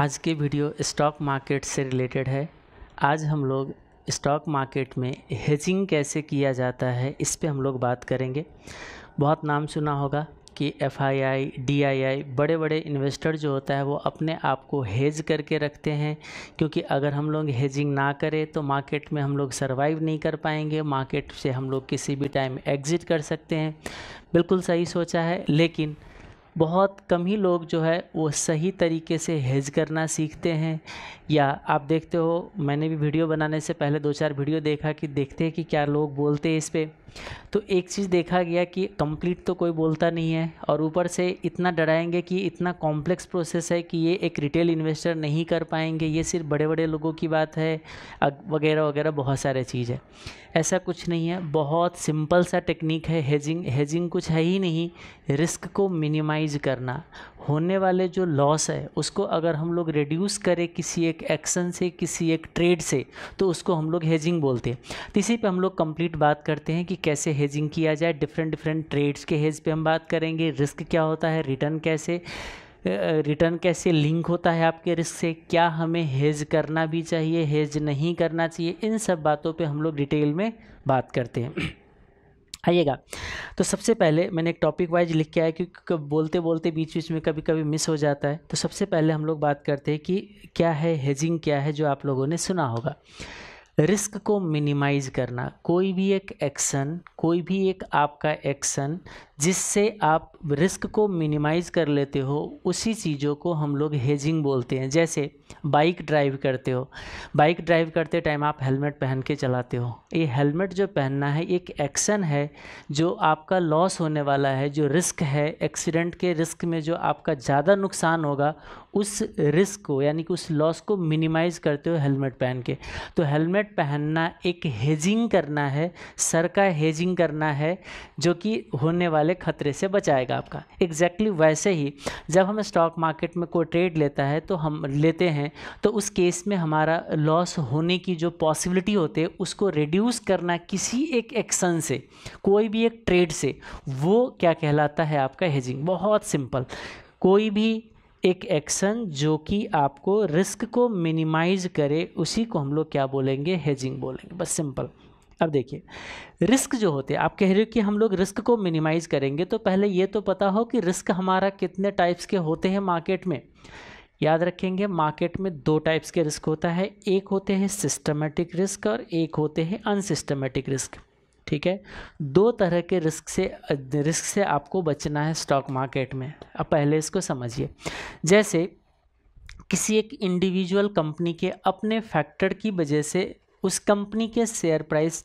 आज की video stock market से रिलेटेड है आज हम लोग स्टॉक मार्केट में हेजिंग कैसे किया जाता है इस पर हम लोग बात करेंगे बहुत नाम सुना होगा कि F I I D I आई बड़े बड़े इन्वेस्टर जो होता है वो अपने आप को हेज करके रखते हैं क्योंकि अगर हम लोग हेजिंग ना करें तो मार्केट में हम लोग सर्वाइव नहीं कर पाएंगे मार्केट से हम लोग किसी भी टाइम एग्ज़िट कर सकते हैं बिल्कुल सही सोचा है लेकिन बहुत कम ही लोग जो है वो सही तरीके से हेज करना सीखते हैं या आप देखते हो मैंने भी वीडियो बनाने से पहले दो चार वीडियो देखा कि देखते हैं कि क्या लोग बोलते हैं इस पर तो एक चीज़ देखा गया कि कंप्लीट तो कोई बोलता नहीं है और ऊपर से इतना डराएंगे कि इतना कॉम्प्लेक्स प्रोसेस है कि ये एक रिटेल इन्वेस्टर नहीं कर पाएंगे ये सिर्फ बड़े बड़े लोगों की बात है वगैरह वगैरह बहुत सारे चीज़ है ऐसा कुछ नहीं है बहुत सिंपल सा टेक्निक है हेजिंग हेजिंग कुछ है ही नहीं रिस्क को मिनिमाइज करना होने वाले जो लॉस है उसको अगर हम लोग रिड्यूस करें किसी एक एक्शन से किसी एक ट्रेड से तो उसको हम लोग हेजिंग बोलते हैं तो इसी पे हम लोग कंप्लीट बात करते हैं कि कैसे हेजिंग किया जाए डिफरेंट डिफरेंट ट्रेड्स के हेज पे हम बात करेंगे रिस्क क्या होता है रिटर्न कैसे रिटर्न कैसे लिंक होता है आपके रिस्क से क्या हमें हेज करना भी चाहिए हेज नहीं करना चाहिए इन सब बातों पे हम लोग डिटेल में बात करते हैं आइएगा तो सबसे पहले मैंने एक टॉपिक वाइज लिख के आया क्योंकि बोलते बोलते बीच बीच में कभी कभी मिस हो जाता है तो सबसे पहले हम लोग बात करते हैं कि क्या है हेजिंग क्या है जो आप लोगों ने सुना होगा रिस्क को मिनिमाइज करना कोई भी एक एक्शन कोई भी एक आपका एक्शन जिससे आप रिस्क को मिनिमाइज कर लेते हो उसी चीज़ों को हम लोग हेजिंग बोलते हैं जैसे बाइक ड्राइव करते हो बाइक ड्राइव करते टाइम आप हेलमेट पहन के चलाते हो ये हेलमेट जो पहनना है एक एक्शन है जो आपका लॉस होने वाला है जो रिस्क है एक्सीडेंट के रिस्क में जो आपका ज़्यादा नुकसान होगा उस रिस्क को यानी कि उस लॉस को मिनिमाइज करते हो हेलमेट पहन के तो हेलमेट पहनना एक हेजिंग करना है सर का हेजिंग ड्रेसिंग करना है जो कि होने वाले खतरे से बचाएगा आपका एग्जैक्टली exactly वैसे ही जब हम स्टॉक मार्केट में कोई ट्रेड लेता है तो हम लेते हैं तो उस केस में हमारा लॉस होने की जो पॉसिबिलिटी होती है उसको रिड्यूस करना किसी एक एक्शन से कोई भी एक ट्रेड से वो क्या कहलाता है आपका हेजिंग बहुत सिंपल कोई भी एक एक्शन जो कि आपको रिस्क को मिनिमाइज करे उसी को हम लोग क्या बोलेंगे हेजिंग बोलेंगे बस सिंपल अब देखिए रिस्क जो होते हैं आप कह रहे हो कि हम लोग रिस्क को मिनिमाइज़ करेंगे तो पहले ये तो पता हो कि रिस्क हमारा कितने टाइप्स के होते हैं मार्केट में याद रखेंगे मार्केट में दो टाइप्स के रिस्क होता है एक होते हैं सिस्टमेटिक रिस्क और एक होते हैं अनसिस्टमेटिक रिस्क ठीक है दो तरह के रिस्क से रिस्क से आपको बचना है स्टॉक मार्केट में अब पहले इसको समझिए जैसे किसी एक इंडिविजुअल कंपनी के अपने फैक्टर की वजह से उस कंपनी के शेयर प्राइस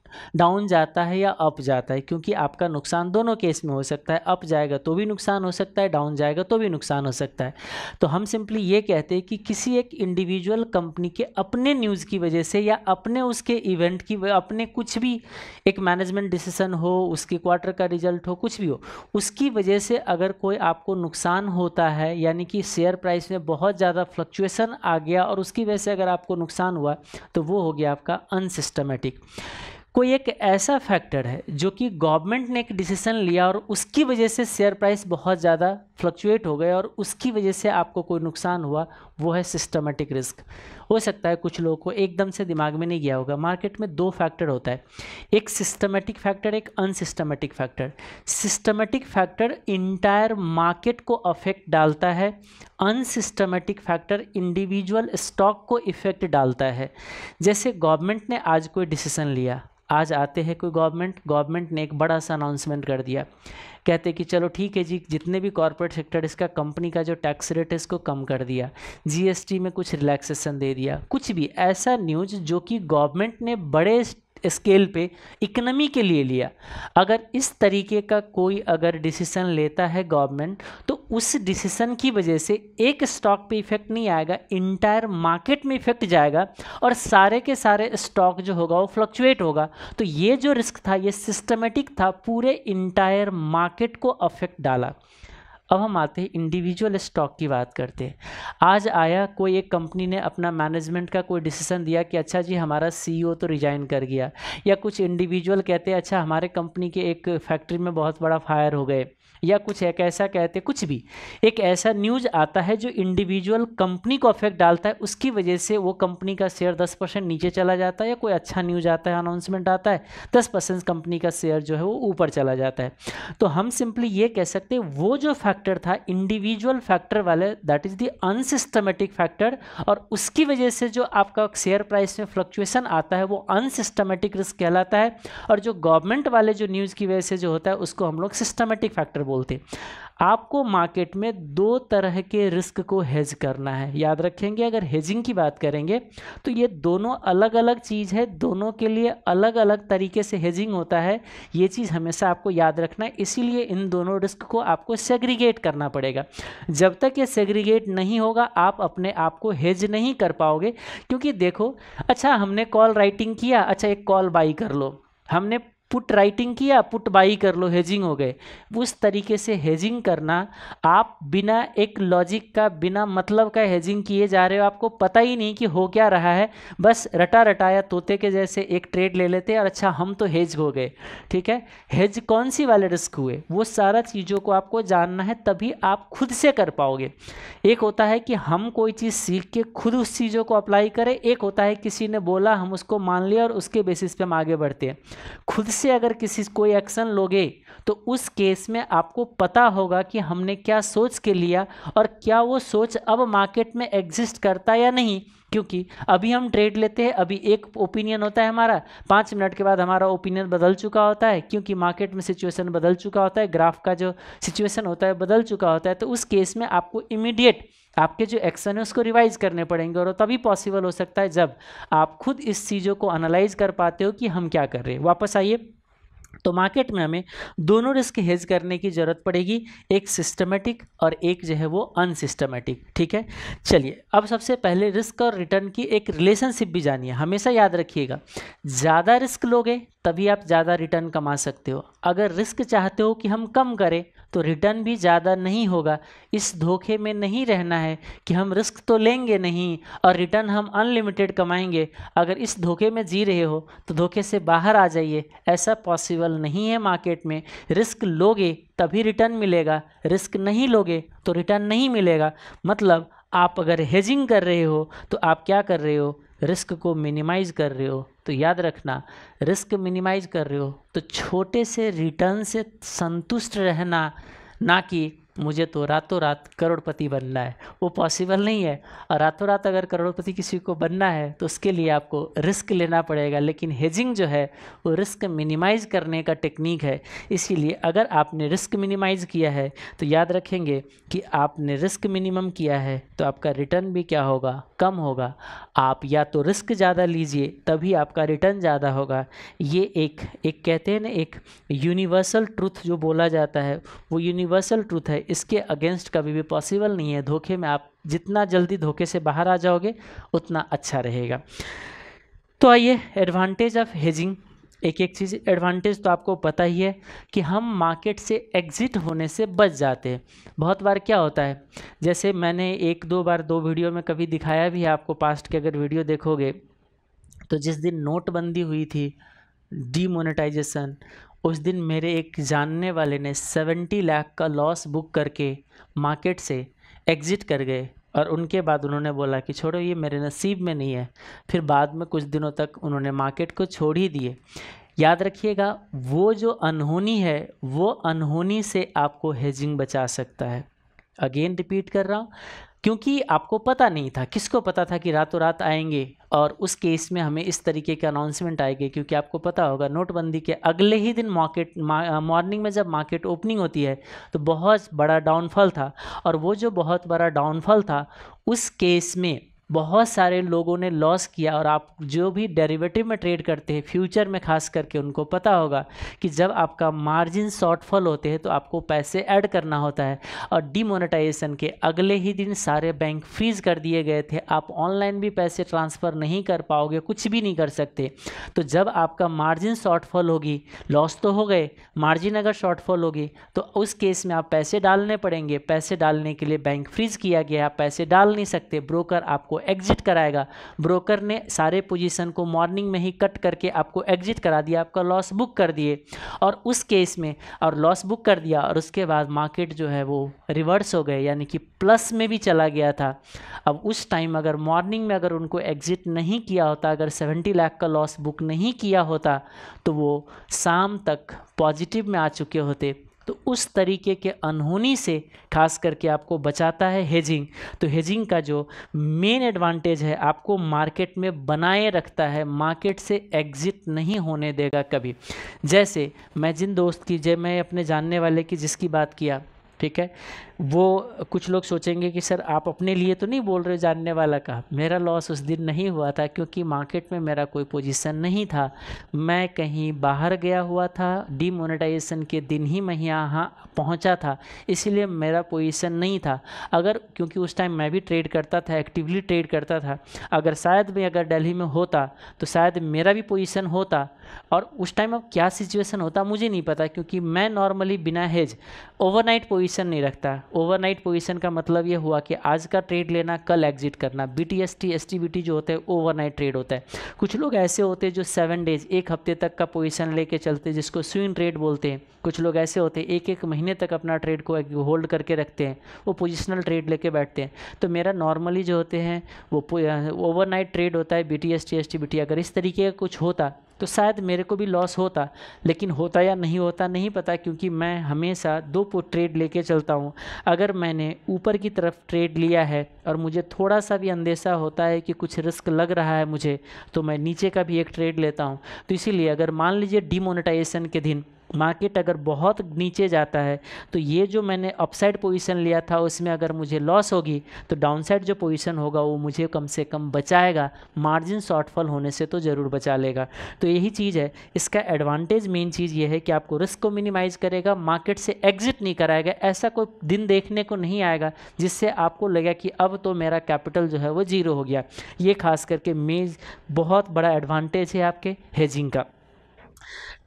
डाउन जाता है या अप जाता है क्योंकि आपका नुकसान दोनों केस में हो सकता है अप जाएगा तो भी नुकसान हो सकता है डाउन जाएगा तो भी नुकसान हो सकता है तो हम सिंपली ये कहते हैं कि किसी एक इंडिविजुअल कंपनी के अपने न्यूज़ की वजह से या अपने उसके इवेंट की अपने कुछ भी एक मैनेजमेंट डिसीजन हो उसके क्वार्टर का रिजल्ट हो कुछ भी हो उसकी वजह से अगर कोई आपको नुकसान होता है यानी कि शेयर प्राइस में बहुत ज़्यादा फ्लक्चुएसन आ गया और उसकी वजह से अगर आपको नुकसान हुआ तो वो हो गया आपका अनसिस्टमेटिक कोई एक ऐसा फैक्टर है जो कि गवर्नमेंट ने एक डिसीजन लिया और उसकी वजह से शेयर प्राइस बहुत ज़्यादा फ्लक्चुएट हो गए और उसकी वजह से आपको कोई नुकसान हुआ वो है सिस्टमेटिक रिस्क हो सकता है कुछ लोगों को एकदम से दिमाग में नहीं गया होगा मार्केट में दो फैक्टर होता है एक सिस्टमेटिक फैक्टर एक unsystematic factor systematic factor entire market को अफेक्ट डालता है अनसिस्टमेटिक फैक्टर इंडिविजुअल स्टॉक को इफेक्ट डालता है जैसे गवर्नमेंट ने आज कोई डिसीजन लिया आज आते हैं कोई गवर्नमेंट गवर्नमेंट ने एक बड़ा सा अनाउंसमेंट कर दिया कहते कि चलो ठीक है जी जितने भी कॉरपोरेट सेक्टर इसका कंपनी का जो टैक्स रेट है इसको कम कर दिया जीएसटी में कुछ रिलैक्सेशन दे दिया कुछ भी ऐसा न्यूज जो कि गवर्नमेंट ने बड़े स्केल पे इकनमी के लिए लिया अगर इस तरीके का कोई अगर डिसीसन लेता है गवर्नमेंट तो उस डिसीसन की वजह से एक स्टॉक पे इफेक्ट नहीं आएगा इंटायर मार्केट में इफेक्ट जाएगा और सारे के सारे स्टॉक जो होगा वो फ्लक्चुएट होगा तो ये जो रिस्क था ये सिस्टमेटिक था पूरे इंटायर मार्केट को अफेक्ट डाला अब हम आते हैं इंडिविजुअल स्टॉक की बात करते हैं आज आया कोई एक कंपनी ने अपना मैनेजमेंट का कोई डिसीजन दिया कि अच्छा जी हमारा सीईओ e तो रिजाइन कर गया या कुछ इंडिविजुअल कहते हैं अच्छा हमारे कंपनी के एक फैक्ट्री में बहुत बड़ा फायर हो गए या कुछ एक ऐसा कहते कुछ भी एक ऐसा न्यूज आता है जो इंडिविजुअल कंपनी को अफेक्ट डालता है उसकी वजह से वो कंपनी का शेयर दस परसेंट नीचे चला जाता है या कोई अच्छा न्यूज आता है अनाउंसमेंट आता है दस परसेंट कंपनी का शेयर जो है वो ऊपर चला जाता है तो हम सिंपली ये कह सकते हैं वो जो फैक्टर था इंडिविजुअल फैक्टर वाले that is the unsystematic factor और उसकी वजह से जो आपका शेयर प्राइस में फ्लक्चुएसन आता है वो अनसिस्टमेटिक रिस्क कहलाता है और जो गवर्नमेंट वाले जो न्यूज़ की वजह से जो होता है उसको हम लोग सिस्टमेटिक फैक्टर बोलते आपको मार्केट में दो तरह के रिस्क को हेज करना है याद रखेंगे अगर हेजिंग की बात करेंगे तो ये दोनों अलग अलग चीज़ है दोनों के लिए अलग अलग तरीके से हेजिंग होता है ये चीज़ हमेशा आपको याद रखना है इसीलिए इन दोनों रिस्क को आपको सेग्रीगेट करना पड़ेगा जब तक ये सेग्रीगेट नहीं होगा आप अपने आप को हेज नहीं कर पाओगे क्योंकि देखो अच्छा हमने कॉल राइटिंग किया अच्छा एक कॉल बाई कर लो हमने पुट राइटिंग किया पुट बाई कर लो हेजिंग हो गए उस तरीके से हेजिंग करना आप बिना एक लॉजिक का बिना मतलब का हेजिंग किए जा रहे हो आपको पता ही नहीं कि हो क्या रहा है बस रटा रटाया तोते के जैसे एक ट्रेड ले लेते और अच्छा हम तो हेज हो गए ठीक है हेज कौन सी वाले रिस्क हुए वो सारा चीज़ों को आपको जानना है तभी आप खुद से कर पाओगे एक होता है कि हम कोई चीज़ सीख के खुद उस चीज़ों को अप्लाई करें एक होता है किसी ने बोला हम उसको मान लिया और उसके बेसिस पे हम आगे बढ़ते हैं खुद से अगर किसी कोई एक्शन लोगे तो उस केस में आपको पता होगा कि हमने क्या सोच के लिया और क्या वो सोच अब मार्केट में एग्जिस्ट करता या नहीं क्योंकि अभी हम ट्रेड लेते हैं अभी एक ओपिनियन होता है हमारा पाँच मिनट के बाद हमारा ओपिनियन बदल चुका होता है क्योंकि मार्केट में सिचुएशन बदल चुका होता है ग्राफ का जो सिचुएशन होता है बदल चुका होता है तो उस केस में आपको इमीडिएट आपके जो एक्शन है उसको रिवाइज करने पड़ेंगे और तभी पॉसिबल हो सकता है जब आप खुद इस चीज़ों को एनालाइज कर पाते हो कि हम क्या कर रहे हैं वापस आइए तो मार्केट में हमें दोनों रिस्क हेज करने की ज़रूरत पड़ेगी एक सिस्टमेटिक और एक जो है वो अनसिस्टमेटिक ठीक है चलिए अब सबसे पहले रिस्क और रिटर्न की एक रिलेशनशिप भी जानिए हमेशा याद रखिएगा ज़्यादा रिस्क लोगे तभी आप ज़्यादा रिटर्न कमा सकते हो अगर रिस्क चाहते हो कि हम कम करें तो रिटर्न भी ज़्यादा नहीं होगा इस धोखे में नहीं रहना है कि हम रिस्क तो लेंगे नहीं और रिटर्न हम अनलिमिटेड कमाएंगे अगर इस धोखे में जी रहे हो तो धोखे से बाहर आ जाइए ऐसा पॉसिबल नहीं है मार्केट में रिस्क लोगे तभी रिटर्न मिलेगा रिस्क नहीं लोगे तो रिटर्न नहीं मिलेगा मतलब आप अगर हेजिंग कर रहे हो तो आप क्या कर रहे हो रिस्क को मिनिमाइज़ कर रहे हो तो याद रखना रिस्क मिनिमाइज कर रहे हो तो छोटे से रिटर्न से संतुष्ट रहना ना कि मुझे तो रातों रात करोड़पति बनना है वो पॉसिबल नहीं है और रातों रात अगर करोड़पति किसी को बनना है तो उसके लिए आपको रिस्क लेना पड़ेगा लेकिन हेजिंग जो है वो रिस्क मिनिमाइज़ करने का टेक्निक है इसीलिए अगर आपने रिस्क मिनिमाइज़ किया है तो याद रखेंगे कि आपने रिस्क मिनिमम किया है तो आपका रिटर्न भी क्या होगा कम होगा आप या तो रिस्क ज़्यादा लीजिए तभी आपका रिटर्न ज़्यादा होगा ये एक एक कहते हैं ना एक यूनिवर्सल ट्रूथ जो बोला जाता है वो यूनिवर्सल ट्रूथ है इसके अगेंस्ट कभी भी पॉसिबल नहीं है धोखे में आप जितना जल्दी धोखे से बाहर आ जाओगे उतना अच्छा रहेगा तो आइए एडवांटेज ऑफ हेजिंग एक एक चीज़ एडवांटेज तो आपको पता ही है कि हम मार्केट से एग्ज़िट होने से बच जाते हैं बहुत बार क्या होता है जैसे मैंने एक दो बार दो वीडियो में कभी दिखाया भी है आपको पास्ट के अगर वीडियो देखोगे तो जिस दिन नोटबंदी हुई थी डीमोनेटाइजेशन उस दिन मेरे एक जानने वाले ने सेवेंटी लाख का लॉस बुक करके मार्केट से एग्ज़िट कर गए और उनके बाद उन्होंने बोला कि छोड़ो ये मेरे नसीब में नहीं है फिर बाद में कुछ दिनों तक उन्होंने मार्केट को छोड़ ही दिए याद रखिएगा वो जो अनहोनी है वो अनहोनी से आपको हेजिंग बचा सकता है अगेन रिपीट कर रहा हूँ क्योंकि आपको पता नहीं था किसको पता था कि रातों रात आएंगे और उस केस में हमें इस तरीके के अनाउंसमेंट आएंगे क्योंकि आपको पता होगा नोटबंदी के अगले ही दिन मार्केट मॉर्निंग uh, में जब मार्केट ओपनिंग होती है तो बहुत बड़ा डाउनफॉल था और वो जो बहुत बड़ा डाउनफॉल था उस केस में बहुत सारे लोगों ने लॉस किया और आप जो भी डेरिवेटिव में ट्रेड करते हैं फ्यूचर में खास करके उनको पता होगा कि जब आपका मार्जिन शॉर्टफॉल होते हैं तो आपको पैसे ऐड करना होता है और डिमोनेटाइजेशन के अगले ही दिन सारे बैंक फ्रीज कर दिए गए थे आप ऑनलाइन भी पैसे ट्रांसफ़र नहीं कर पाओगे कुछ भी नहीं कर सकते तो जब आपका मार्जिन शॉर्टफॉल होगी लॉस तो हो गए मार्जिन अगर शॉर्टफॉल होगी तो उस केस में आप पैसे डालने पड़ेंगे पैसे डालने के लिए बैंक फ्रीज किया गया आप पैसे डाल नहीं सकते ब्रोकर आपको एग्जिट कराएगा ब्रोकर ने सारे पोजीशन को मॉर्निंग में ही कट करके आपको एग्जिट करा दिया आपका लॉस बुक कर दिए और उस केस में और लॉस बुक कर दिया और उसके बाद मार्केट जो है वो रिवर्स हो गए यानी कि प्लस में भी चला गया था अब उस टाइम अगर मॉर्निंग में अगर उनको एग्जिट नहीं किया होता अगर सेवेंटी लाख का लॉस बुक नहीं किया होता तो वो शाम तक पॉजिटिव में आ चुके होते तो उस तरीके के अनहोनी से खास करके आपको बचाता है हेजिंग तो हेजिंग का जो मेन एडवांटेज है आपको मार्केट में बनाए रखता है मार्केट से एग्जिट नहीं होने देगा कभी जैसे मैं जिन दोस्त की जय मैं अपने जानने वाले की जिसकी बात किया ठीक है वो कुछ लोग सोचेंगे कि सर आप अपने लिए तो नहीं बोल रहे जानने वाला का मेरा लॉस उस दिन नहीं हुआ था क्योंकि मार्केट में मेरा कोई पोजीशन नहीं था मैं कहीं बाहर गया हुआ था डीमोनेटाइजेशन के दिन ही मैं यहाँ पहुँचा था इसलिए मेरा पोजीशन नहीं था अगर क्योंकि उस टाइम मैं भी ट्रेड करता था एक्टिवली ट्रेड करता था अगर शायद मैं अगर डेली में होता तो शायद मेरा भी पोजिशन होता और उस टाइम अब क्या सिचुएशन होता मुझे नहीं पता क्योंकि मैं नॉर्मली बिना हेज ओवरनाइट पोजिशन नहीं रखता ओवरनाइट पोजीशन का मतलब ये हुआ कि आज का ट्रेड लेना कल एग्जिट करना B T S T S T B T जो होता है ओवरनाइट ट्रेड होता है कुछ लोग ऐसे होते हैं जो सेवन डेज एक हफ्ते तक का पोजीशन लेके चलते हैं जिसको स्विंग ट्रेड बोलते हैं कुछ लोग ऐसे होते हैं एक एक महीने तक अपना ट्रेड को होल्ड करके रखते हैं वो पोजिशनल ट्रेड लेके बैठते हैं तो मेरा नॉर्मली जो होते हैं वो ओवरनाइट ट्रेड होता है B T S T S T B T अगर इस तरीके का कुछ होता तो शायद मेरे को भी लॉस होता लेकिन होता या नहीं होता नहीं पता क्योंकि मैं हमेशा दो ट्रेड लेके चलता हूँ अगर मैंने ऊपर की तरफ ट्रेड लिया है और मुझे थोड़ा सा भी अंदेशा होता है कि कुछ रिस्क लग रहा है मुझे तो मैं नीचे का भी एक ट्रेड लेता हूँ तो इसीलिए अगर मान लीजिए डिमोनेटाइजेशन के दिन मार्केट अगर बहुत नीचे जाता है तो ये जो मैंने अपसाइड पोजीशन लिया था उसमें अगर मुझे लॉस होगी तो डाउनसाइड जो पोजीशन होगा वो मुझे कम से कम बचाएगा मार्जिन शॉर्टफॉल होने से तो ज़रूर बचा लेगा तो यही चीज़ है इसका एडवांटेज मेन चीज़ ये है कि आपको रिस्क को मिनिमाइज़ करेगा मार्केट से एग्जिट नहीं कराएगा ऐसा कोई दिन देखने को नहीं आएगा जिससे आपको लगे कि अब तो मेरा कैपिटल जो है वो ज़ीरो हो गया ये खास करके मेज बहुत बड़ा एडवांटेज है आपके हेजिंग का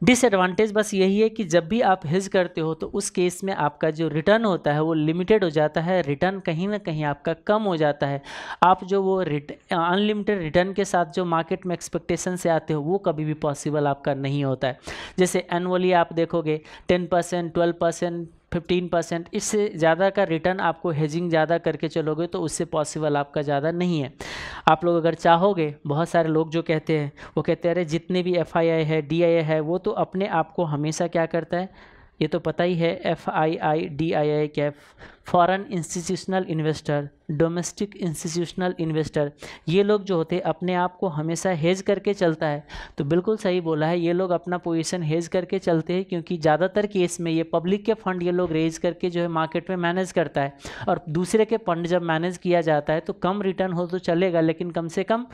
डिसएडवांटेज बस यही है कि जब भी आप हेज करते हो तो उस केस में आपका जो रिटर्न होता है वो लिमिटेड हो जाता है रिटर्न कहीं ना कहीं आपका कम हो जाता है आप जो वो अनलिमिटेड रिटर्न के साथ जो मार्केट में एक्सपेक्टेशन से आते हो वो कभी भी पॉसिबल आपका नहीं होता है जैसे एनुअली आप देखोगे ten percent twelve percent fifteen percent इससे ज़्यादा का रिटर्न आपको हेजिंग ज़्यादा करके चलोगे तो उससे पॉसिबल आपका ज़्यादा नहीं है आप लोग अगर चाहोगे बहुत सारे लोग जो कहते हैं वो कहते हैं अरे जितने भी एफ है डी है वो तो अपने आप को हमेशा क्या करता है ये तो पता ही है F I I D I I कैफ foreign institutional investor domestic institutional investor ये लोग जो होते हैं अपने आप को हमेशा हेज करके चलता है तो बिल्कुल सही बोला है ये लोग अपना पोजीशन हेज करके चलते हैं क्योंकि ज़्यादातर केस में ये पब्लिक के फंड ये लोग रेज करके जो है मार्केट में मैनेज करता है और दूसरे के फंड जब मैनेज किया जाता है तो कम रिटर्न हो तो चलेगा लेकिन कम से कम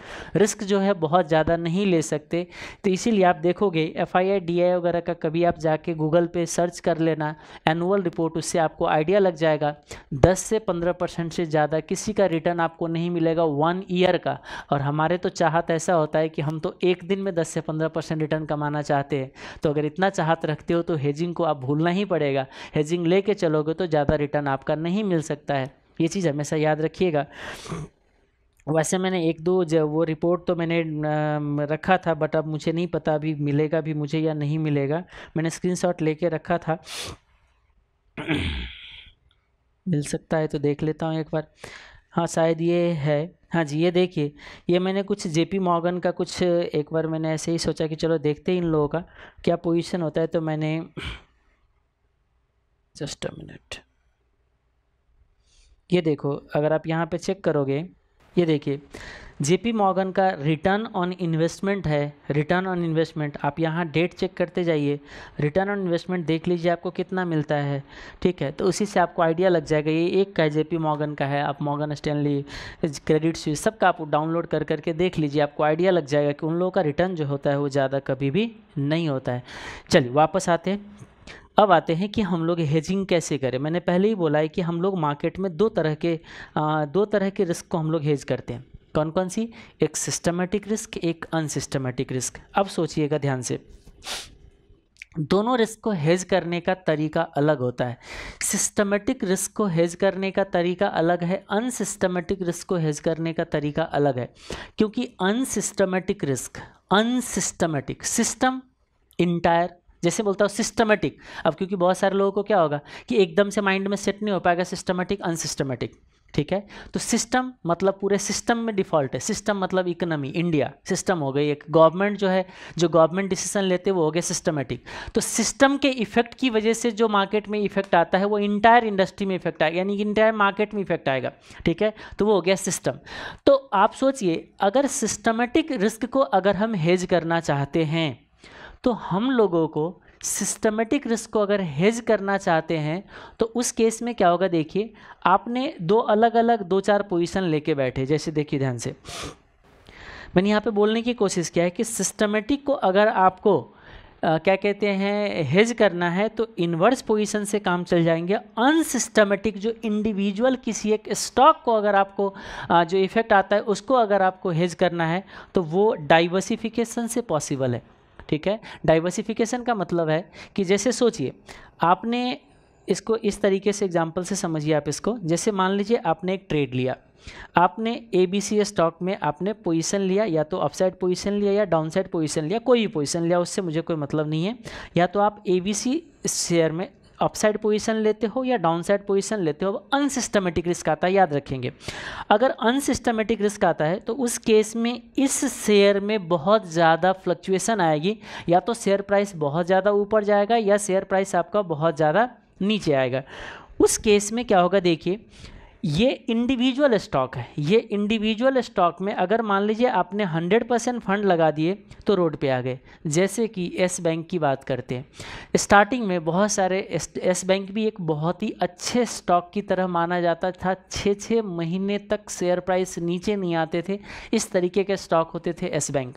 रिस्क जो है बहुत ज़्यादा नहीं ले सकते तो इसीलिए आप देखोगे एफ आई वगैरह का कभी आप जाके गूगल पे सर्च कर लेना एनुअल रिपोर्ट उससे आपको आइडिया लग जाएगा 10 से 15 परसेंट से ज़्यादा किसी का रिटर्न आपको नहीं मिलेगा वन ईयर का और हमारे तो चाहत ऐसा होता है कि हम तो एक दिन में 10 से 15 परसेंट रिटर्न कमाना चाहते हैं तो अगर इतना चाहत रखते हो तो हेजिंग को आप भूलना ही पड़ेगा हेजिंग ले चलोगे तो ज़्यादा रिटर्न आपका नहीं मिल सकता है ये चीज़ हमेशा याद रखिएगा वैसे मैंने एक दो जब वो रिपोर्ट तो मैंने रखा था बट अब मुझे नहीं पता अभी मिलेगा भी मुझे या नहीं मिलेगा मैंने स्क्रीनशॉट लेके रखा था मिल सकता है तो देख लेता हूँ एक बार हाँ शायद ये है हाँ जी ये देखिए ये मैंने कुछ जेपी मॉर्गन का कुछ एक बार मैंने ऐसे ही सोचा कि चलो देखते हैं इन लोगों का क्या पोजीशन होता है तो मैंने जस्ट अ मिनट ये देखो अगर आप यहाँ पे चेक करोगे ये देखिए जेपी मॉर्गन का रिटर्न ऑन इन्वेस्टमेंट है रिटर्न ऑन इन्वेस्टमेंट आप यहाँ डेट चेक करते जाइए रिटर्न ऑन इन्वेस्टमेंट देख लीजिए आपको कितना मिलता है ठीक है तो उसी से आपको आइडिया लग जाएगा ये एक का है पी मॉर्गन का है आप मॉर्गन स्टैनली क्रेडिट स्विस सब का आप डाउनलोड कर करके देख लीजिए आपको आइडिया लग जाएगा कि उन लोगों का रिटर्न जो होता है वो ज़्यादा कभी भी नहीं होता है चलिए वापस आते हैं अब आते हैं कि हम लोग हेजिंग कैसे करें मैंने पहले ही बोला है कि हम लोग मार्केट में दो तरह के दो तरह के रिस्क को हम लोग हेज करते हैं कौन कौन सी एक सिस्टमेटिक रिस्क एक अनसिस्टमेटिक रिस्क अब सोचिएगा ध्यान से दोनों रिस्क को हेज करने का तरीका अलग होता है सिस्टमेटिक रिस्क को हेज करने का तरीका अलग है अनसिस्टमेटिक रिस्क को हेज करने का तरीका अलग है क्योंकि unsystematic risk unsystematic system entire जैसे बोलता हूँ सिस्टमेटिक अब क्योंकि बहुत सारे लोगों को क्या होगा कि एकदम से माइंड में सेट नहीं हो पाएगा सिस्टमेटिक अनसिस्टमेटिक ठीक है तो सिस्टम मतलब पूरे सिस्टम में डिफ़ॉल्ट है सिस्टम मतलब इकोनॉमी इंडिया सिस्टम हो गई एक गवर्नमेंट जो है जो गवर्नमेंट डिसीजन लेते वो हो गए सिस्टमेटिक तो सिस्टम के इफेक्ट की वजह से जो मार्केट में इफेक्ट आता है वो इंटायर इंडस्ट्री में इफेक्ट आएगा यानी कि इंटायर मार्केट में इफेक्ट आएगा ठीक है तो वो हो गया सिस्टम तो आप सोचिए अगर सिस्टमेटिक रिस्क को अगर हम हेज करना चाहते हैं तो हम लोगों को सिस्टमेटिक रिस्क को अगर हेज करना चाहते हैं तो उस केस में क्या होगा देखिए आपने दो अलग अलग दो चार पोजीशन लेके बैठे जैसे देखिए ध्यान से मैंने यहाँ पे बोलने की कोशिश किया है कि सिस्टमेटिक को अगर आपको आ, क्या कहते हैं हेज करना है तो इन्वर्स पोजीशन से काम चल जाएंगे अनसिस्टमेटिक जो इंडिविजुअल किसी एक स्टॉक को अगर आपको आ, जो इफेक्ट आता है उसको अगर आपको हेज करना है तो वो डाइवर्सिफिकेशन से पॉसिबल है ठीक है डाइवर्सिफिकेशन का मतलब है कि जैसे सोचिए आपने इसको इस तरीके से एग्जाम्पल से समझिए आप इसको जैसे मान लीजिए आपने एक ट्रेड लिया आपने ए बी सी स्टॉक में आपने पोजीशन लिया या तो अपसाइड पोजीशन लिया या डाउनसाइड पोजीशन लिया कोई भी पोजीशन लिया उससे मुझे कोई मतलब नहीं है या तो आप ए बी सी शेयर में अपसाइड पोजीशन लेते हो या डाउनसाइड पोजीशन लेते हो अनसिस्टमेटिक रिस्क आता है याद रखेंगे अगर अनसिस्टमेटिक रिस्क आता है तो उस केस में इस शेयर में बहुत ज़्यादा फ्लक्चुएसन आएगी या तो शेयर प्राइस बहुत ज़्यादा ऊपर जाएगा या शेयर प्राइस आपका बहुत ज़्यादा नीचे आएगा उस केस में क्या होगा देखिए ये इंडिविजुअल स्टॉक है ये इंडिविजुअल स्टॉक में अगर मान लीजिए आपने 100 परसेंट फंड लगा दिए तो रोड पे आ गए जैसे कि एस बैंक की बात करते हैं स्टार्टिंग में बहुत सारे एस बैंक भी एक बहुत ही अच्छे स्टॉक की तरह माना जाता था छः छः महीने तक शेयर प्राइस नीचे नहीं आते थे इस तरीके के स्टॉक होते थे एस बैंक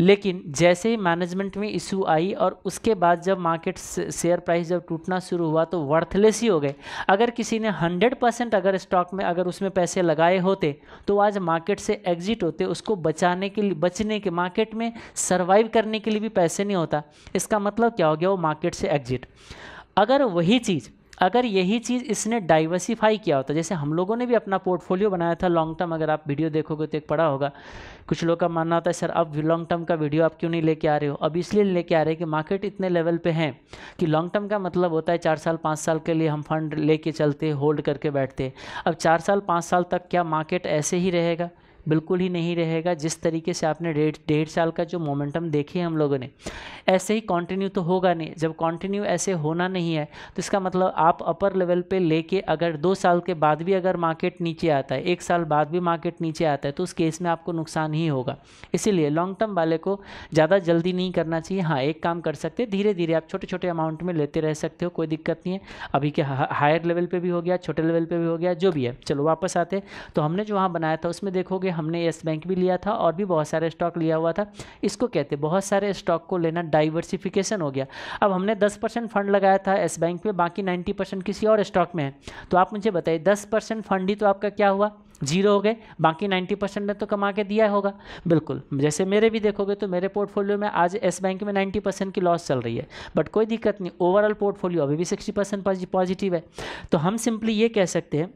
लेकिन जैसे ही मैनेजमेंट में इशू आई और उसके बाद जब मार्केट शेयर प्राइस जब टूटना शुरू हुआ तो वर्थलेस ही हो गए अगर किसी ने हंड्रेड अगर स्टॉक में अगर उसमें पैसे लगाए होते तो आज मार्केट से एग्जिट होते उसको बचाने के लिए बचने के मार्केट में सर्वाइव करने के लिए भी पैसे नहीं होता इसका मतलब क्या हो गया वो मार्केट से एग्जिट अगर वही चीज़ अगर यही चीज़ इसने डाइवर्सिफाई किया होता जैसे हम लोगों ने भी अपना पोर्टफोलियो बनाया था लॉन्ग टर्म अगर आप वीडियो देखोगे तो एक पड़ा होगा कुछ लोग का मानना होता है सर अब लॉन्ग टर्म का वीडियो आप क्यों नहीं लेके आ रहे हो अब इसलिए लेके आ रहे हैं कि मार्केट इतने लेवल पर हैं कि लॉन्ग टर्म का मतलब होता है चार साल पाँच साल के लिए हम फंड लेके चलते होल्ड करके बैठते अब चार साल पाँच साल तक क्या मार्केट ऐसे ही रहेगा बिल्कुल ही नहीं रहेगा जिस तरीके से आपने डेढ़ डेढ़ साल का जो मोमेंटम देखे हम लोगों ने ऐसे ही कंटिन्यू तो होगा नहीं जब कंटिन्यू ऐसे होना नहीं है तो इसका मतलब आप अपर लेवल पे लेके अगर दो साल के बाद भी अगर मार्केट नीचे आता है एक साल बाद भी मार्केट नीचे आता है तो उस केस में आपको नुकसान ही होगा इसीलिए लॉन्ग टर्म वाले को ज़्यादा जल्दी नहीं करना चाहिए हाँ एक काम कर सकते धीरे धीरे आप छोटे छोटे अमाउंट में लेते रह सकते हो कोई दिक्कत नहीं है अभी के हायर लेवल पर भी हो गया छोटे लेवल पर भी हो गया जो भी है चलो वापस आते तो हमने जो वहाँ बनाया था उसमें देखोगे हुए हमने येस बैंक भी लिया था और भी बहुत सारे स्टॉक लिया हुआ था इसको कहते हैं बहुत सारे स्टॉक को लेना डाइवर्सिफिकेशन हो गया अब हमने दस परसेंट फंड लगाया था येस बैंक में बाकी नाइन्टी परसेंट किसी और स्टॉक में है तो आप मुझे बताइए दस परसेंट फंड ही तो आपका क्या हुआ जीरो हो गए बाकी 90 परसेंट ने तो कमा के दिया होगा बिल्कुल जैसे मेरे भी देखोगे तो मेरे पोर्टफोलियो में आज एस बैंक में 90 परसेंट की लॉस चल रही है बट कोई दिक्कत नहीं ओवरऑल पोर्टफोलियो अभी भी 60 परसेंट पॉजिटिव है तो हम सिंपली ये कह सकते हैं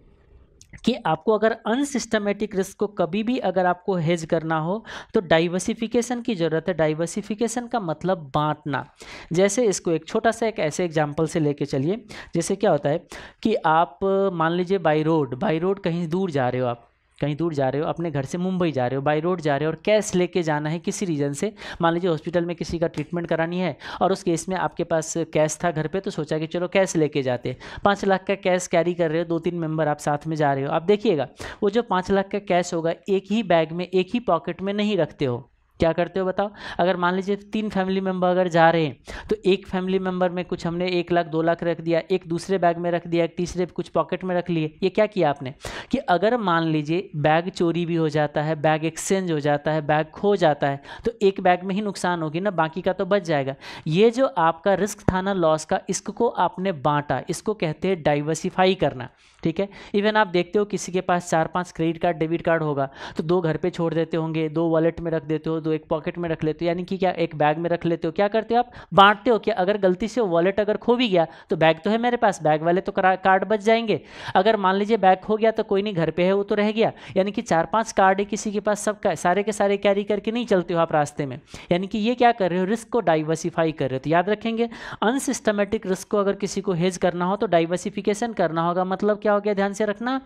कि आपको अगर अनसिस्टमेटिक रिस्क को कभी भी अगर आपको हेज करना हो तो डाइवर्सिफिकेशन की ज़रूरत है डाइवर्सिफिकेशन का मतलब बांटना जैसे इसको एक छोटा सा एक ऐसे एग्जाम्पल से लेके चलिए जैसे क्या होता है कि आप मान लीजिए बाई रोड बाई रोड कहीं दूर जा रहे हो आप कहीं दूर जा रहे हो अपने घर से मुंबई जा रहे हो बाई रोड जा रहे हो और कैश लेके जाना है किसी रीज़न से मान लीजिए हॉस्पिटल में किसी का ट्रीटमेंट करानी है और उस केस में आपके पास कैश था घर पे तो सोचा कि चलो कैश लेके जाते पाँच लाख का कैश कैरी कर रहे हो दो तीन मेंबर आप साथ में जा रहे हो आप देखिएगा वो जो पाँच लाख का कैश होगा एक ही बैग में एक ही पॉकेट में नहीं रखते हो क्या करते हो बताओ अगर मान लीजिए तीन फैमिली मेम्बर अगर जा रहे हैं तो एक फैमिली मेंबर में कुछ हमने एक लाख दो लाख रख दिया एक दूसरे बैग में रख दिया एक तीसरे कुछ पॉकेट में रख लिए ये क्या किया आपने कि अगर मान लीजिए बैग चोरी भी हो जाता है बैग एक्सचेंज हो जाता है बैग खो जाता है तो एक बैग में ही नुकसान होगी ना बाकी का तो बच जाएगा ये जो आपका रिस्क था ना लॉस का इसको आपने बांटा इसको कहते हैं डाइवर्सिफाई करना ठीक है इवन आप देखते हो किसी के पास चार पांच क्रेडिट कार्ड डेबिट कार्ड होगा तो दो घर पे छोड़ देते होंगे दो वॉलेट में रख देते हो दो एक पॉकेट में रख लेते हो यानी कि क्या एक बैग में रख लेते हो क्या करते हो आप बांटते हो कि अगर गलती से वॉलेट अगर खो भी गया तो बैग तो है मेरे पास बैग वाले तो कार्ड बच जाएंगे अगर मान लीजिए बैग खो गया तो कोई नहीं घर पर है वो तो रह गया यानी कि चार पाँच कार्ड है किसी के पास सब सारे के सारे कैरी करके नहीं चलते हो आप रास्ते में यानी कि ये क्या कर रहे हो रिस्क को डाइवर्सिफाई कर रहे हो तो याद रखेंगे अनसिस्टमेटिक रिस्क को अगर किसी को हेज करना हो तो डाइवर्सिफिकेशन करना होगा मतलब क्या हो गया ध्यान से रखना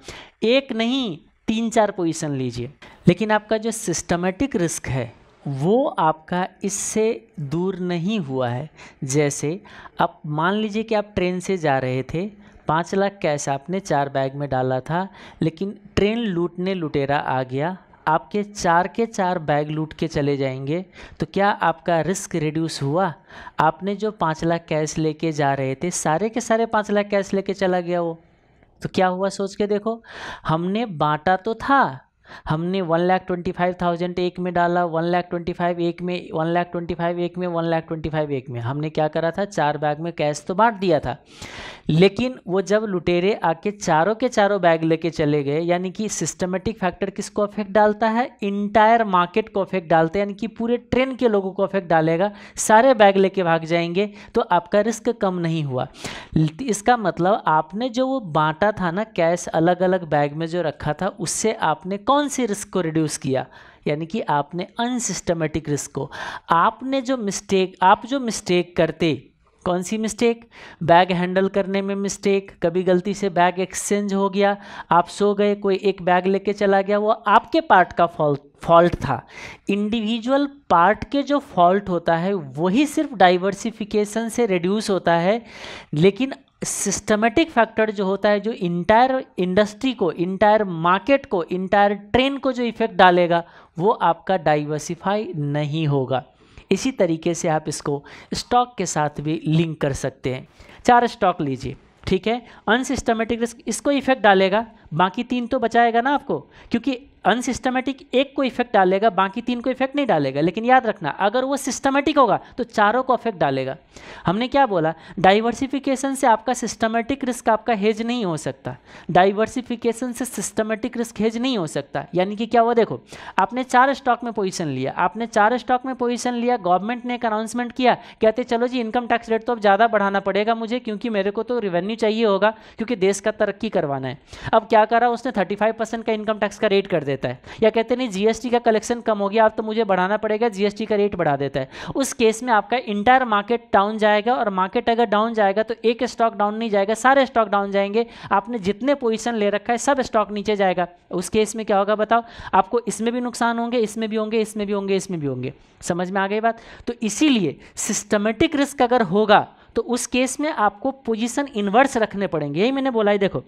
एक नहीं तीन चार पोजीशन लीजिए लेकिन आपका जो सिस्टमेटिक रिस्क है वो आपका इससे दूर नहीं हुआ है जैसे आप मान लीजिए कि आप ट्रेन से जा रहे थे पाँच लाख कैश आपने चार बैग में डाला था लेकिन ट्रेन लूटने लुटेरा आ गया आपके चार के चार बैग लूट के चले जाएंगे तो क्या आपका रिस्क रिड्यूस हुआ आपने जो पाँच लाख कैश लेके जा रहे थे सारे के सारे पाँच लाख कैश लेके चला गया वो तो क्या हुआ सोच के देखो हमने बांटा तो था हमने one lakh twenty five thousand एक में डाला वन लाख ट्वेंटी फाइव एक में वन लाख ट्वेंटी फाइव एक में वन लाख ट्वेंटी फाइव एक में हमने क्या करा था चार बैग में कैश तो बांट दिया था लेकिन वो जब लुटेरे आके चारों के चारों बैग लेके चले गए यानी कि सिस्टमेटिक फैक्टर किसको अफेक्ट डालता है इंटायर मार्केट को अफेक्ट डालते हैं यानी कि पूरे ट्रेन के लोगों को अफेक्ट डालेगा सारे बैग लेके भाग जाएंगे तो आपका रिस्क कम नहीं हुआ इसका मतलब आपने जो वो बांटा था ना कैश अलग अलग बैग में जो रखा था उससे आपने कौन कौन सी रिस्क को रिड्यूस किया यानी कि आपने अनसिस्टमेटिक रिस्क को आपने जो मिस्टेक आप जो मिस्टेक करते कौन सी मिस्टेक बैग हैंडल करने में मिस्टेक कभी गलती से बैग एक्सचेंज हो गया आप सो गए कोई एक बैग लेके चला गया वो आपके पार्ट का फॉल्ट फॉल्ट था इंडिविजुअल पार्ट के जो फॉल्ट होता है वही सिर्फ डाइवर्सिफिकेशन से रिड्यूस होता है लेकिन सिस्टमेटिक फैक्टर जो होता है जो इंटायर इंडस्ट्री को इंटायर मार्केट को इंटायर ट्रेन को जो इफेक्ट डालेगा वो आपका डाइवर्सिफाई नहीं होगा इसी तरीके से आप इसको स्टॉक के साथ भी लिंक कर सकते हैं चार स्टॉक लीजिए ठीक है अनसिस्टमेटिक रिस्क इसको इफेक्ट डालेगा बाकी तीन तो बचाएगा ना आपको क्योंकि अनसिस्टमेटिक एक को इफेक्ट डालेगा बाकी तीन को इफेक्ट नहीं डालेगा लेकिन याद रखना अगर वो सिस्टमेटिक होगा तो चारों को इफेक्ट डालेगा हमने क्या बोला डाइवर्सिफिकेशन से आपका सिस्टमेटिक रिस्क आपका हेज नहीं हो सकता डाइवर्सिफिकेशन से सिस्टमेटिक रिस्क हेज नहीं हो सकता यानी कि क्या हुआ देखो आपने चार स्टॉक में पोजिशन लिया आपने चार स्टॉक में पोजिशन लिया गवर्नमेंट ने एक अनाउंसमेंट किया कहते चलो जी इनकम टैक्स रेट तो अब ज़्यादा बढ़ाना पड़ेगा मुझे क्योंकि मेरे को तो रिवेन्यू चाहिए होगा क्योंकि देश का तरक्की करवाना है अब क्या करा उसने थर्टी का इनकम टैक्स का रेट कर देता है या कहते नहीं जीएसटी का कलेक्शन कम हो गया आप तो मुझे बढ़ाना पड़ेगा जीएसटी का रेट बढ़ा देता है उस केस में आपका इंटायर मार्केट डाउन जाएगा और मार्केट अगर डाउन जाएगा तो एक स्टॉक डाउन नहीं जाएगा सारे स्टॉक डाउन जाएंगे आपने जितने पोजिशन ले रखा है सब स्टॉक नीचे जाएगा उस केस में क्या होगा बताओ आपको इसमें भी नुकसान होंगे इसमें भी होंगे इसमें भी होंगे इसमें भी होंगे समझ में आ गई बात तो इसीलिए सिस्टमेटिक रिस्क अगर होगा तो उस केस में आपको पोजीशन इन्वर्स रखने पड़ेंगे यही मैंने बोला है देखो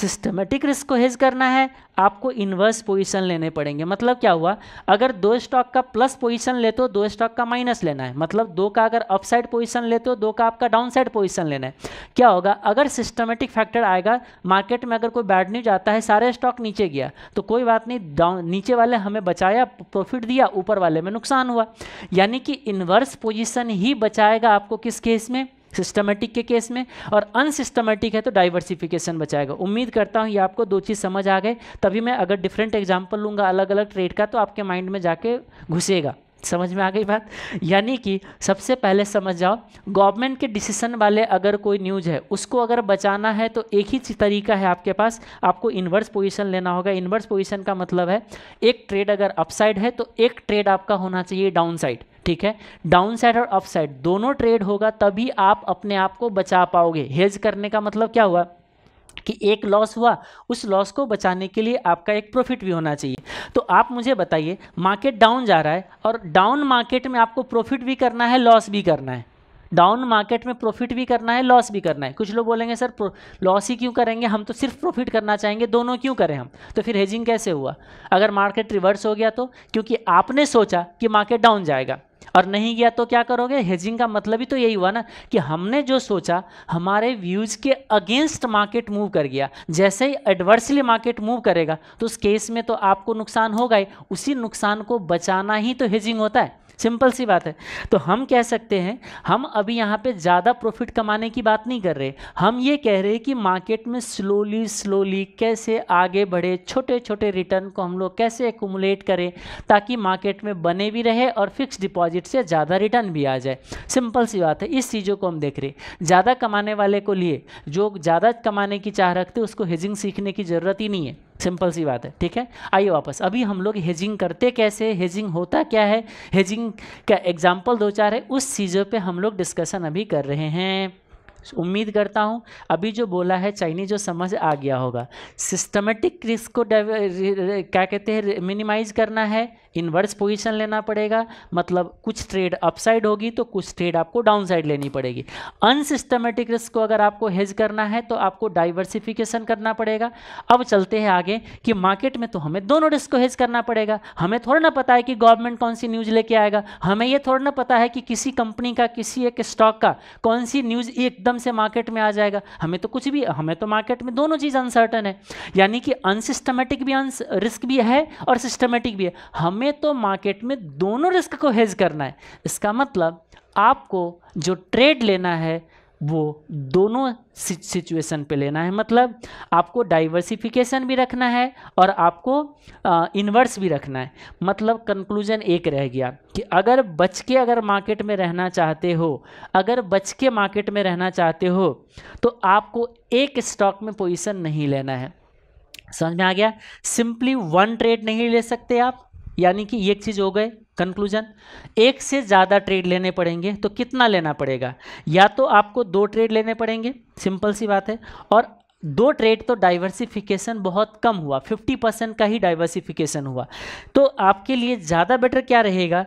सिस्टमेटिक रिस्क को हेज करना है आपको इन्वर्स पोजीशन लेने पड़ेंगे मतलब क्या हुआ अगर दो स्टॉक का प्लस पोजीशन ले तो दो स्टॉक का माइनस लेना है मतलब दो का अगर अपसाइड पोजीशन लेते हो दो का आपका डाउनसाइड पोजीशन लेना है क्या होगा अगर सिस्टमेटिक फैक्टर आएगा मार्केट में अगर कोई बैड न्यूज आता है सारे स्टॉक नीचे गया तो कोई बात नहीं डाउन नीचे वाले हमें बचाया प्रॉफिट दिया ऊपर वाले में नुकसान हुआ यानी कि इन्वर्स पोजिशन ही बचाएगा आपको किस केस में सिस्टमेटिक के केस में और अनसिस्टमेटिक है तो डाइवर्सिफिकेशन बचाएगा उम्मीद करता हूँ ये आपको दो चीज़ समझ आ गए तभी मैं अगर डिफरेंट एग्जाम्पल लूँगा अलग अलग ट्रेड का तो आपके माइंड में जाके घुसेगा समझ में आ गई बात यानी कि सबसे पहले समझ जाओ गवर्नमेंट के डिसीजन वाले अगर कोई न्यूज़ है उसको अगर बचाना है तो एक ही तरीका है आपके पास आपको इन्वर्स पोजीशन लेना होगा इन्वर्स पोजीशन का मतलब है एक ट्रेड अगर अपसाइड है तो एक ट्रेड आपका होना चाहिए डाउन साइड ठीक है डाउन साइड और अपसाइड दोनों ट्रेड होगा तभी आप अपने आप को बचा पाओगे हेज करने का मतलब क्या हुआ कि एक लॉस हुआ उस लॉस को बचाने के लिए आपका एक प्रॉफिट भी होना चाहिए तो आप मुझे बताइए मार्केट डाउन जा रहा है और डाउन मार्केट में आपको प्रॉफिट भी करना है लॉस भी करना है डाउन मार्केट में प्रॉफिट भी करना है लॉस भी करना है कुछ लोग बोलेंगे सर लॉस ही क्यों करेंगे हम तो सिर्फ प्रॉफिट करना चाहेंगे दोनों क्यों करें हम तो फिर हेजिंग कैसे हुआ अगर मार्केट रिवर्स हो गया तो क्योंकि आपने सोचा कि मार्केट डाउन जाएगा और नहीं गया तो क्या करोगे हेजिंग का मतलब ही तो यही हुआ ना कि हमने जो सोचा हमारे व्यूज़ के अगेंस्ट मार्केट मूव कर गया जैसे ही एडवर्सली मार्केट मूव करेगा तो उस केस में तो आपको नुकसान होगा ही उसी नुकसान को बचाना ही तो हेजिंग होता है सिंपल सी बात है तो हम कह सकते हैं हम अभी यहाँ पे ज़्यादा प्रॉफिट कमाने की बात नहीं कर रहे हम ये कह रहे हैं कि मार्केट में स्लोली स्लोली कैसे आगे बढ़े छोटे छोटे रिटर्न को हम लोग कैसे एकूमुलेट करें ताकि मार्केट में बने भी रहे और फिक्स डिपॉजिट से ज़्यादा रिटर्न भी आ जाए सिंपल सी बात है इस चीज़ों को हम देख रहे ज़्यादा कमाने वाले को लिए जो ज़्यादा कमाने की चाह रखते उसको हेजिंग सीखने की ज़रूरत ही नहीं है सिंपल सी बात है ठीक है आइए वापस अभी हम लोग हेजिंग करते कैसे हेजिंग होता क्या है हेजिंग का एग्जाम्पल दो चार है उस चीज़ों पे हम लोग डिस्कशन अभी कर रहे हैं उम्मीद करता हूँ अभी जो बोला है चाइनीज जो समझ आ गया होगा सिस्टमेटिक रिस्क को क्या कहते हैं मिनिमाइज करना है इन्वर्स पोजीशन लेना पड़ेगा मतलब कुछ ट्रेड अपसाइड होगी तो कुछ ट्रेड आपको डाउनसाइड लेनी पड़ेगी अनसिस्टमेटिक रिस्क को अगर आपको हेज करना है तो आपको डाइवर्सिफिकेशन करना पड़ेगा अब चलते हैं आगे कि मार्केट में तो हमें दोनों रिस्क को हेज करना पड़ेगा हमें थोड़ा ना पता है कि गवर्नमेंट कौन सी न्यूज़ लेके आएगा हमें यह थोड़ा ना पता है कि किसी कंपनी का किसी एक स्टॉक का कौन सी न्यूज़ एकदम से मार्केट में आ जाएगा हमें तो कुछ भी हमें तो मार्केट में दोनों चीज़ अनसर्टन है यानी कि अनसिस्टमेटिक भी रिस्क भी है और सिस्टमेटिक भी है हमें हमें तो मार्केट में दोनों रिस्क को हेज करना है इसका मतलब आपको जो ट्रेड लेना है वो दोनों सिचुएशन पे लेना है मतलब आपको डाइवर्सिफिकेशन भी रखना है और आपको इन्वर्स भी रखना है मतलब कंक्लूजन एक रह गया कि अगर बच के अगर मार्केट में रहना चाहते हो अगर बच के मार्केट में रहना चाहते हो तो आपको एक स्टॉक में पोजीशन नहीं लेना है समझ में आ गया सिंपली वन ट्रेड नहीं ले सकते आप यानी कि एक चीज़ हो गए कंक्लूजन एक से ज़्यादा ट्रेड लेने पड़ेंगे तो कितना लेना पड़ेगा या तो आपको दो ट्रेड लेने पड़ेंगे सिंपल सी बात है और दो ट्रेड तो डाइवर्सिफिकेशन बहुत कम हुआ 50 परसेंट का ही डाइवर्सिफिकेशन हुआ तो आपके लिए ज़्यादा बेटर क्या रहेगा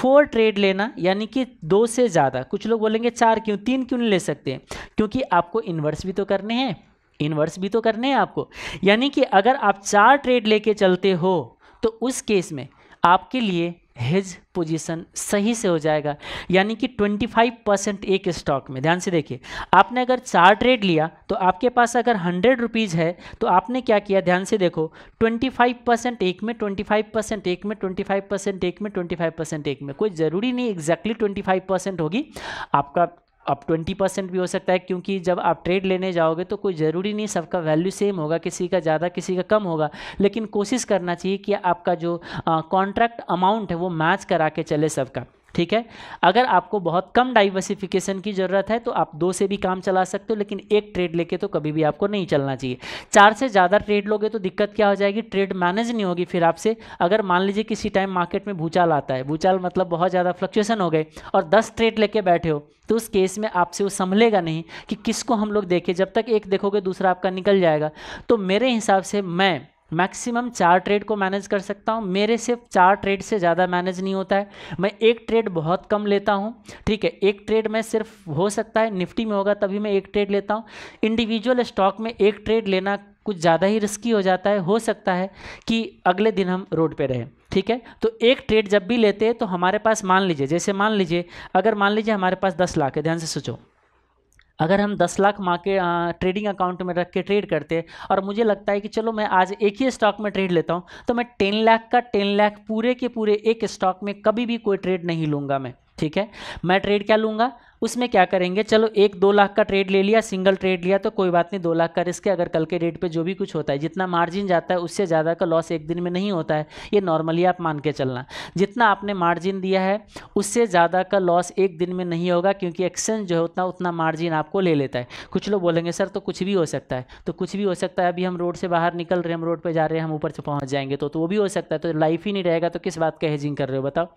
फोर ट्रेड लेना यानी कि दो से ज़्यादा कुछ लोग बोलेंगे चार क्यों तीन क्यों नहीं ले सकते हैं क्योंकि आपको इन्वर्स भी तो करने हैं इन्वर्स भी तो करने हैं आपको यानी कि अगर आप चार ट्रेड लेके चलते हो तो उस केस में आपके लिए हेज पोजीशन सही से हो जाएगा यानी कि 25 परसेंट एक स्टॉक में ध्यान से देखिए आपने अगर चार ट्रेड लिया तो आपके पास अगर हंड्रेड रुपीज़ है तो आपने क्या किया ध्यान से देखो 25 परसेंट एक में 25 परसेंट एक में 25 परसेंट एक में 25 परसेंट एक में कोई ज़रूरी नहीं एग्जैक्टली 25 परसेंट होगी आपका अब ट्वेंटी परसेंट भी हो सकता है क्योंकि जब आप ट्रेड लेने जाओगे तो कोई ज़रूरी नहीं सबका वैल्यू सेम होगा किसी का ज़्यादा किसी का कम होगा लेकिन कोशिश करना चाहिए कि आपका जो कॉन्ट्रैक्ट अमाउंट है वो मैच करा के चले सबका ठीक है अगर आपको बहुत कम डाइवर्सिफिकेशन की ज़रूरत है तो आप दो से भी काम चला सकते हो लेकिन एक ट्रेड लेके तो कभी भी आपको नहीं चलना चाहिए चार से ज़्यादा ट्रेड लोगे तो दिक्कत क्या हो जाएगी ट्रेड मैनेज नहीं होगी फिर आपसे अगर मान लीजिए किसी टाइम मार्केट में भूचाल आता है भूचाल मतलब बहुत ज़्यादा फ्लक्चुएसन हो गए और दस ट्रेड लेके बैठे हो तो उस केस में आपसे वो संभलेगा नहीं कि किसको हम लोग देखें जब तक एक देखोगे दूसरा आपका निकल जाएगा तो मेरे हिसाब से मैं मैक्सिमम चार ट्रेड को मैनेज कर सकता हूँ मेरे सिर्फ चार ट्रेड से ज़्यादा मैनेज नहीं होता है मैं एक ट्रेड बहुत कम लेता हूँ ठीक है एक ट्रेड में सिर्फ हो सकता है निफ्टी में होगा तभी मैं एक ट्रेड लेता हूँ इंडिविजुअल स्टॉक में एक ट्रेड लेना कुछ ज़्यादा ही रिस्की हो जाता है हो सकता है कि अगले दिन हम रोड पर रहें ठीक है तो एक ट्रेड जब भी लेते हैं तो हमारे पास मान लीजिए जैसे मान लीजिए अगर मान लीजिए हमारे पास दस लाख है ध्यान से सोचो अगर हम 10 लाख मार्केट ट्रेडिंग अकाउंट में रख के ट्रेड करते और मुझे लगता है कि चलो मैं आज एक ही स्टॉक में ट्रेड लेता हूँ तो मैं 10 लाख का 10 लाख पूरे के पूरे एक स्टॉक में कभी भी कोई ट्रेड नहीं लूँगा मैं ठीक है मैं ट्रेड क्या लूँगा उसमें क्या करेंगे चलो एक दो लाख का ट्रेड ले लिया सिंगल ट्रेड लिया तो कोई बात नहीं दो लाख का रिस्क है अगर कल के डेट पे जो भी कुछ होता है जितना मार्जिन जाता है उससे ज़्यादा का लॉस एक दिन में नहीं होता है ये नॉर्मली आप मान के चलना जितना आपने मार्जिन दिया है उससे ज़्यादा का लॉस एक दिन में नहीं होगा क्योंकि एक्सचेंज जो है उतना उतना मार्जिन आपको ले लेता है कुछ लोग बोलेंगे सर तो कुछ भी हो सकता है तो कुछ भी हो सकता है अभी हम रोड से बाहर निकल रहे हैं हम रोड पर जा रहे हैं हम ऊपर से पहुँच जाएंगे तो, तो, वो भी हो सकता है तो लाइफ ही नहीं रहेगा तो किस बात का हेजिंग कर रहे हो बताओ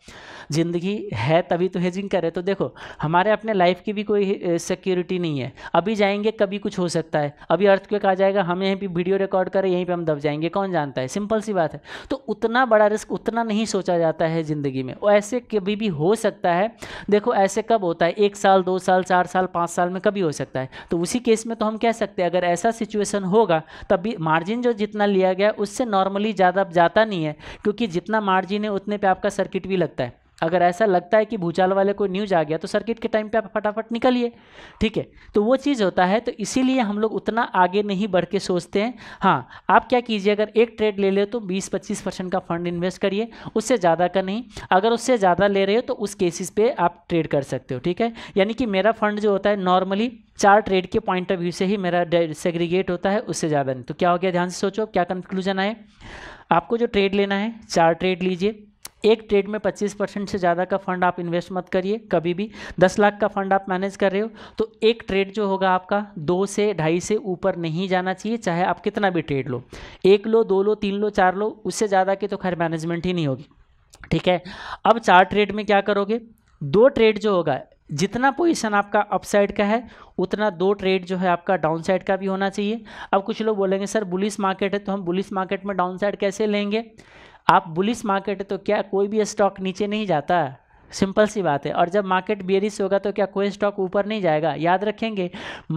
ज़िंदगी है तभी तो हेजिंग करे तो देखो हमारे अपने अपने लाइफ की भी कोई सिक्योरिटी नहीं है अभी जाएंगे कभी कुछ हो सकता है अभी अर्थ क्वेक आ जाएगा हम यहीं पर वीडियो रिकॉर्ड करें यहीं पर हम दब जाएंगे कौन जानता है सिंपल सी बात है तो उतना बड़ा रिस्क उतना नहीं सोचा जाता है ज़िंदगी में ऐसे कभी भी हो सकता है देखो ऐसे कब होता है एक साल दो साल चार साल पाँच साल में कभी हो सकता है तो उसी केस में तो हम कह सकते हैं अगर ऐसा सिचुएशन होगा तब भी मार्जिन जो जितना लिया गया उससे नॉर्मली ज़्यादा जाता नहीं है क्योंकि जितना मार्जिन है उतने पे आपका सर्किट भी लगता है अगर ऐसा लगता है कि भूचाल वाले कोई न्यूज आ गया तो सर्किट के टाइम पे आप फटाफट निकलिए ठीक है तो वो चीज़ होता है तो इसीलिए हम लोग उतना आगे नहीं बढ़ के सोचते हैं हाँ आप क्या कीजिए अगर एक ट्रेड ले ले तो बीस पच्चीस परसेंट का फंड इन्वेस्ट करिए उससे ज़्यादा का नहीं अगर उससे ज़्यादा ले रहे हो तो उस केसिस पे आप ट्रेड कर सकते हो ठीक है यानी कि मेरा फंड जो होता है नॉर्मली चार ट्रेड के पॉइंट ऑफ व्यू से ही मेरा सेग्रीगेट होता है उससे ज़्यादा नहीं तो क्या हो गया ध्यान से सोचो क्या कंक्लूजन आए आपको जो ट्रेड लेना है चार ट्रेड लीजिए एक ट्रेड में 25 परसेंट से ज़्यादा का फंड आप इन्वेस्ट मत करिए कभी भी 10 लाख का फंड आप मैनेज कर रहे हो तो एक ट्रेड जो होगा आपका दो से ढाई से ऊपर नहीं जाना चाहिए चाहे आप कितना भी ट्रेड लो एक लो दो लो तीन लो चार लो उससे ज़्यादा की तो खैर मैनेजमेंट ही नहीं होगी ठीक है अब चार ट्रेड में क्या करोगे दो ट्रेड जो होगा जितना पोजीशन आपका अपसाइड का है उतना दो ट्रेड जो है आपका डाउनसाइड का भी होना चाहिए अब कुछ लोग बोलेंगे सर बुलिस मार्केट है तो हम बुलिस मार्केट में डाउनसाइड कैसे लेंगे आप बुलिस मार्केट है तो क्या कोई भी स्टॉक नीचे नहीं जाता सिंपल सी बात है और जब मार्केट बेरिस होगा तो क्या कोई स्टॉक ऊपर नहीं जाएगा याद रखेंगे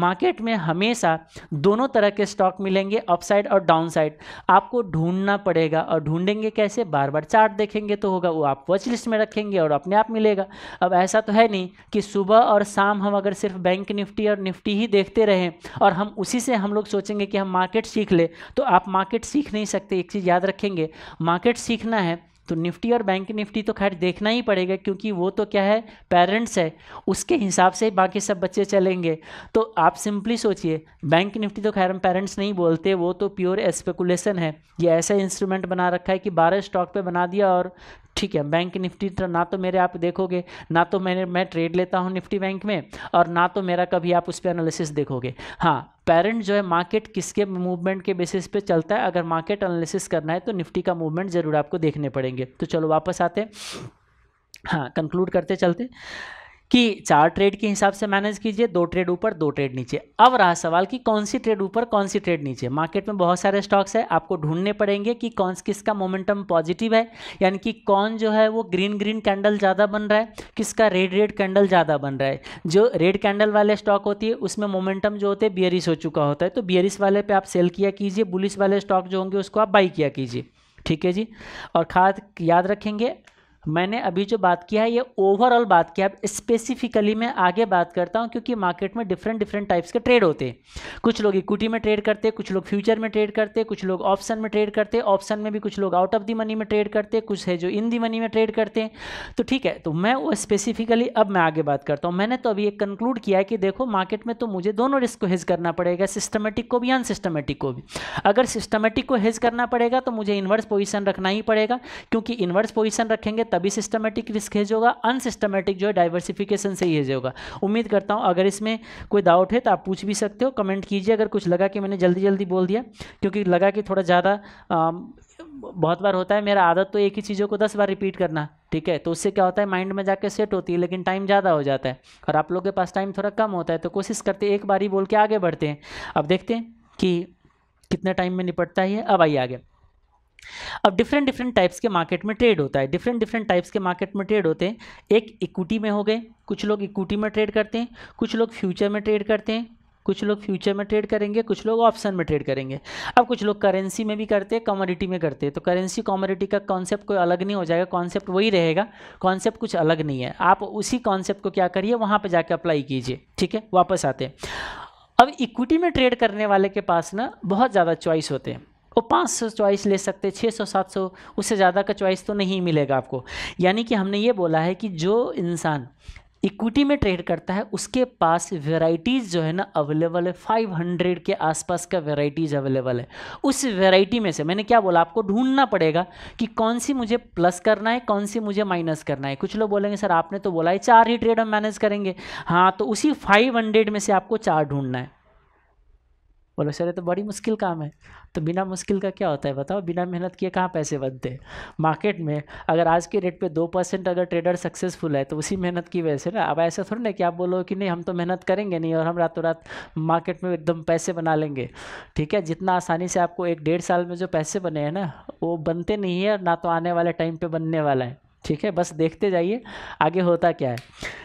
मार्केट में हमेशा दोनों तरह के स्टॉक मिलेंगे अपसाइड और डाउनसाइड आपको ढूंढना पड़ेगा और ढूंढेंगे कैसे बार बार चार्ट देखेंगे तो होगा वो आप वॉच लिस्ट में रखेंगे और अपने आप मिलेगा अब ऐसा तो है नहीं कि सुबह और शाम हम अगर सिर्फ बैंक निफ्टी और निफ्टी ही देखते रहें और हम उसी से हम लोग सोचेंगे कि हम मार्केट सीख ले तो आप मार्केट सीख नहीं सकते एक चीज़ याद रखेंगे मार्केट सीखना है तो निफ्टी और बैंक निफ्टी तो खैर देखना ही पड़ेगा क्योंकि वो तो क्या है पेरेंट्स है उसके हिसाब से बाकी सब बच्चे चलेंगे तो आप सिंपली सोचिए बैंक निफ्टी तो खैर हम पेरेंट्स नहीं बोलते वो तो प्योर स्पेकुलेशन है ये ऐसा इंस्ट्रूमेंट बना रखा है कि बारह स्टॉक पर बना दिया और ठीक है बैंक निफ्टी ना तो मेरे आप देखोगे ना तो मैंने मैं ट्रेड लेता हूँ निफ्टी बैंक में और ना तो मेरा कभी आप उस पर एनालिसिस देखोगे हाँ पेरेंट जो है मार्केट किसके मूवमेंट के बेसिस पे चलता है अगर मार्केट एनालिसिस करना है तो निफ्टी का मूवमेंट ज़रूर आपको देखने पड़ेंगे तो चलो वापस आते हैं हाँ कंक्लूड करते चलते कि चार ट्रेड के हिसाब से मैनेज कीजिए दो ट्रेड ऊपर दो ट्रेड नीचे अब रहा सवाल कि कौन सी ट्रेड ऊपर कौन सी ट्रेड नीचे मार्केट में बहुत सारे स्टॉक्स है आपको ढूंढने पड़ेंगे कि कौन किसका मोमेंटम पॉजिटिव है यानी कि कौन जो है वो ग्रीन ग्रीन कैंडल ज़्यादा बन रहा है किसका रेड रेड कैंडल ज़्यादा बन रहा है जो रेड कैंडल वाले स्टॉक होती है उसमें मोमेंटम जो होते हैं बियरिस हो चुका होता है तो बियरिस वाले पे आप सेल किया कीजिए बुलिस वाले स्टॉक जो होंगे उसको आप बाई किया कीजिए ठीक है जी और खाद याद रखेंगे मैंने अभी जो बात किया है ये ओवरऑल बात किया अब स्पेसिफिकली मैं आगे बात करता हूँ क्योंकि मार्केट में डिफरेंट डिफरेंट टाइप्स के ट्रेड होते हैं कुछ लोग इक्विटी में ट्रेड करते कुछ लोग फ्यूचर में ट्रेड करते कुछ लोग ऑप्शन में ट्रेड करते ऑप्शन में भी कुछ लोग आउट ऑफ दी मनी में ट्रेड करते कुछ है जो इन दी मनी में ट्रेड करते हैं तो ठीक है तो मैं वो स्पेसिफिकली अब मैं आगे बात करता हूँ मैंने तो अभी एक कंक्लूड किया है कि देखो मार्केट में तो मुझे दोनों रिस्क को हेज करना पड़ेगा सिस्टमेटिक को भी अनसिस्टमेटिक को भी अगर सिस्टमेटिक को हेज करना पड़ेगा तो मुझे इन्वर्स पोजिशन रखना ही पड़ेगा क्योंकि इन्वर्स पोजिशन रखेंगे तब तभी सिस्टमेटिक रिस्क हेज होगा अनसिस्टमेटिक जो है डाइवर्सिफिकेशन से ही हेज होगा उम्मीद करता हूँ अगर इसमें कोई डाउट है तो आप पूछ भी सकते हो कमेंट कीजिए अगर कुछ लगा कि मैंने जल्दी जल्दी बोल दिया क्योंकि लगा कि थोड़ा ज़्यादा बहुत बार होता है मेरा आदत तो एक ही चीज़ों को दस बार रिपीट करना ठीक है तो उससे क्या होता है माइंड में जाके सेट होती है लेकिन टाइम ज़्यादा हो जाता है और आप लोग के पास टाइम थोड़ा कम होता है तो कोशिश करते एक बार ही बोल के आगे बढ़ते हैं अब देखते हैं कि कितने टाइम में निपटता है अब आइए आगे अब डिफरेंट डिफरेंट टाइप्स के मार्केट में ट्रेड होता है डिफरेंट डिफरेंट टाइप्स के मार्केट में ट्रेड होते हैं एक इक्विटी में हो गए कुछ लोग इक्विटी में ट्रेड करते हैं कुछ लोग फ्यूचर में ट्रेड करते हैं कुछ लोग फ्यूचर में ट्रेड करेंगे कुछ लोग ऑप्शन में ट्रेड करेंगे अब कुछ लोग करेंसी में भी करते हैं कमोडिटी में करते हैं तो करेंसी कमोडिटी का कॉन्सेप्ट कोई अलग नहीं हो जाएगा कॉन्सेप्ट वही रहेगा कॉन्सेप्ट कुछ अलग नहीं है आप उसी कॉन्सेप्ट को क्या करिए वहाँ पर जाकर अप्लाई कीजिए ठीक है वापस आते हैं अब इक्विटी में ट्रेड करने वाले के पास ना बहुत ज़्यादा चॉइस होते हैं वो पाँच सौ चॉइस ले सकते छः सौ सात सौ उससे ज़्यादा का चॉइस तो नहीं मिलेगा आपको यानी कि हमने ये बोला है कि जो इंसान इक्विटी में ट्रेड करता है उसके पास वेराइटीज़ जो है ना अवेलेबल है 500 के आसपास का वेराइटीज़ अवेलेबल है उस वेराइटी में से मैंने क्या बोला आपको ढूंढना पड़ेगा कि कौन सी मुझे प्लस करना है कौन सी मुझे माइनस करना है कुछ लोग बोलेंगे सर आपने तो बोला है चार ही ट्रेड हम मैनेज करेंगे हाँ तो उसी हंड्रेड में से आपको चार ढूंढना है बोलो सर ये तो बड़ी मुश्किल काम है तो बिना मुश्किल का क्या होता है बताओ बिना मेहनत किए कहाँ पैसे बनते मार्केट में अगर आज के रेट पे दो परसेंट अगर ट्रेडर सक्सेसफुल है तो उसी मेहनत की वजह से ना अब ऐसा थोड़ी ना कि आप बोलो कि नहीं हम तो मेहनत करेंगे नहीं और हम रातों रात मार्केट में एकदम पैसे बना लेंगे ठीक है जितना आसानी से आपको एक डेढ़ साल में जो पैसे बने हैं ना वो बनते नहीं है ना तो आने वाले टाइम पर बनने वाला है ठीक है बस देखते जाइए आगे होता क्या है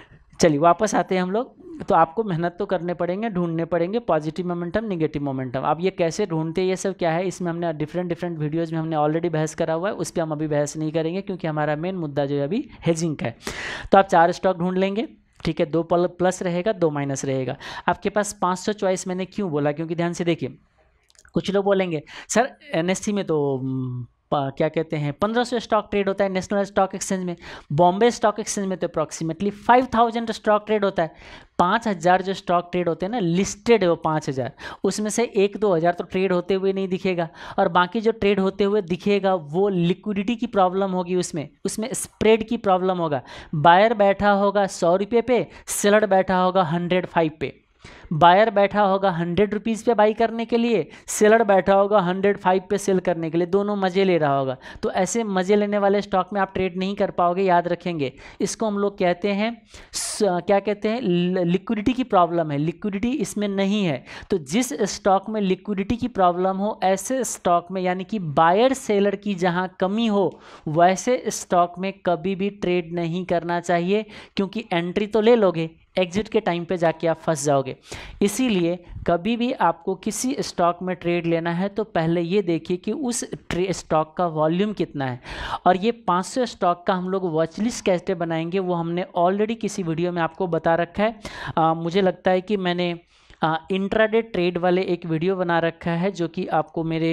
चलिए वापस आते हैं हम लोग तो आपको मेहनत तो करने पड़ेंगे ढूंढने पड़ेंगे पॉजिटिव मोमेंटम निगेटिव मोमेंटम आप ये कैसे ढूंढते ये सब क्या है इसमें हमने डिफरेंट डिफरेंट वीडियोज़ में हमने ऑलरेडी बहस करा हुआ है उस पर हम अभी बहस नहीं करेंगे क्योंकि हमारा मेन मुद्दा जो है अभी हेजिंग का है तो आप चार स्टॉक ढूंढ लेंगे ठीक है दो प्लस रहेगा दो माइनस रहेगा आपके पास पाँच सौ चॉइस मैंने क्यों बोला क्योंकि ध्यान से देखिए कुछ लोग बोलेंगे सर एनएससी में तो क्या कहते हैं 1500 स्टॉक ट्रेड होता है नेशनल स्टॉक एक्सचेंज में बॉम्बे स्टॉक एक्सचेंज में तो अप्रॉक्सीमेटली 5000 स्टॉक ट्रेड होता है 5000 जो स्टॉक ट्रेड होते हैं ना लिस्टेड है वो 5000 उसमें से एक दो हज़ार तो ट्रेड होते हुए नहीं दिखेगा और बाकी जो ट्रेड होते हुए दिखेगा वो लिक्विडिटी की प्रॉब्लम होगी उसमें उसमें स्प्रेड की प्रॉब्लम होगा बायर बैठा होगा सौ रुपये पे सेलर बैठा होगा हंड्रेड फाइव पे बायर बैठा होगा हंड्रेड रुपीज़ पे बाई करने के लिए सेलर बैठा होगा हंड्रेड फाइव पे सेल करने के लिए दोनों मज़े ले रहा होगा तो ऐसे मज़े लेने वाले स्टॉक में आप ट्रेड नहीं कर पाओगे याद रखेंगे इसको हम लोग कहते हैं क्या कहते हैं लिक्विडिटी की प्रॉब्लम है लिक्विडिटी इसमें नहीं है तो जिस स्टॉक में लिक्विडिटी की प्रॉब्लम हो ऐसे स्टॉक में यानी कि बायर सेलर की जहाँ कमी हो वैसे स्टॉक में कभी भी ट्रेड नहीं करना चाहिए क्योंकि एंट्री तो ले लोगे एग्जिट के टाइम पे जाके आप फंस जाओगे इसीलिए कभी भी आपको किसी स्टॉक में ट्रेड लेना है तो पहले ये देखिए कि उस स्टॉक का वॉल्यूम कितना है और ये 500 स्टॉक का हम लोग वॉचलिस्ट कैसे बनाएंगे वो हमने ऑलरेडी किसी वीडियो में आपको बता रखा है आ, मुझे लगता है कि मैंने इंट्राडे ट्रेड वाले एक वीडियो बना रखा है जो कि आपको मेरे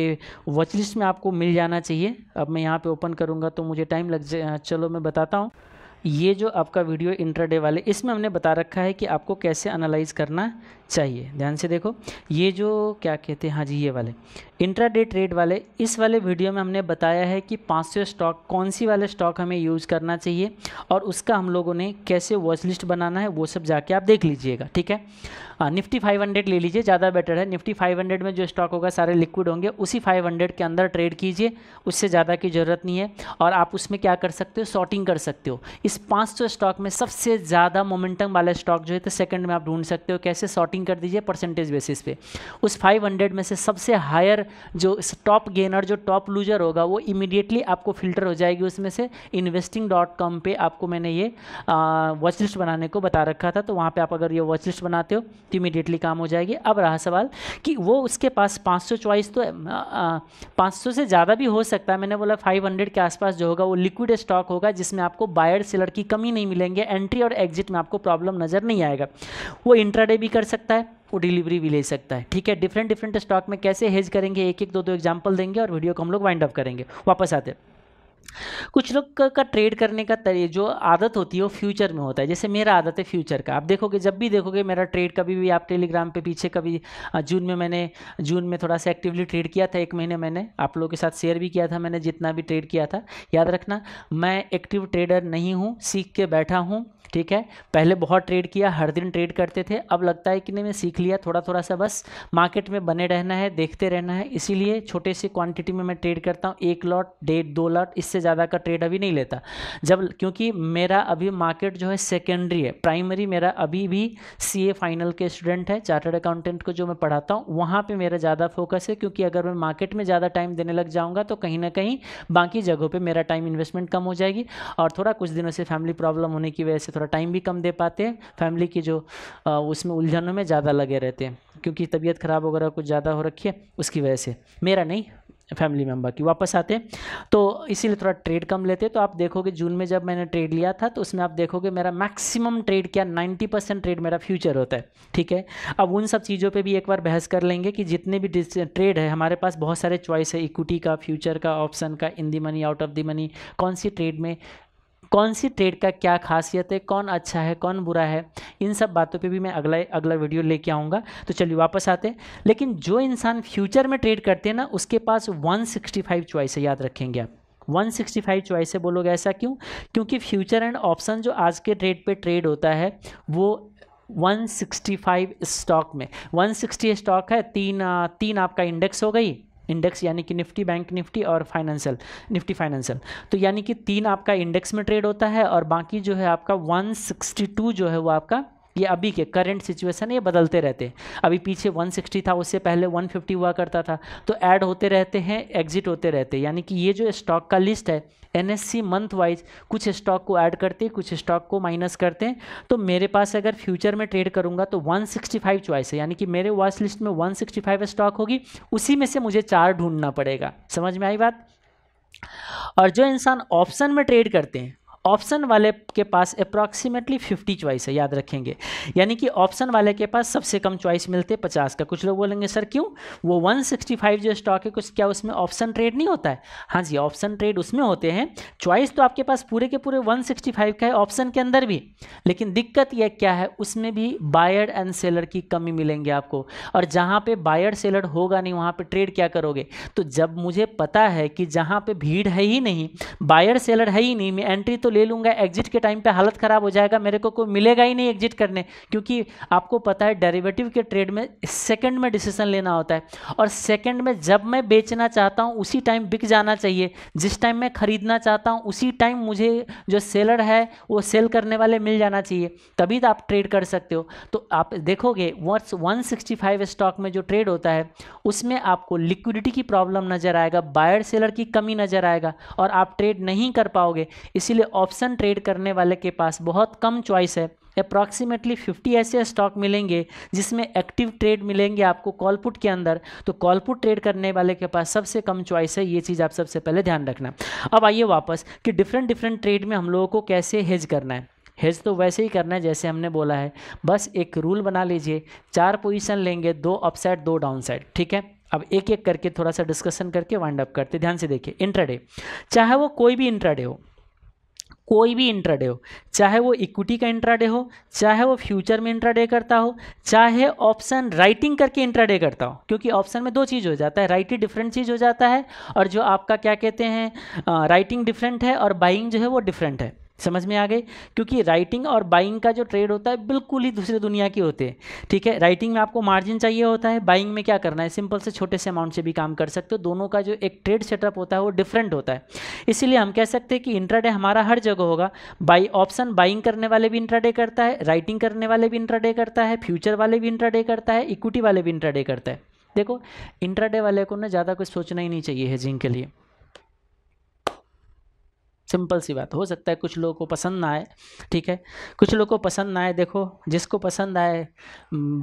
वॉचलिस्ट में आपको मिल जाना चाहिए अब मैं यहाँ पर ओपन करूँगा तो मुझे टाइम लग जाए चलो मैं बताता हूँ ये जो आपका वीडियो इंट्राडे वाले इसमें हमने बता रखा है कि आपको कैसे एनालाइज करना चाहिए ध्यान से देखो ये जो क्या कहते हैं हाँ जी ये वाले इंट्राडे ट्रेड वाले इस वाले वीडियो में हमने बताया है कि 500 स्टॉक कौन सी वाले स्टॉक हमें यूज़ करना चाहिए और उसका हम लोगों ने कैसे वॉच लिस्ट बनाना है वो सब जाके आप देख लीजिएगा ठीक है आ, निफ्टी 500 ले लीजिए ज़्यादा बेटर है निफ्टी 500 में जो स्टॉक होगा सारे लिक्विड होंगे उसी 500 के अंदर ट्रेड कीजिए उससे ज़्यादा की ज़रूरत नहीं है और आप उसमें क्या कर सकते हो शॉर्टिंग कर सकते हो इस 500 स्टॉक में सबसे ज़्यादा मोमेंटम वाला स्टॉक जो है तो सेकंड में आप ढूंढ सकते हो कैसे शॉर्टिंग मार्किंग कर दीजिए परसेंटेज बेसिस पे उस 500 में से सबसे हायर जो टॉप गेनर जो टॉप लूजर होगा वो इमीडिएटली आपको फिल्टर हो जाएगी उसमें से इन्वेस्टिंग डॉट कॉम पर आपको मैंने ये वॉच लिस्ट बनाने को बता रखा था तो वहाँ पर आप अगर ये वॉच लिस्ट बनाते हो तो इमीडिएटली काम हो जाएगी अब रहा सवाल कि वो उसके पास पाँच चॉइस तो पाँच से ज़्यादा भी हो सकता है मैंने बोला फाइव के आसपास जो होगा वो लिक्विड स्टॉक होगा जिसमें आपको बायर सेलर की कमी नहीं मिलेंगे एंट्री और एग्जिट में आपको प्रॉब्लम नज़र नहीं आएगा वो इंट्राडे भी कर सकते सकता है वो डिलीवरी भी ले सकता है ठीक है डिफरेंट डिफरेंट स्टॉक में कैसे हेज करेंगे एक एक दो दो एग्जाम्पल देंगे और वीडियो को हम लोग वाइंड अप करेंगे वापस आते हैं कुछ लोग का, का ट्रेड करने का तरी जो आदत होती है वो फ्यूचर में होता है जैसे मेरा आदत है फ्यूचर का आप देखोगे जब भी देखोगे मेरा ट्रेड कभी भी आप टेलीग्राम पे पीछे कभी जून में मैंने जून में थोड़ा सा एक्टिवली ट्रेड किया था एक महीने मैंने आप लोगों के साथ शेयर भी किया था मैंने जितना भी ट्रेड किया था याद रखना मैं एक्टिव ट्रेडर नहीं हूँ सीख के बैठा हूँ ठीक है पहले बहुत ट्रेड किया हर दिन ट्रेड करते थे अब लगता है कि नहीं मैं सीख लिया थोड़ा थोड़ा सा बस मार्केट में बने रहना है देखते रहना है इसीलिए छोटे से क्वांटिटी में मैं ट्रेड करता हूँ एक लॉट डेढ़ दो लॉट इससे ज़्यादा का ट्रेड अभी नहीं लेता जब क्योंकि मेरा अभी मार्केट जो है सेकेंडरी है प्राइमरी मेरा अभी भी सी फाइनल के स्टूडेंट है चार्टर्ड अकाउंटेंट को जो मैं पढ़ाता हूँ वहाँ पर मेरा ज़्यादा फोकस है क्योंकि अगर मैं मार्केट में ज़्यादा टाइम देने लग जाऊँगा तो कहीं ना कहीं बाकी जगहों पर मेरा टाइम इन्वेस्टमेंट कम हो जाएगी और थोड़ा कुछ दिनों से फैमिली प्रॉब्लम होने की वजह से थोड़ा टाइम भी कम दे पाते हैं फैमिली की जो उसमें उलझनों में ज़्यादा लगे रहते हैं क्योंकि तबीयत ख़राब वगैरह कुछ ज़्यादा हो रखी है उसकी वजह से मेरा नहीं फैमिली मेम्बर की वापस आते तो इसीलिए थोड़ा ट्रेड कम लेते तो आप देखोगे जून में जब मैंने ट्रेड लिया था तो उसमें आप देखोगे मेरा मैक्सिमम ट्रेड क्या 90 परसेंट ट्रेड मेरा फ्यूचर होता है ठीक है अब उन सब चीज़ों पे भी एक बार बहस कर लेंगे कि जितने भी ट्रेड है हमारे पास बहुत सारे चॉइस है इक्विटी का फ्यूचर का ऑप्शन का in the money out of the money कौन सी ट्रेड में कौन सी ट्रेड का क्या खासियत है कौन अच्छा है कौन बुरा है इन सब बातों पे भी मैं अगला अगला वीडियो लेके आऊँगा तो चलिए वापस आते हैं लेकिन जो इंसान फ्यूचर में ट्रेड करते हैं ना उसके पास 165 चॉइस है याद रखेंगे आप 165 चॉइस है बोलोगे ऐसा क्यों क्योंकि फ्यूचर एंड ऑप्शन जो आज के ट्रेड पर ट्रेड होता है वो 165 स्टॉक में 160 स्टॉक है तीन तीन आपका इंडेक्स हो गई इंडेक्स यानी कि निफ्टी बैंक निफ्टी और फाइनेंशियल निफ्टी फाइनेंशियल तो यानी कि तीन आपका इंडेक्स में ट्रेड होता है और बाकी जो है आपका 162 जो है वो आपका ये अभी के करंट सिचुएशन ये बदलते रहते हैं अभी पीछे 160 था उससे पहले 150 हुआ करता था तो ऐड होते रहते हैं एग्जिट होते रहते हैं यानी कि ये जो स्टॉक का लिस्ट है एन मंथ वाइज कुछ स्टॉक को ऐड करते हैं कुछ स्टॉक को माइनस करते हैं तो मेरे पास अगर फ्यूचर में ट्रेड करूंगा तो 165 चॉइस है यानी कि मेरे वॉच लिस्ट में 165 स्टॉक होगी उसी में से मुझे चार ढूंढना पड़ेगा समझ में आई बात और जो इंसान ऑप्शन में ट्रेड करते हैं ऑप्शन वाले के पास अप्रॉक्सीमेटली फिफ्टी चॉइस है याद रखेंगे यानी कि ऑप्शन वाले के पास सबसे कम चॉइस मिलते हैं पचास का कुछ लोग बोलेंगे सर क्यों वो वन सिक्सटी फाइव जो स्टॉक है कुछ क्या उसमें ऑप्शन ट्रेड नहीं होता है हाँ जी ऑप्शन ट्रेड उसमें होते हैं चॉइस तो आपके पास पूरे के पूरे वन सिक्सटी फाइव का है ऑप्शन के अंदर भी लेकिन दिक्कत यह क्या है उसमें भी बायर एंड सेलर की कमी मिलेंगे आपको और जहाँ पर बायर सेलर होगा नहीं वहाँ पर ट्रेड क्या करोगे तो जब मुझे पता है कि जहाँ पर भीड़ है ही नहीं बायर सेलर है ही नहीं मैं एंट्री तो ले लूँगा एग्जिट के टाइम पे हालत ख़राब हो जाएगा मेरे को कोई मिलेगा ही नहीं एग्जिट करने क्योंकि आपको पता है डेरिवेटिव के ट्रेड में सेकंड में डिसीजन लेना होता है और सेकंड में जब मैं बेचना चाहता हूँ उसी टाइम बिक जाना चाहिए जिस टाइम मैं ख़रीदना चाहता हूँ उसी टाइम मुझे जो सेलर है वो सेल करने वाले मिल जाना चाहिए तभी तो आप ट्रेड कर सकते हो तो आप देखोगे वर्स वन स्टॉक में जो ट्रेड होता है उसमें आपको लिक्विडिटी की प्रॉब्लम नज़र आएगा बायर सेलर की कमी नज़र आएगा और आप ट्रेड नहीं कर पाओगे इसीलिए ऑप्शन ट्रेड करने वाले के पास बहुत कम चॉइस है अप्रॉक्सीमेटली 50 ऐसे स्टॉक मिलेंगे जिसमें एक्टिव ट्रेड मिलेंगे आपको कॉलपुट के अंदर तो कॉलपुट ट्रेड करने वाले के पास सबसे कम चॉइस है ये चीज़ आप सबसे पहले ध्यान रखना अब आइए वापस कि डिफरेंट डिफरेंट ट्रेड में हम लोगों को कैसे हेज करना है हेज तो वैसे ही करना है जैसे हमने बोला है बस एक रूल बना लीजिए चार पोजिशन लेंगे दो अपसाइड दो डाउन ठीक है अब एक एक करके थोड़ा सा डिस्कशन करके वाइंड अप करते ध्यान से देखिए इंट्राडे चाहे वो कोई भी इंट्राडे हो कोई भी इंट्राडे हो चाहे वो इक्विटी का इंट्राडे हो चाहे वो फ्यूचर में इंट्राडे करता हो चाहे ऑप्शन राइटिंग करके इंट्राडे करता हो क्योंकि ऑप्शन में दो चीज़ हो जाता है राइटिंग डिफरेंट चीज़ हो जाता है और जो आपका क्या कहते हैं राइटिंग डिफरेंट है और बाइंग जो है वो डिफरेंट है समझ में आ गए क्योंकि राइटिंग और बाइंग का जो ट्रेड होता है बिल्कुल ही दूसरे दुनिया के होते हैं ठीक है राइटिंग में आपको मार्जिन चाहिए होता है बाइंग में क्या करना है सिंपल से छोटे से अमाउंट से भी काम कर सकते हो दोनों का जो एक ट्रेड सेटअप होता है वो डिफरेंट होता है इसीलिए हम कह सकते हैं कि इंट्राडे हमारा हर जगह होगा बाई ऑप्शन बाइंग करने वाले भी इंट्राडे करता है राइटिंग करने वाले भी इंट्राडे करता है फ्यूचर वाले भी इंट्राडे करता है इक्विटी वाले भी इंट्राडे करता है देखो इंट्राडे वाले को ना ज़्यादा कुछ सोचना ही नहीं चाहिए हेजिंग के लिए सिंपल सी बात हो सकता है कुछ लोगों को पसंद ना आए ठीक है कुछ लोगों को पसंद ना आए देखो जिसको पसंद आए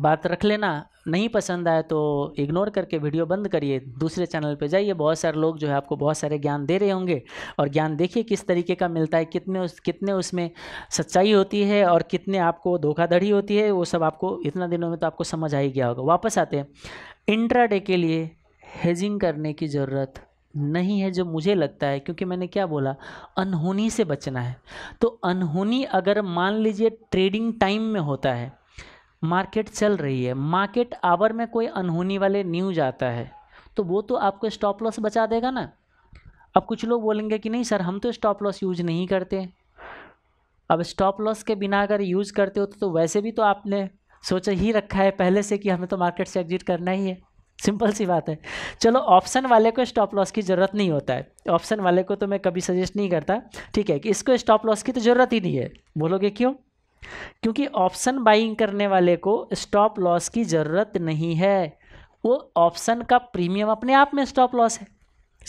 बात रख लेना नहीं पसंद आए तो इग्नोर करके वीडियो बंद करिए दूसरे चैनल पे जाइए बहुत सारे लोग जो है आपको बहुत सारे ज्ञान दे रहे होंगे और ज्ञान देखिए किस तरीके का मिलता है कितने उस कितने उसमें सच्चाई होती है और कितने आपको धोखाधड़ी होती है वो सब आपको इतना दिनों में तो आपको समझ आ ही गया होगा वापस आते हैं इंट्राडे के लिए हेजिंग करने की ज़रूरत नहीं है जो मुझे लगता है क्योंकि मैंने क्या बोला अनहोनी से बचना है तो अनहोनी अगर मान लीजिए ट्रेडिंग टाइम में होता है मार्केट चल रही है मार्केट आवर में कोई अनहोनी वाले न्यूज आता है तो वो तो आपको स्टॉप लॉस बचा देगा ना अब कुछ लोग बोलेंगे कि नहीं सर हम तो स्टॉप लॉस यूज नहीं करते अब स्टॉप लॉस के बिना अगर यूज़ करते हो तो, तो वैसे भी तो आपने सोचा ही रखा है पहले से कि हमें तो मार्केट से एग्जिट करना ही है सिंपल सी बात है चलो ऑप्शन वाले को स्टॉप लॉस की ज़रूरत नहीं होता है ऑप्शन वाले को तो मैं कभी सजेस्ट नहीं करता ठीक है कि इसको स्टॉप लॉस की तो ज़रूरत ही नहीं है बोलोगे क्यों क्योंकि ऑप्शन बाइंग करने वाले को स्टॉप लॉस की ज़रूरत नहीं है वो ऑप्शन का प्रीमियम अपने आप में स्टॉप लॉस है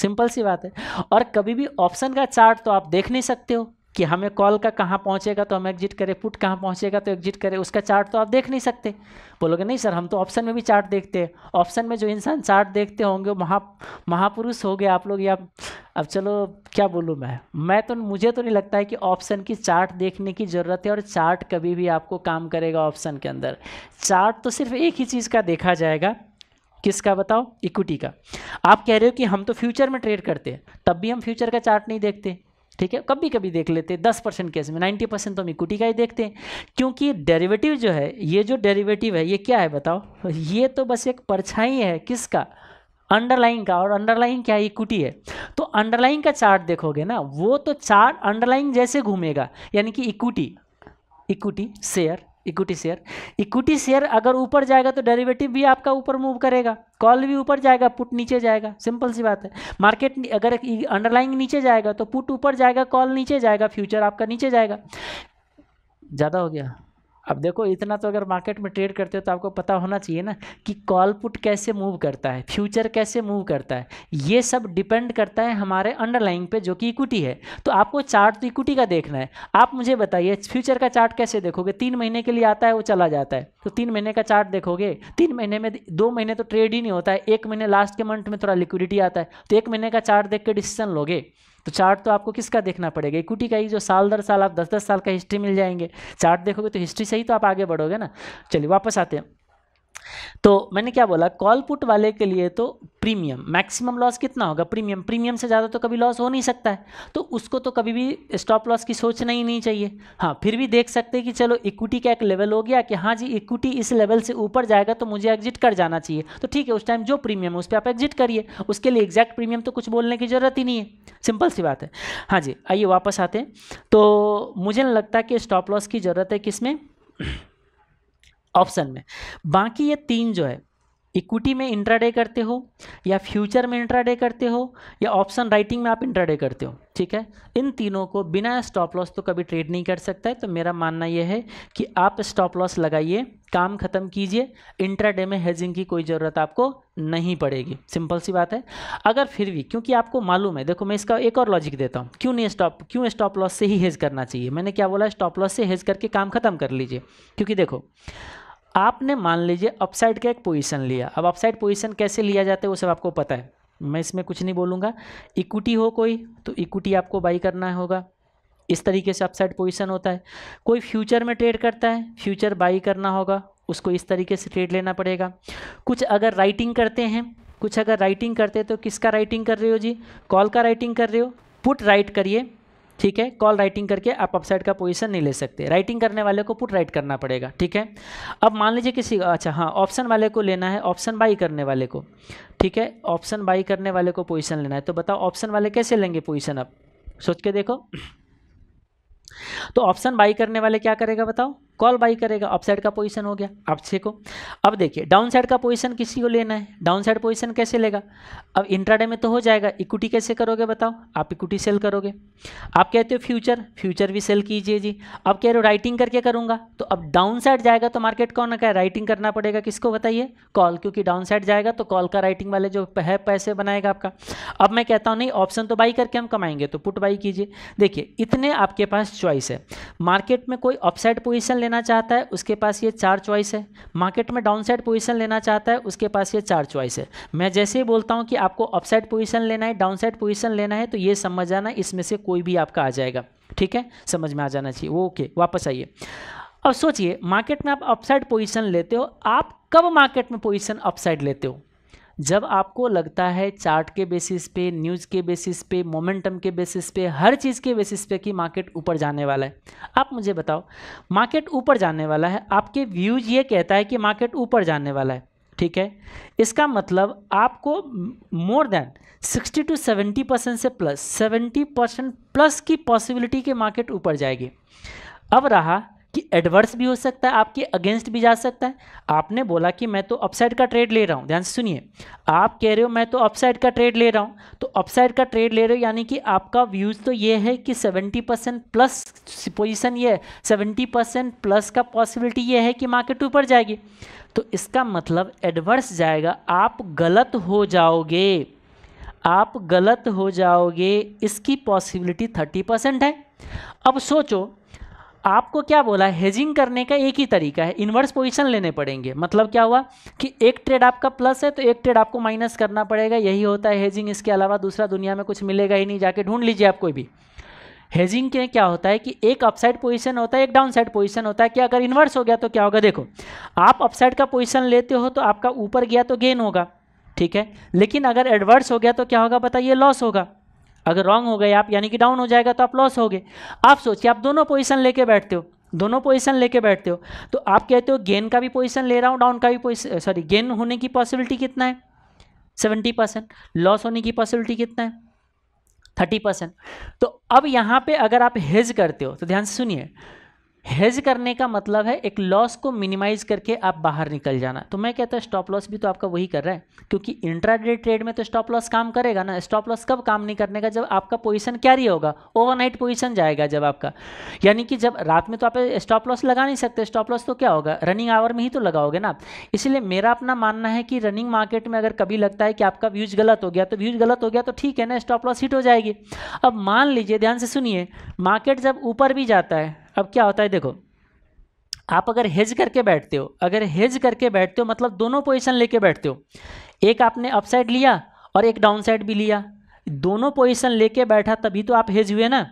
सिंपल सी बात है और कभी भी ऑप्शन का चार्ट तो आप देख नहीं सकते हो कि हमें कॉल का कहाँ पहुँचेगा तो हम एग्जिट करें पुट कहाँ पहुँचेगा तो एग्जिट करें उसका चार्ट तो आप देख नहीं सकते बोलोगे नहीं सर हम तो ऑप्शन में भी चार्ट देखते हैं ऑप्शन में जो इंसान चार्ट देखते होंगे महा महापुरुष हो गए आप लोग या अब चलो क्या बोलूँ मैं मैं तो मुझे तो नहीं लगता है कि ऑप्शन की चार्ट देखने की ज़रूरत है और चार्ट कभी भी आपको काम करेगा ऑप्शन के अंदर चार्ट तो सिर्फ एक ही चीज़ का देखा जाएगा किसका बताओ इक्विटी का आप कह रहे हो कि हम तो फ्यूचर में ट्रेड करते हैं तब भी हम फ्यूचर का चार्ट नहीं देखते ठीक है कभी कभी देख लेते हैं दस परसेंट केस में नाइन्टी परसेंट तो हम इक्विटी का ही देखते हैं क्योंकि डेरिवेटिव जो है ये जो डेरिवेटिव है ये क्या है बताओ ये तो बस एक परछाई है किसका अंडरलाइन का और अंडरलाइन क्या इक्विटी है तो अंडरलाइन का चार्ट देखोगे ना वो तो चार्ट अंडरलाइन जैसे घूमेगा यानी कि equity equity share equity share equity share अगर ऊपर जाएगा तो डेरिवेटिव भी आपका ऊपर मूव करेगा कॉल भी ऊपर जाएगा पुट नीचे जाएगा सिंपल सी बात है मार्केट अगर अंडरलाइंग नीचे जाएगा तो पुट ऊपर जाएगा कॉल नीचे जाएगा फ्यूचर आपका नीचे जाएगा ज़्यादा हो गया अब देखो इतना तो अगर मार्केट में ट्रेड करते हो तो आपको पता होना चाहिए ना कि कॉल पुट कैसे मूव करता है फ्यूचर कैसे मूव करता है ये सब डिपेंड करता है हमारे अंडरलाइंग पे जो कि इक्विटी है तो आपको चार्ट तो इक्विटी का देखना है आप मुझे बताइए फ्यूचर का चार्ट कैसे देखोगे तीन महीने के लिए आता है वो चला जाता है तो तीन महीने का चार्ट देखोगे तीन महीने में दो महीने तो ट्रेड ही नहीं होता है एक महीने लास्ट के मंथ में थोड़ा लिक्विडिटी आता है तो एक महीने का चार्ट देख के डिसीजन लोगे तो चार्ट तो आपको किसका देखना पड़ेगा इक्विटी का ही जो साल दर साल आप दस दस साल का हिस्ट्री मिल जाएंगे चार्ट देखोगे तो हिस्ट्री से ही तो आप आगे बढ़ोगे ना चलिए वापस आते हैं तो मैंने क्या बोला कॉल पुट वाले के लिए तो प्रीमियम मैक्सिमम लॉस कितना होगा प्रीमियम प्रीमियम से ज़्यादा तो कभी लॉस हो नहीं सकता है तो उसको तो कभी भी स्टॉप लॉस की सोचना ही नहीं चाहिए हाँ फिर भी देख सकते हैं कि चलो इक्विटी का एक लेवल हो गया कि हाँ जी इक्विटी इस लेवल से ऊपर जाएगा तो मुझे एग्जिट कर जाना चाहिए तो ठीक है उस टाइम जो प्रीमियम है उस पर आप एग्जिट करिए उसके लिए एग्जैक्ट प्रीमियम तो कुछ बोलने की ज़रूरत ही नहीं है सिंपल सी बात है हाँ जी आइए वापस आते हैं तो मुझे लगता है कि स्टॉप लॉस की ज़रूरत है किसमें ऑप्शन में बाकी ये तीन जो है इक्विटी में इंट्राडे करते हो या फ्यूचर में इंट्राडे करते हो या ऑप्शन राइटिंग में आप इंट्राडे करते हो ठीक है इन तीनों को बिना स्टॉप लॉस तो कभी ट्रेड नहीं कर सकता है तो मेरा मानना यह है कि आप स्टॉप लॉस लगाइए काम ख़त्म कीजिए इंट्राडे में हेजिंग की कोई ज़रूरत आपको नहीं पड़ेगी सिंपल सी बात है अगर फिर भी क्योंकि आपको मालूम है देखो मैं इसका एक और लॉजिक देता हूँ क्यों नहीं स्टॉप क्यों स्टॉप लॉस से ही हेज करना चाहिए मैंने क्या बोला स्टॉप लॉस से हेज करके काम ख़त्म कर लीजिए क्योंकि देखो आपने मान लीजिए अपसाइड का एक पोजीशन लिया अब अपसाइड पोजीशन कैसे लिया जाता है वो सब आपको पता है मैं इसमें कुछ नहीं बोलूँगा इक्विटी हो कोई तो इक्विटी आपको बाई करना होगा इस तरीके से अपसाइड पोजिशन होता है कोई फ्यूचर में ट्रेड करता है फ्यूचर बाई करना होगा उसको इस तरीके से ट्रेड लेना पड़ेगा कुछ अगर राइटिंग करते हैं कुछ अगर राइटिंग करते हैं तो किसका राइटिंग कर रहे हो जी कॉल का राइटिंग कर रहे हो पुट राइट करिए ठीक है कॉल राइटिंग करके आप अपसाइड का पोजीशन नहीं ले सकते राइटिंग करने वाले को पुट राइट करना पड़ेगा ठीक है अब मान लीजिए किसी अच्छा हाँ ऑप्शन वाले को लेना है ऑप्शन बाई करने वाले को ठीक है ऑप्शन बाई करने वाले को पोजीशन लेना है तो बताओ ऑप्शन वाले कैसे लेंगे पोजीशन अब सोच के देखो तो ऑप्शन बाई करने वाले क्या करेगा बताओ कॉल बाई करेगा अपसाइड का पोजीशन हो गया आप छे को अब देखिए डाउन साइड का पोजीशन किसी को लेना है डाउन साइड पोजीशन कैसे लेगा अब इंट्राडे में तो हो जाएगा इक्विटी कैसे करोगे बताओ आप इक्विटी सेल करोगे आप कहते हो फ्यूचर फ्यूचर भी सेल कीजिए जी अब कह रहे हो राइटिंग करके करूंगा तो अब डाउन साइड जाएगा तो मार्केट कौन कहे राइटिंग करना पड़ेगा किसको बताइए कॉल क्योंकि डाउन साइड जाएगा तो कॉल का राइटिंग वाले जो है पैसे बनाएगा आपका अब मैं कहता हूँ नहीं ऑप्शन तो बाई करके हम कमाएंगे तो पुट बाई कीजिए देखिए इतने आपके पास चॉइस है मार्केट में कोई अपसाइड पोजिशन लेना चाहता है उसके पास ये चार चॉइस है मार्केट में डाउन साइड पोजिशन लेना चाहता है उसके पास ये चार चॉइस है मैं जैसे ही बोलता हूँ कि आपको अपसाइड पोजिशन लेना है डाउन साइड पोजिशन लेना है तो ये समझ आना इसमें से कोई भी आपका आ जाएगा ठीक है समझ में आ जाना चाहिए वो ओके वापस आइए अब सोचिए मार्केट में आप अपसाइड पोजिशन लेते हो आप कब मार्केट में पोजिशन अपसाइड लेते हो जब आपको लगता है चार्ट के बेसिस पे न्यूज़ के बेसिस पे मोमेंटम के बेसिस पे हर चीज़ के बेसिस पे कि मार्केट ऊपर जाने वाला है आप मुझे बताओ मार्केट ऊपर जाने वाला है आपके व्यूज ये कहता है कि मार्केट ऊपर जाने वाला है ठीक है इसका मतलब आपको मोर देन 60 टू 70 परसेंट से प्लस 70 परसेंट प्लस की पॉसिबिलिटी के मार्केट ऊपर जाएगी अब रहा कि एडवर्स भी हो सकता है आपके अगेंस्ट भी जा सकता है आपने बोला कि मैं तो अपसाइड का ट्रेड ले रहा हूँ ध्यान से सुनिए आप कह रहे हो मैं तो अपसाइड का ट्रेड ले रहा हूँ तो अपसाइड का ट्रेड ले रहे हो यानी कि आपका व्यूज़ तो ये है कि 70 परसेंट प्लस पोजिशन ये है सेवेंटी परसेंट प्लस का पॉसिबिलिटी ये है कि मार्केट ऊपर जाएगी तो इसका मतलब एडवर्स जाएगा आप गलत हो जाओगे आप गलत हो जाओगे इसकी पॉसिबिलिटी थर्टी परसेंट है अब सोचो आपको क्या बोला हेजिंग करने का एक ही तरीका है इन्वर्स पोजीशन लेने पड़ेंगे मतलब क्या हुआ कि एक ट्रेड आपका प्लस है तो एक ट्रेड आपको माइनस करना पड़ेगा यही होता है हेजिंग इसके अलावा दूसरा दुनिया में कुछ मिलेगा ही नहीं जाके ढूंढ लीजिए आप कोई भी हेजिंग के क्या होता है कि एक अपसाइड पोजिशन होता है एक डाउन साइड होता है कि अगर इन्वर्स हो गया तो क्या होगा देखो आप अपसाइड का पोजिशन लेते हो तो आपका ऊपर गया तो गेन होगा ठीक है लेकिन अगर एडवर्स हो गया तो क्या होगा बताइए लॉस होगा अगर रॉन्ग हो गए आप यानी कि डाउन हो जाएगा तो आप लॉस हो गए आप सोचिए आप दोनों पोजिशन लेके बैठते हो दोनों पोजीशन लेके बैठते हो तो आप कहते हो गेन का भी पोजीशन ले रहा हूँ डाउन का भी पोजिशन सॉरी गेन होने की पॉसिबिलिटी कितना है सेवेंटी परसेंट लॉस होने की पॉसिबिलिटी कितना है थर्टी परसेंट तो अब यहाँ पे अगर आप हेज करते हो तो ध्यान से सुनिए हेज करने का मतलब है एक लॉस को मिनिमाइज करके आप बाहर निकल जाना तो मैं कहता हूँ स्टॉप लॉस भी तो आपका वही कर रहा है क्योंकि इंट्रा ट्रेड में तो स्टॉप लॉस काम करेगा ना स्टॉप लॉस कब काम नहीं करने का जब आपका पोजीशन कैरी होगा ओवरनाइट पोजीशन जाएगा जब आपका यानी कि जब रात में तो आप स्टॉप लॉस लगा नहीं सकते स्टॉप लॉस तो क्या होगा रनिंग आवर में ही तो लगाओगे ना इसलिए मेरा अपना मानना है कि रनिंग मार्केट में अगर कभी लगता है कि आपका व्यूज गलत हो गया तो व्यूज गलत हो गया तो ठीक है ना स्टॉप लॉस हिट हो जाएगी अब मान लीजिए ध्यान से सुनिए मार्केट जब ऊपर भी जाता है अब क्या होता है देखो आप अगर हेज करके बैठते हो अगर हेज करके बैठते हो मतलब दोनों पोजिशन लेके बैठते हो एक आपने अपसाइड लिया और एक डाउन साइड भी लिया दोनों पोजिशन लेके बैठा तभी तो आप हेज हुए ना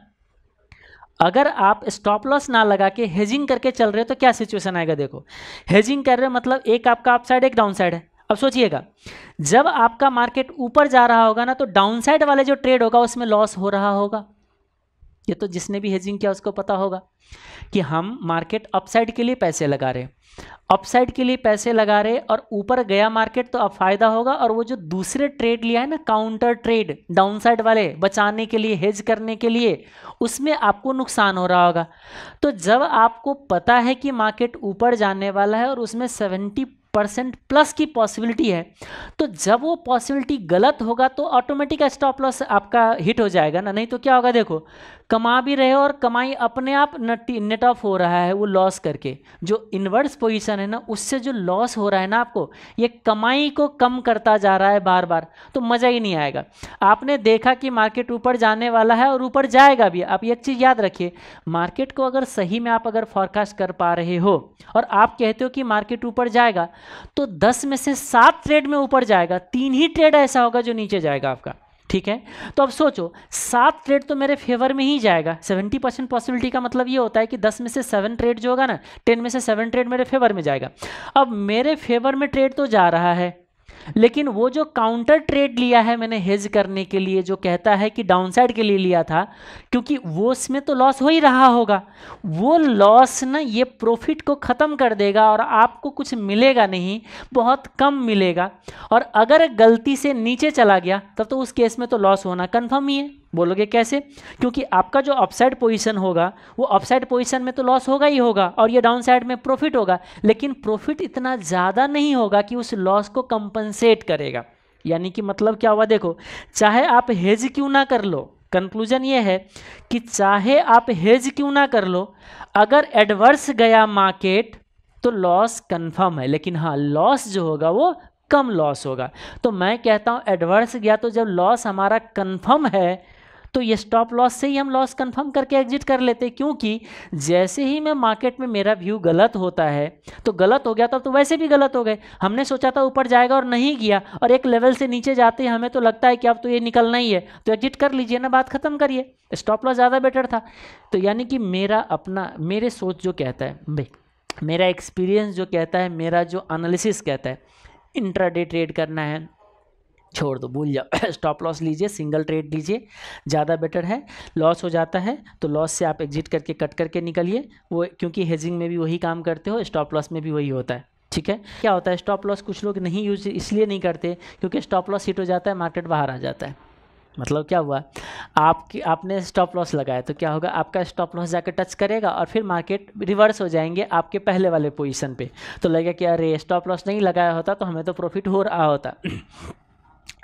अगर आप स्टॉप लॉस ना लगा के हेजिंग करके चल रहे हो तो क्या सिचुएशन आएगा देखो हेजिंग कर रहे हो मतलब एक आपका अपसाइड एक डाउन साइड है अब सोचिएगा जब आपका मार्केट ऊपर जा रहा होगा ना तो डाउनसाइड वाले जो ट्रेड होगा उसमें लॉस हो रहा होगा ये तो जिसने भी हेजिंग किया उसको पता होगा कि हम मार्केट अपसाइड के लिए पैसे लगा रहे अपसाइड के लिए पैसे लगा रहे और ऊपर गया मार्केट तो अब फायदा होगा और वो जो दूसरे ट्रेड लिया है ना काउंटर ट्रेड डाउनसाइड वाले बचाने के लिए हेज करने के लिए उसमें आपको नुकसान हो रहा होगा तो जब आपको पता है कि मार्केट ऊपर जाने वाला है और उसमें सेवेंटी परसेंट प्लस की पॉसिबिलिटी है तो जब वो पॉसिबिलिटी गलत होगा तो ऑटोमेटिक स्टॉप लॉस आपका हिट हो जाएगा ना नहीं तो क्या होगा देखो कमा भी रहे हो और कमाई अपने आप नेट ऑफ हो रहा है वो लॉस करके जो इन्वर्स पोजीशन है ना उससे जो लॉस हो रहा है ना आपको ये कमाई को कम करता जा रहा है बार बार तो मज़ा ही नहीं आएगा आपने देखा कि मार्केट ऊपर जाने वाला है और ऊपर जाएगा भी आप एक चीज़ याद रखिए मार्केट को अगर सही में आप अगर फॉरकास्ट कर पा रहे हो और आप कहते हो कि मार्केट ऊपर जाएगा तो दस में से सात ट्रेड में ऊपर जाएगा तीन ही ट्रेड ऐसा होगा जो नीचे जाएगा आपका ठीक है तो अब सोचो सात ट्रेड तो मेरे फेवर में ही जाएगा सेवेंटी परसेंट पॉसिबिलिटी का मतलब ये होता है कि दस में से सेवन ट्रेड जो होगा ना टेन में से सेवन ट्रेड मेरे फेवर में जाएगा अब मेरे फेवर में ट्रेड तो जा रहा है लेकिन वो जो काउंटर ट्रेड लिया है मैंने हेज करने के लिए जो कहता है कि डाउनसाइड के लिए लिया था क्योंकि वो इसमें तो लॉस हो ही रहा होगा वो लॉस ना ये प्रॉफिट को ख़त्म कर देगा और आपको कुछ मिलेगा नहीं बहुत कम मिलेगा और अगर गलती से नीचे चला गया तब तो उस केस में तो लॉस होना कन्फर्म ही है बोलोगे कैसे क्योंकि आपका जो अपसाइड पोजीशन होगा वो अपसाइड पोजीशन में तो लॉस होगा ही होगा और ये डाउन साइड में प्रॉफिट होगा लेकिन प्रॉफिट इतना ज़्यादा नहीं होगा कि उस लॉस को कंपनसेट करेगा यानी कि मतलब क्या हुआ देखो चाहे आप हेज क्यों ना कर लो कंक्लूजन ये है कि चाहे आप हेज क्यों ना कर लो अगर एडवर्स गया मार्केट तो लॉस कन्फर्म है लेकिन हाँ लॉस जो होगा वो कम लॉस होगा तो मैं कहता हूँ एडवर्स गया तो जब लॉस हमारा कंफर्म है तो ये स्टॉप लॉस से ही हम लॉस कंफर्म करके एग्जिट कर लेते क्योंकि जैसे ही मैं मार्केट में मेरा व्यू गलत होता है तो गलत हो गया था तो वैसे भी गलत हो गए हमने सोचा था ऊपर जाएगा और नहीं गया और एक लेवल से नीचे जाते ही हमें तो लगता है कि अब तो ये निकलना ही है तो एग्जिट कर लीजिए ना बात खत्म करिए स्टॉप लॉस ज़्यादा बेटर था तो यानी कि मेरा अपना मेरे सोच जो कहता है भाई मेरा एक्सपीरियंस जो कहता है मेरा जो एनालिसिस कहता है इंट्राडे ट्रेड करना है छोड़ दो भूल जाओ स्टॉप लॉस लीजिए सिंगल ट्रेड लीजिए ज़्यादा बेटर है लॉस हो जाता है तो लॉस से आप एग्जिट करके कट करके निकलिए वो क्योंकि हेजिंग में भी वही काम करते हो स्टॉप लॉस में भी वही होता है ठीक है क्या होता है स्टॉप लॉस कुछ लोग नहीं यूज इसलिए नहीं करते क्योंकि स्टॉप लॉस हिट हो जाता है मार्केट बाहर आ जाता है मतलब क्या हुआ आपकी आपने स्टॉप लॉस लगाया तो क्या होगा आपका स्टॉप लॉस जाकर टच करेगा और फिर मार्केट रिवर्स हो जाएंगे आपके पहले वाले पोजीशन पे तो लगेगा कि अरे स्टॉप लॉस नहीं लगाया होता तो हमें तो प्रॉफिट हो रहा होता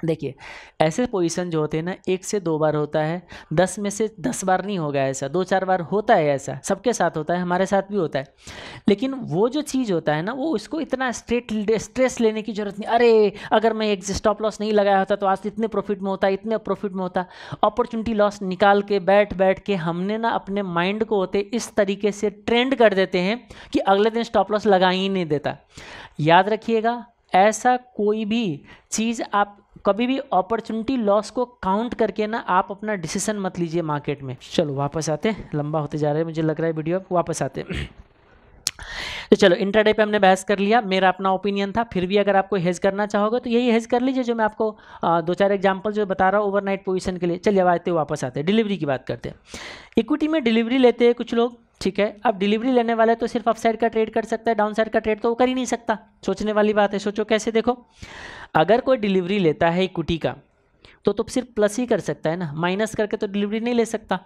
देखिए ऐसे पोजीशन जो होते हैं ना एक से दो बार होता है दस में से दस बार नहीं होगा ऐसा दो चार बार होता है ऐसा सबके साथ होता है हमारे साथ भी होता है लेकिन वो जो चीज़ होता है ना वो उसको इतना स्ट्रेट स्ट्रेस लेने की ज़रूरत नहीं अरे अगर मैं एक स्टॉप लॉस नहीं लगाया होता तो आज इतने प्रॉफिट में होता इतने प्रॉफिट में होता अपॉर्चुनिटी लॉस निकाल के बैठ बैठ के हमने ना अपने माइंड को होते इस तरीके से ट्रेंड कर देते हैं कि अगले दिन स्टॉप लॉस लगा ही नहीं देता याद रखिएगा ऐसा कोई भी चीज़ आप कभी भी अपॉर्चुनिटी लॉस को काउंट करके ना आप अपना डिसीजन मत लीजिए मार्केट में चलो वापस आते लंबा होते जा रहा है मुझे लग रहा है वीडियो वापस आते तो चलो इंटरडे पे हमने बहस कर लिया मेरा अपना ओपिनियन था फिर भी अगर आपको हेज करना चाहोगे तो यही हेज कर लीजिए जो मैं आपको दो चार एग्जांपल जो बता रहा हूँ ओवरनाइट पोजीशन के लिए चलिए अब आते वापस आते हैं डिलीवरी की बात करते हैं इक्विटी में डिलीवरी लेते हैं कुछ लोग ठीक है अब डिलीवरी लेने वाले तो सिर्फ अपसाइड का ट्रेड कर सकता है डाउन साइड का ट्रेड तो वो कर ही नहीं सकता सोचने वाली बात है सोचो कैसे देखो अगर कोई डिलीवरी लेता है इक्विटी का तो तो सिर्फ प्लस ही कर सकता है ना माइनस करके तो डिलीवरी नहीं ले सकता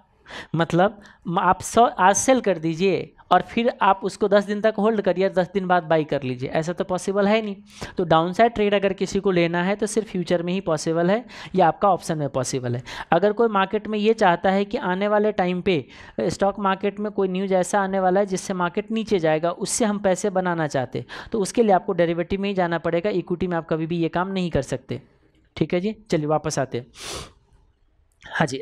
मतलब आप सौ आज सेल कर दीजिए और फिर आप उसको 10 दिन तक होल्ड करिए दस दिन बाद बाई कर लीजिए ऐसा तो पॉसिबल है नहीं तो डाउन साइड ट्रेड अगर किसी को लेना है तो सिर्फ फ्यूचर में ही पॉसिबल है या आपका ऑप्शन में पॉसिबल है अगर कोई मार्केट में ये चाहता है कि आने वाले टाइम पे स्टॉक मार्केट में कोई न्यूज़ ऐसा आने वाला है जिससे मार्केट नीचे जाएगा उससे हम पैसे बनाना चाहते तो उसके लिए आपको डेरेवेटिव में ही जाना पड़ेगा इक्विटी में आप कभी भी ये काम नहीं कर सकते ठीक है जी चलिए वापस आते हैं हाँ जी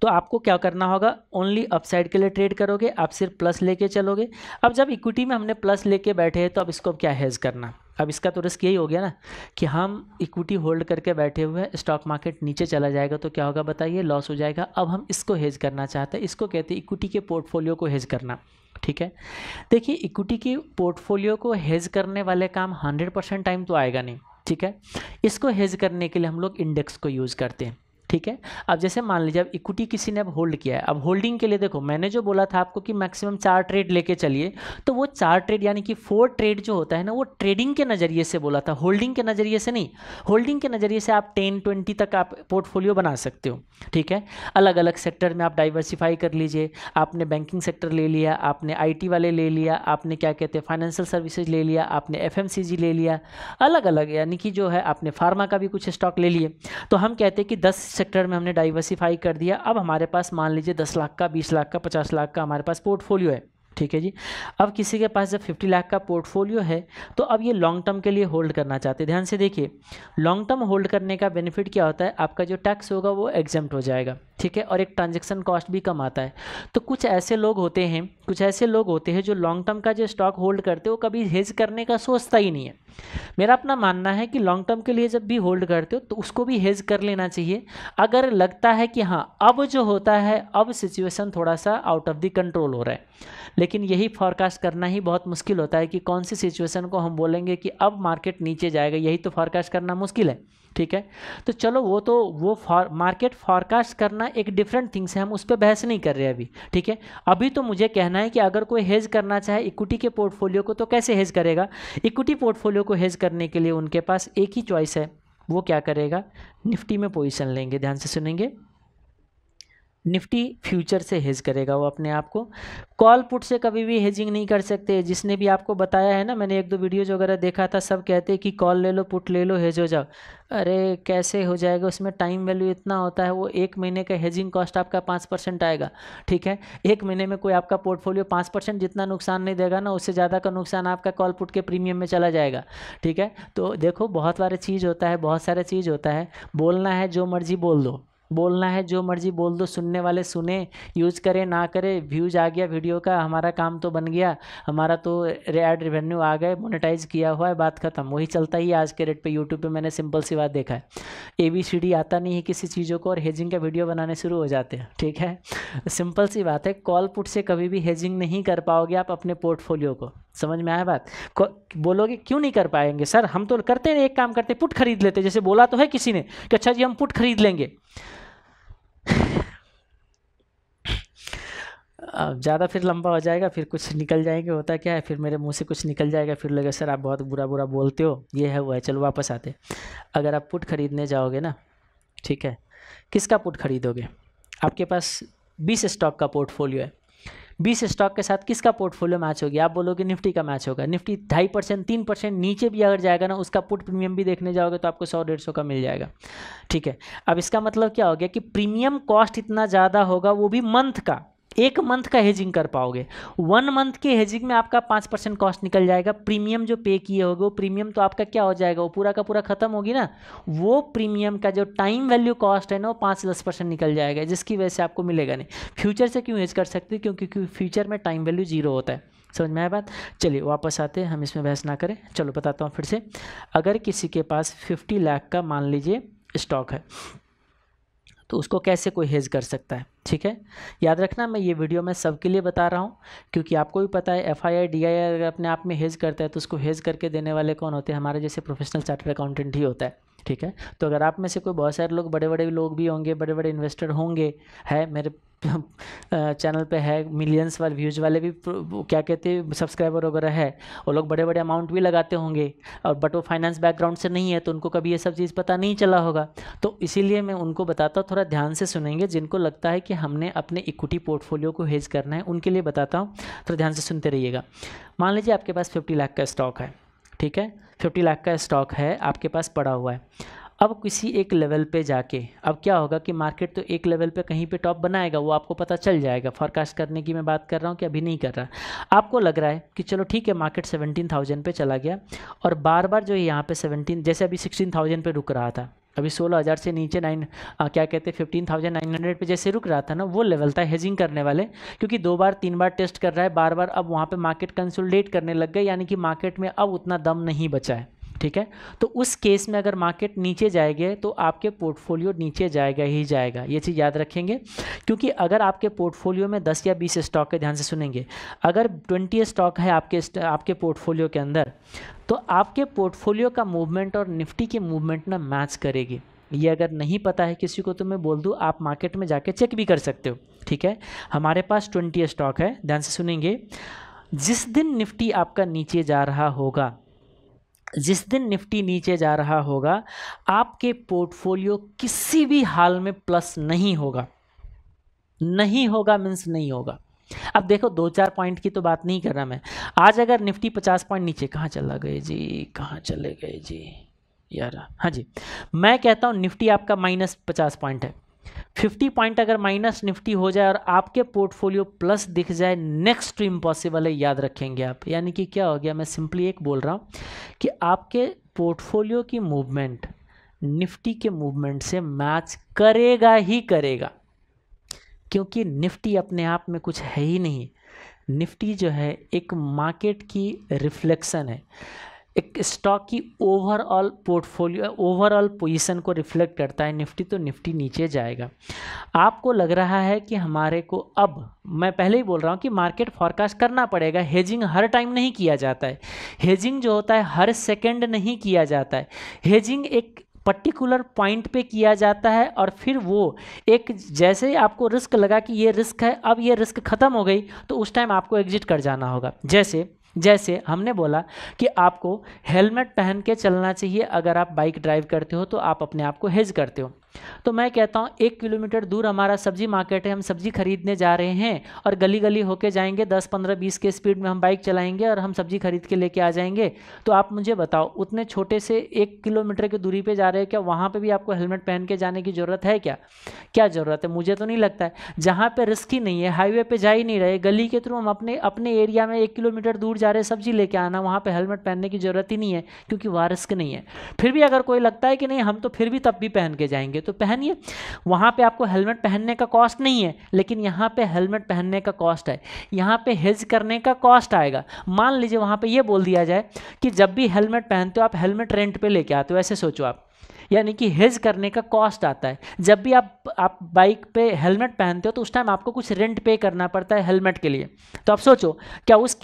तो आपको क्या करना होगा ओनली अपसाइड के लिए ट्रेड करोगे आप सिर्फ प्लस लेके चलोगे अब जब इक्विटी में हमने प्लस लेके बैठे हैं तो अब इसको अब क्या हैज़ करना अब इसका तो रिस्क यही हो गया ना कि हम इक्विटी होल्ड करके बैठे हुए हैं स्टॉक मार्केट नीचे चला जाएगा तो क्या होगा बताइए लॉस हो जाएगा अब हम इसको हेज करना चाहते हैं इसको कहते हैं इक्विटी के पोर्टफोलियो को हेज करना ठीक है देखिए इक्विटी के पोर्टफोलियो को हेज करने वाले काम हंड्रेड परसेंट टाइम तो आएगा नहीं ठीक है इसको हेज करने के लिए हम लोग इंडेक्स को यूज़ करते हैं ठीक है अब जैसे मान लीजिए अब इक्विटी किसी ने अब होल्ड किया है अब होल्डिंग के लिए देखो मैंने जो बोला था आपको कि मैक्सिमम चार ट्रेड लेके चलिए तो वो चार ट्रेड यानी कि फोर ट्रेड जो होता है ना वो ट्रेडिंग के नज़रिए से बोला था होल्डिंग के नज़रिए से नहीं होल्डिंग के नज़रिए से आप टेन ट्वेंटी तक आप पोर्टफोलियो बना सकते हो ठीक है अलग अलग सेक्टर में आप डाइवर्सिफाई कर लीजिए आपने बैंकिंग सेक्टर ले लिया आपने आई वाले ले लिया आपने क्या कहते हैं फाइनेंशियल सर्विसेज ले लिया आपने एफ ले लिया अलग अलग यानी कि जो है आपने फार्मा का भी कुछ स्टॉक ले लिए तो हम कहते हैं कि दस सेक्टर में हमने डाइवर्सिफाई कर दिया अब हमारे पास मान लीजिए दस लाख का बीस लाख का पचास लाख का हमारे पास पोर्टफोलियो है ठीक है जी अब किसी के पास जब 50 लाख का पोर्टफोलियो है तो अब ये लॉन्ग टर्म के लिए होल्ड करना चाहते हैं ध्यान से देखिए लॉन्ग टर्म होल्ड करने का बेनिफिट क्या होता है आपका जो टैक्स होगा वो एग्जाम्प्ट हो जाएगा ठीक है और एक ट्रांजेक्शन कॉस्ट भी कम आता है तो कुछ ऐसे लोग होते हैं कुछ ऐसे लोग होते हैं जो लॉन्ग टर्म का जो स्टॉक होल्ड करते हो वो कभी हेज करने का सोचता ही नहीं है मेरा अपना मानना है कि लॉन्ग टर्म के लिए जब भी होल्ड करते हो तो उसको भी हेज कर लेना चाहिए अगर लगता है कि हाँ अब जो होता है अब सिचुएशन थोड़ा सा आउट ऑफ द कंट्रोल हो रहा है लेकिन यही फॉरकास्ट करना ही बहुत मुश्किल होता है कि कौन सी सिचुएशन को हम बोलेंगे कि अब मार्केट नीचे जाएगा यही तो फॉरकास्ट करना मुश्किल है ठीक है तो चलो वो तो वो फॉर मार्केट फॉरकास्ट करना एक डिफरेंट थिंग्स है हम उस पर बहस नहीं कर रहे अभी ठीक है अभी तो मुझे कहना है कि अगर कोई हेज करना चाहे इक्विटी के पोर्टफोलियो को तो कैसे हेज करेगा इक्विटी पोर्टफोलियो को हेज करने के लिए उनके पास एक ही चॉइस है वो क्या करेगा निफ्टी में पोजिशन लेंगे ध्यान से सुनेंगे निफ्टी फ्यूचर से हेज करेगा वो अपने आप को कॉल पुट से कभी भी हेजिंग नहीं कर सकते जिसने भी आपको बताया है ना मैंने एक दो वीडियोज वगैरह देखा था सब कहते हैं कि कॉल ले लो पुट ले लो हेज हो जाओ अरे कैसे हो जाएगा उसमें टाइम वैल्यू इतना होता है वो एक महीने का हेजिंग कॉस्ट आपका पाँच परसेंट आएगा ठीक है एक महीने में कोई आपका पोर्टफोलियो पाँच परसेंट जितना नुकसान नहीं देगा ना उससे ज़्यादा का नुकसान आपका कॉल पुट के प्रीमियम में चला जाएगा ठीक है तो देखो बहुत सारे चीज़ होता है बहुत सारे चीज़ होता है बोलना है जो मर्जी बोल दो बोलना है जो मर्जी बोल दो सुनने वाले सुने यूज़ करे ना करे व्यूज़ आ गया वीडियो का हमारा काम तो बन गया हमारा तो एड रेवेन्यू आ गए मोनेटाइज किया हुआ है बात ख़त्म वही चलता ही आज के रेट पे यूट्यूब पे मैंने सिंपल सी बात देखा है ए बी सी डी आता नहीं है किसी चीज़ों को और हेजिंग का वीडियो बनाने शुरू हो जाते हैं ठीक है सिंपल सी बात है कॉल पुट से कभी भी हेजिंग नहीं कर पाओगे आप अपने पोर्टफोलियो को समझ में आया बात बोलोगे क्यों नहीं कर पाएंगे सर हम तो करते हैं एक काम करते पुट खरीद लेते जैसे बोला तो है किसी ने कि अच्छा जी हम पुट खरीद लेंगे अब ज़्यादा फिर लंबा हो जाएगा फिर कुछ निकल जाएंगे होता क्या है फिर मेरे मुंह से कुछ निकल जाएगा फिर लगे सर आप बहुत बुरा बुरा बोलते हो ये है वो है चलो वापस आते अगर आप पुट ख़रीदने जाओगे ना ठीक है किसका पुट ख़रीदोगे आपके पास बीस स्टॉक का पोर्टफोलियो है बीस स्टॉक के साथ किसका पोर्टफोलियो मैच हो गया आप बोलोगे निफ्टी का मैच होगा निफ्टी ढाई परसेंट तीन परसेंट नीचे भी अगर जाएगा ना उसका पुट प्रीमियम भी देखने जाओगे तो आपको सौ डेढ़ सौ का मिल जाएगा ठीक है अब इसका मतलब क्या हो गया कि प्रीमियम कॉस्ट इतना ज़्यादा होगा वो भी मंथ का एक मंथ का हेजिंग कर पाओगे वन मंथ के हेजिंग में आपका पाँच परसेंट कॉस्ट निकल जाएगा प्रीमियम जो पे किए होगे वो प्रीमियम तो आपका क्या हो जाएगा वो पूरा का पूरा खत्म होगी ना वो प्रीमियम का जो टाइम वैल्यू कॉस्ट है ना वो पाँच दस परसेंट निकल जाएगा जिसकी वजह से आपको मिलेगा नहीं फ्यूचर से क्यों हेज कर सकते क्योंकि फ्यूचर में टाइम वैल्यू जीरो होता है समझ में आया बात चलिए वापस आते हैं हम इसमें बहस ना करें चलो बताता हूँ फिर से अगर किसी के पास फिफ्टी लाख का मान लीजिए स्टॉक है तो उसको कैसे कोई हेज कर सकता है ठीक है याद रखना मैं ये वीडियो मैं सबके लिए बता रहा हूँ क्योंकि आपको भी पता है एफ आई डी आई अगर अपने आप में हेज करता है तो उसको हेज करके देने वाले कौन होते हैं हमारे जैसे प्रोफेशनल चार्टर्ड अकाउंटेंट ही होता है ठीक है तो अगर आप में से कोई बहुत सारे लोग बड़े बड़े लोग भी होंगे बड़े बड़े इन्वेस्टर होंगे है मेरे चैनल पे है मिलियंस वाले व्यूज वाले भी क्या कहते हैं सब्सक्राइबर वगैरह है वो लोग बड़े बड़े अमाउंट भी लगाते होंगे और बट वो फाइनेंस बैकग्राउंड से नहीं है तो उनको कभी ये सब चीज़ पता नहीं चला होगा तो इसीलिए मैं उनको बताता हूँ थोड़ा ध्यान से सुनेंगे जिनको लगता है कि हमने अपने इक्विटी पोर्टफोलियो को हेज करना है उनके लिए बताता हूँ थोड़ा ध्यान से सुनते रहिएगा मान लीजिए आपके पास फिफ्टी लाख का स्टॉक है ठीक है फिफ्टी लाख का स्टॉक है आपके पास पड़ा हुआ है अब किसी एक लेवल पे जाके अब क्या होगा कि मार्केट तो एक लेवल पे कहीं पे टॉप बनाएगा वो आपको पता चल जाएगा फॉरकास्ट करने की मैं बात कर रहा हूँ कि अभी नहीं कर रहा आपको लग रहा है कि चलो ठीक है मार्केट सेवेंटीन थाउजेंड पे चला गया और बार बार जो है यहाँ पे सेवनटीन जैसे अभी सिक्सटीन थाउजेंड पे रुक रहा था अभी सोलह हज़ार से नीचे नाइन क्या कहते हैं फिफ्टीन थाउजेंड नाइन हंड्रेड पर जैसे रुक रहा था ना वो लेवल था हेजिंग करने वाले क्योंकि दो बार तीन बार टेस्ट कर रहा है बार बार अब वहाँ पे मार्केट कंसोलिडेट करने लग गए यानी कि मार्केट में अब उतना दम नहीं बचा है ठीक है तो उस केस में अगर मार्केट नीचे जाएगी तो आपके पोर्टफोलियो नीचे जाएगा ही जाएगा ये चीज़ याद रखेंगे क्योंकि अगर आपके पोर्टफोलियो में दस या बीस स्टॉक है ध्यान से सुनेंगे अगर ट्वेंटी स्टॉक है आपके आपके पोर्टफोलियो के अंदर तो आपके पोर्टफोलियो का मूवमेंट और निफ्टी के मूवमेंट ना मैच करेगी ये अगर नहीं पता है किसी को तो मैं बोल दूँ आप मार्केट में जाके चेक भी कर सकते हो ठीक है हमारे पास ट्वेंटी स्टॉक है ध्यान से सुनेंगे जिस दिन निफ्टी आपका नीचे जा रहा होगा जिस दिन निफ्टी नीचे जा रहा होगा आपके पोर्टफोलियो किसी भी हाल में प्लस नहीं होगा नहीं होगा मीन्स नहीं होगा अब देखो दो चार पॉइंट की तो बात नहीं कर रहा मैं आज अगर निफ्टी पचास पॉइंट नीचे कहाँ चला गए जी कहाँ चले गए जी यार हाँ जी मैं कहता हूँ निफ्टी आपका माइनस पचास पॉइंट है 50 पॉइंट अगर माइनस निफ्टी हो जाए और आपके पोर्टफोलियो प्लस दिख जाए नेक्स्ट इम्पॉसिबल है याद रखेंगे आप यानी कि क्या हो गया मैं सिंपली एक बोल रहा हूँ कि आपके पोर्टफोलियो की मूवमेंट निफ्टी के मूवमेंट से मैच करेगा ही करेगा क्योंकि निफ्टी अपने आप में कुछ है ही नहीं निफ्टी जो है एक मार्केट की रिफ्लेक्शन है एक स्टॉक की ओवरऑल पोर्टफोलियो ओवरऑल पोजीशन को रिफ्लेक्ट करता है निफ्टी तो निफ्टी नीचे जाएगा आपको लग रहा है कि हमारे को अब मैं पहले ही बोल रहा हूँ कि मार्केट फॉरकास्ट करना पड़ेगा हेजिंग हर टाइम नहीं किया जाता है हेजिंग जो होता है हर सेकेंड नहीं किया जाता है हेजिंग एक पर्टिकुलर पॉइंट पे किया जाता है और फिर वो एक जैसे ही आपको रिस्क लगा कि ये रिस्क है अब ये रिस्क ख़त्म हो गई तो उस टाइम आपको एग्जिट कर जाना होगा जैसे जैसे हमने बोला कि आपको हेलमेट पहन के चलना चाहिए अगर आप बाइक ड्राइव करते हो तो आप अपने आप को हेज करते हो तो मैं कहता हूँ एक किलोमीटर दूर हमारा सब्जी मार्केट है हम सब्जी खरीदने जा रहे हैं और गली गली होके जाएंगे दस पंद्रह बीस के स्पीड में हम बाइक चलाएंगे और हम सब्जी खरीद के लेके आ जाएंगे तो आप मुझे बताओ उतने छोटे से एक किलोमीटर की दूरी पे जा रहे हैं क्या वहाँ पे भी आपको हेलमेट पहन के जाने की ज़रूरत है क्या क्या ज़रूरत है मुझे तो नहीं लगता है जहाँ पर रिस्क ही नहीं है हाईवे पर जा ही नहीं रहे गली के थ्रू हम अपने अपने एरिया में एक किलोमीटर दूर जा रहे सब्जी लेके आना वहाँ पर हेलमेट पहनने की ज़रूरत ही नहीं है क्योंकि वहाँ रिस्क नहीं है फिर भी अगर कोई लगता है कि नहीं हम तो फिर भी तब भी पहन के जाएंगे तो पहनिए वहाँ पे आपको हेलमेट पहनने का कॉस्ट नहीं है लेकिन यहाँ पे हेलमेट पहनने का कॉस्ट है यहाँ पे हेज करने का कॉस्ट आएगा मान लीजिए वहाँ पे ये बोल दिया जाए कि जब भी हेलमेट पहनते हो आप हेलमेट रेंट पे लेके आते हो ऐसे सोचो आप यानी कि हेज करने का कॉस्ट आता है जब भी आप आप बाइक पे हेलमेट पहनते हो तो उस टाइम आपको कुछ रेंट पे करना पड़ता है हेलमेट के लिए तो आप सोचो क्या उस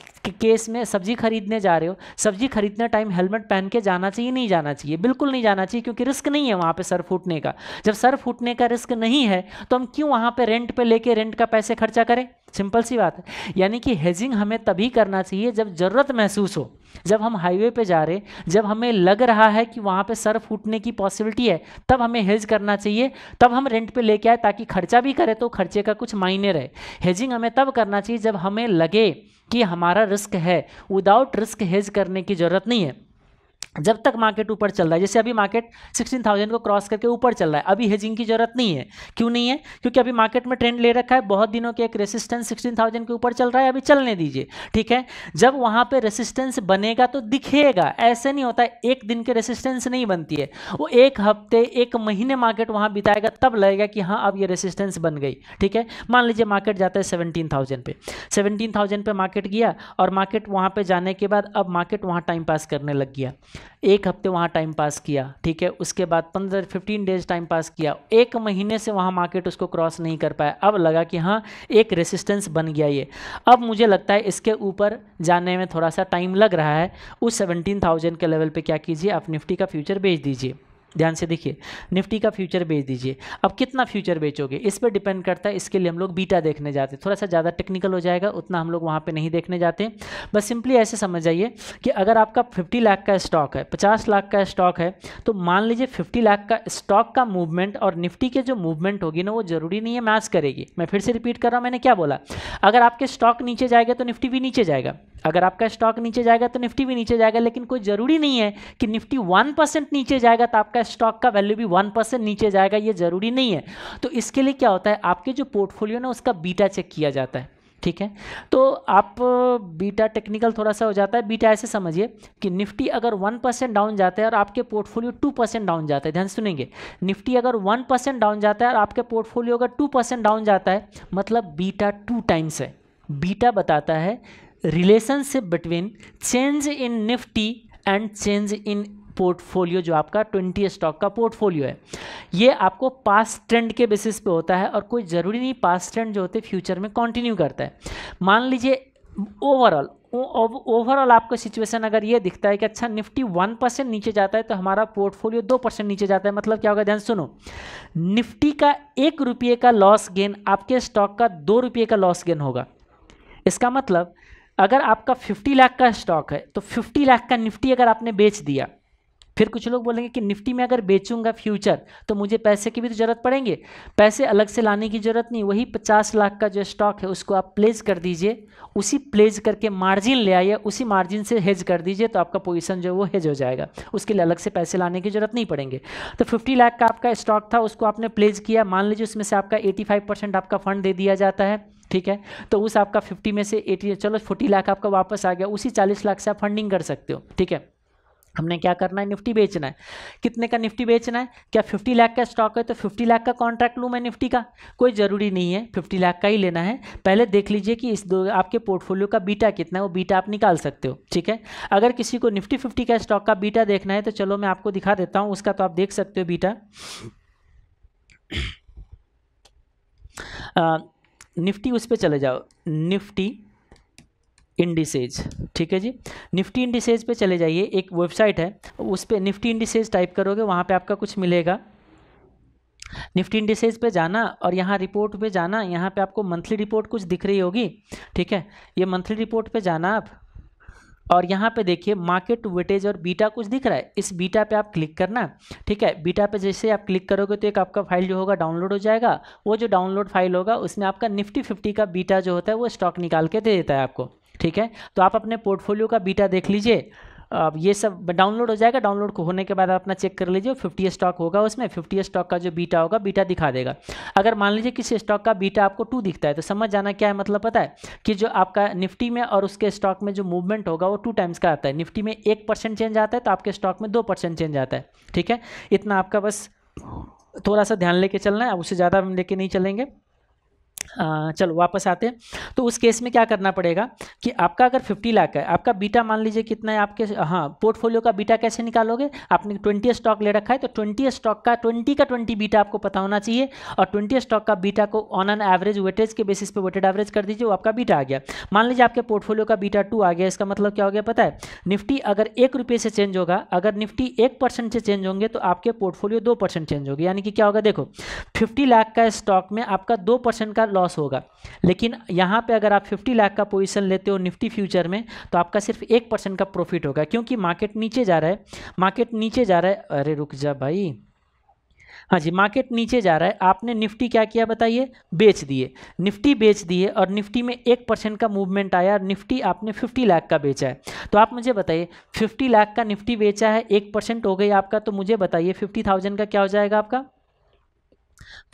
केस में सब्जी खरीदने जा रहे हो सब्जी खरीदने टाइम हेलमेट पहन के जाना चाहिए नहीं जाना चाहिए बिल्कुल नहीं जाना चाहिए क्योंकि रिस्क नहीं है वहाँ पर सर फूटने का जब सर फूटने का रिस्क नहीं है तो हम क्यों वहाँ पर रेंट पर लेके रेंट का पैसे खर्चा करें सिंपल सी बात है यानी कि हेजिंग हमें तभी करना चाहिए जब ज़रूरत महसूस हो जब हम हाईवे पे जा रहे जब हमें लग रहा है कि वहाँ पे सर फूटने की पॉसिबिलिटी है तब हमें हेज करना चाहिए तब हम रेंट पे लेके आए ताकि खर्चा भी करें तो खर्चे का कुछ मायने रहे हेजिंग हमें तब करना चाहिए जब हमें लगे कि हमारा रिस्क है विदाउट रिस्क हेज करने की ज़रूरत नहीं है जब तक मार्केट ऊपर चल रहा है जैसे अभी मार्केट 16,000 को क्रॉस करके ऊपर चल रहा है अभी हेजिंग की जरूरत नहीं है क्यों नहीं है क्योंकि अभी मार्केट में ट्रेंड ले रखा है बहुत दिनों के एक रेसिस्टेंस 16,000 के ऊपर चल रहा है अभी चलने दीजिए ठीक है जब वहाँ पे रेसिस्टेंस बनेगा तो दिखेगा ऐसे नहीं होता है एक दिन के रेसिस्टेंस नहीं बनती है वो एक हफ्ते एक महीने मार्केट वहाँ बिताएगा तब लगेगा कि हाँ अब ये रेसिस्टेंस बन गई ठीक है मान लीजिए मार्केट जाता है सेवनटीन थाउजेंड पे सेवनटीन थाउजेंड पे मार्केट गया और मार्केट वहाँ पर जाने के बाद अब मार्केट वहाँ टाइम पास करने लग गया एक हफ्ते वहाँ टाइम पास किया ठीक है उसके बाद पंद्रह फिफ्टीन डेज टाइम पास किया एक महीने से वहाँ मार्केट उसको क्रॉस नहीं कर पाया अब लगा कि हाँ एक रेसिस्टेंस बन गया ये अब मुझे लगता है इसके ऊपर जाने में थोड़ा सा टाइम लग रहा है उस सेवनटीन थाउजेंड के लेवल पर क्या कीजिए आप निफ्टी का फ्यूचर बेच दीजिए ध्यान से देखिए निफ्टी का फ्यूचर बेच दीजिए अब कितना फ्यूचर बेचोगे इस पर डिपेंड करता है इसके लिए हम लोग बीटा देखने जाते हैं थोड़ा सा ज़्यादा टेक्निकल हो जाएगा उतना हम लोग वहाँ पे नहीं देखने जाते बस सिंपली ऐसे समझ जाइए कि अगर आपका 50 लाख का स्टॉक है 50 लाख का स्टॉक है तो मान लीजिए फिफ्टी लाख का स्टॉक का मूवमेंट और निफ्टी के जो मूवमेंट होगी ना वो ज़रूरी नहीं है मैच करेगी मैं फिर से रिपीट कर रहा हूँ मैंने क्या बोला अगर आपके स्टॉक नीचे जाएगा तो निफ्टी भी नीचे जाएगा अगर आपका स्टॉक नीचे जाएगा तो निफ्टी भी नीचे जाएगा लेकिन कोई ज़रूरी नहीं है कि निफ्टी वन नीचे जाएगा तो आपका पे स्टॉक का वैल्यू भी वन परसेंट नीचे जाएगा ये ज़रूरी नहीं है तो इसके लिए क्या होता है आपके जो पोर्टफोलियो ना उसका बीटा चेक किया जाता है ठीक है तो आप बीटा टेक्निकल थोड़ा सा हो जाता है बीटा ऐसे समझिए कि निफ्टी अगर वन परसेंट डाउन जाता है और आपके पोर्टफोलियो टू परसेंट डाउन जाता है ध्यान सुनेंगे निफ्टी अगर वन परसेंट डाउन जाता है और आपके पोर्टफोलियो अगर टू परसेंट डाउन जाता है मतलब बीटा टू टाइम्स है बीटा बताता है relationship between change in Nifty and change in portfolio जो आपका ट्वेंटी स्टॉक का पोर्टफोलियो है ये आपको पास ट्रेंड के बेसिस पे होता है और कोई ज़रूरी नहीं पास ट्रेंड जो होते हैं फ्यूचर में कंटिन्यू करता है मान लीजिए ओवरऑल ओवरऑल आपको सिचुएशन अगर ये दिखता है कि अच्छा निफ्टी वन परसेंट नीचे जाता है तो हमारा पोर्टफोलियो दो परसेंट नीचे जाता है मतलब क्या होगा ध्यान सुनो निफ्टी का एक रुपये का लॉस गेन आपके स्टॉक का दो रुपये का लॉस गेन होगा इसका मतलब अगर आपका 50 लाख का स्टॉक है तो 50 लाख का निफ्टी अगर आपने बेच दिया फिर कुछ लोग बोलेंगे कि निफ्टी में अगर बेचूंगा फ्यूचर तो मुझे पैसे की भी तो ज़रूरत पड़ेंगे पैसे अलग से लाने की ज़रूरत नहीं वही पचास लाख का जो स्टॉक है उसको आप प्लेज कर दीजिए उसी प्लेज करके मार्जिन ले आइए उसी मार्जिन से हेज कर दीजिए तो आपका पोजिशन जो वो हेज हो जाएगा उसके लिए अलग से पैसे लाने की ज़रूरत नहीं पड़ेंगे तो फिफ्टी लाख का आपका स्टॉक था उसको आपने प्लेज किया मान लीजिए उसमें से आपका एटी आपका फंड दे दिया जाता है ठीक है तो उस आपका फिफ्टी में से एटी चलो फोर्टी लाख आपका वापस आ गया उसी चालीस लाख से आप फंडिंग कर सकते हो ठीक है हमने क्या करना है निफ्टी बेचना है कितने का निफ्टी बेचना है क्या 50 लाख का स्टॉक है तो 50 लाख का कॉन्ट्रैक्ट लूँ मैं निफ्टी का कोई ज़रूरी नहीं है 50 लाख का ही लेना है पहले देख लीजिए कि इस दो आपके पोर्टफोलियो का बीटा कितना है वो बीटा आप निकाल सकते हो ठीक है अगर किसी को निफ्टी फिफ्टी का स्टॉक का बीटा देखना है तो चलो मैं आपको दिखा देता हूँ उसका तो आप देख सकते हो बीटा निफ्टी उस पर चले जाओ निफ्टी इंडिसेज ठीक है जी निफ्टी इंडिसेज पे चले जाइए एक वेबसाइट है उस पर निफ्टी इंडिसेज टाइप करोगे वहाँ पे आपका कुछ मिलेगा निफ्टी इंडिसेज पे जाना और यहाँ रिपोर्ट पे जाना यहाँ पे आपको मंथली रिपोर्ट कुछ दिख रही होगी ठीक है ये मंथली रिपोर्ट पे जाना आप और यहाँ पे देखिए मार्केट वेटेज और बीटा कुछ दिख रहा है इस बीटा पे आप क्लिक करना ठीक है बीटा पे जैसे आप क्लिक करोगे तो एक आपका फाइल जो होगा डाउनलोड हो जाएगा वो जो डाउनलोड फाइल होगा उसमें आपका निफ्टी फिफ्टी का बीटा जो होता है वो स्टॉक निकाल के दे देता है आपको ठीक है तो आप अपने पोर्टफोलियो का बीटा देख लीजिए अब ये सब डाउनलोड हो जाएगा डाउनलोड होने के बाद आप अपना चेक कर लीजिए फिफ्टी स्टॉक होगा उसमें फिफ्टी स्टॉक का जो बीटा होगा बीटा दिखा देगा अगर मान लीजिए किसी स्टॉक का बीटा आपको टू दिखता है तो समझ जाना क्या है मतलब पता है कि जो आपका निफ्टी में और उसके स्टॉक में जो मूवमेंट होगा वो टू टाइम्स का आता है निफ्टी में एक परसेंट चेंज आता है तो आपके स्टॉक में दो परसेंट चेंज आता है ठीक है इतना आपका बस थोड़ा सा ध्यान लेके चलना है उससे ज़्यादा हम लेके नहीं चलेंगे चलो वापस आते हैं तो उस केस में क्या करना पड़ेगा कि आपका अगर 50 लाख है आपका बीटा मान लीजिए कितना है आपके हाँ पोर्टफोलियो का बीटा कैसे निकालोगे आपने ट्वेंटी स्टॉक ले रखा है तो ट्वेंटी स्टॉक का ट्वेंटी का ट्वेंटी बीटा आपको पता होना चाहिए और ट्वेंटी स्टॉक का बीटा को ऑन एन एवरेज वेटेज के बेसिस पे वेटेड एवरेज कर दीजिए वो आपका बीटा आ गया मान लीजिए आपके पोर्टफोलियो का बीटा टू आ गया इसका मतलब क्या हो गया पता है निफ्टी अगर एक रुपये से चेंज होगा अगर निफ्टी एक परसेंट से चेंज होंगे तो आपके पोर्टफोलियो दो परसेंट चेंज होगी यानी कि क्या होगा देखो फिफ्टी लाख का स्टॉक में आपका दो परसेंट का लॉस होगा लेकिन यहाँ पे अगर आप 50 लाख का पोजीशन लेते हो निफ्टी फ्यूचर में तो आपका सिर्फ एक परसेंट का प्रॉफिट होगा क्योंकि मार्केट नीचे जा रहा है मार्केट नीचे जा रहा है अरे रुक जा भाई हाँ जी मार्केट नीचे जा रहा है आपने निफ्टी क्या किया बताइए बेच दिए निफ्टी बेच दिए और निफ्टी में एक परसेंट का मूवमेंट आया और निफ्टी आपने फिफ्टी लाख का बेचा है तो आप मुझे बताइए फिफ्टी लाख का निफ्टी बेचा है एक परसेंट हो गई आपका तो मुझे बताइए फिफ्टी थाउजेंड का क्या हो जाएगा आपका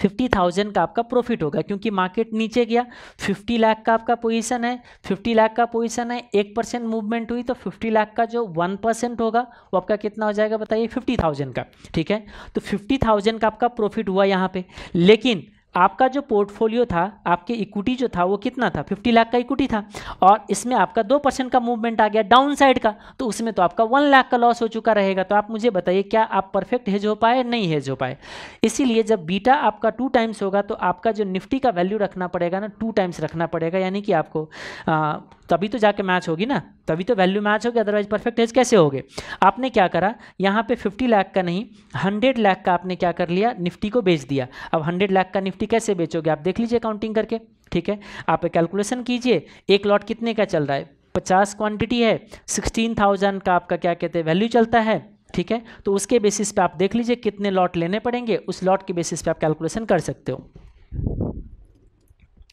फिफ्टी थाउजेंड का आपका प्रॉफिट होगा क्योंकि मार्केट नीचे गया फिफ्टी लाख का आपका पोजीशन है फिफ्टी लाख का पोजीशन है एक परसेंट मूवमेंट हुई तो फिफ्टी लाख का जो वन परसेंट होगा वो आपका कितना हो जाएगा बताइए फिफ्टी थाउजेंड का ठीक है तो फिफ्टी थाउजेंड का आपका प्रॉफिट हुआ यहाँ पे लेकिन आपका जो पोर्टफोलियो था आपके इक्विटी जो था वो कितना था 50 लाख का इक्विटी था और इसमें आपका दो परसेंट का मूवमेंट आ गया डाउन साइड का तो उसमें तो आपका वन लाख का लॉस हो चुका रहेगा तो आप मुझे बताइए क्या आप परफेक्ट हेज हो पाए नहीं हेज हो पाए इसीलिए जब बीटा आपका टू टाइम्स होगा तो आपका जो निफ्टी का वैल्यू रखना पड़ेगा ना टू टाइम्स रखना पड़ेगा यानी कि आपको आ, तभी तो जाके मैच होगी ना तभी तो वैल्यू मैच हो गया अदरवाइज परफेक्ट हेज कैसे हो गए आपने क्या करा यहाँ पे 50 लाख का नहीं 100 लाख का आपने क्या कर लिया निफ्टी को बेच दिया अब 100 लाख का निफ्टी कैसे बेचोगे आप देख लीजिए काउंटिंग करके ठीक है आप कैलकुलेशन कीजिए एक लॉट कितने का चल रहा है पचास क्वान्टिटी है सिक्सटीन थाउजेंड का आपका क्या कहते हैं वैल्यू चलता है ठीक है तो उसके बेसिस पर आप देख लीजिए कितने लॉट लेने पड़ेंगे उस लॉट के बेसिस पर आप कैलकुलेशन कर सकते हो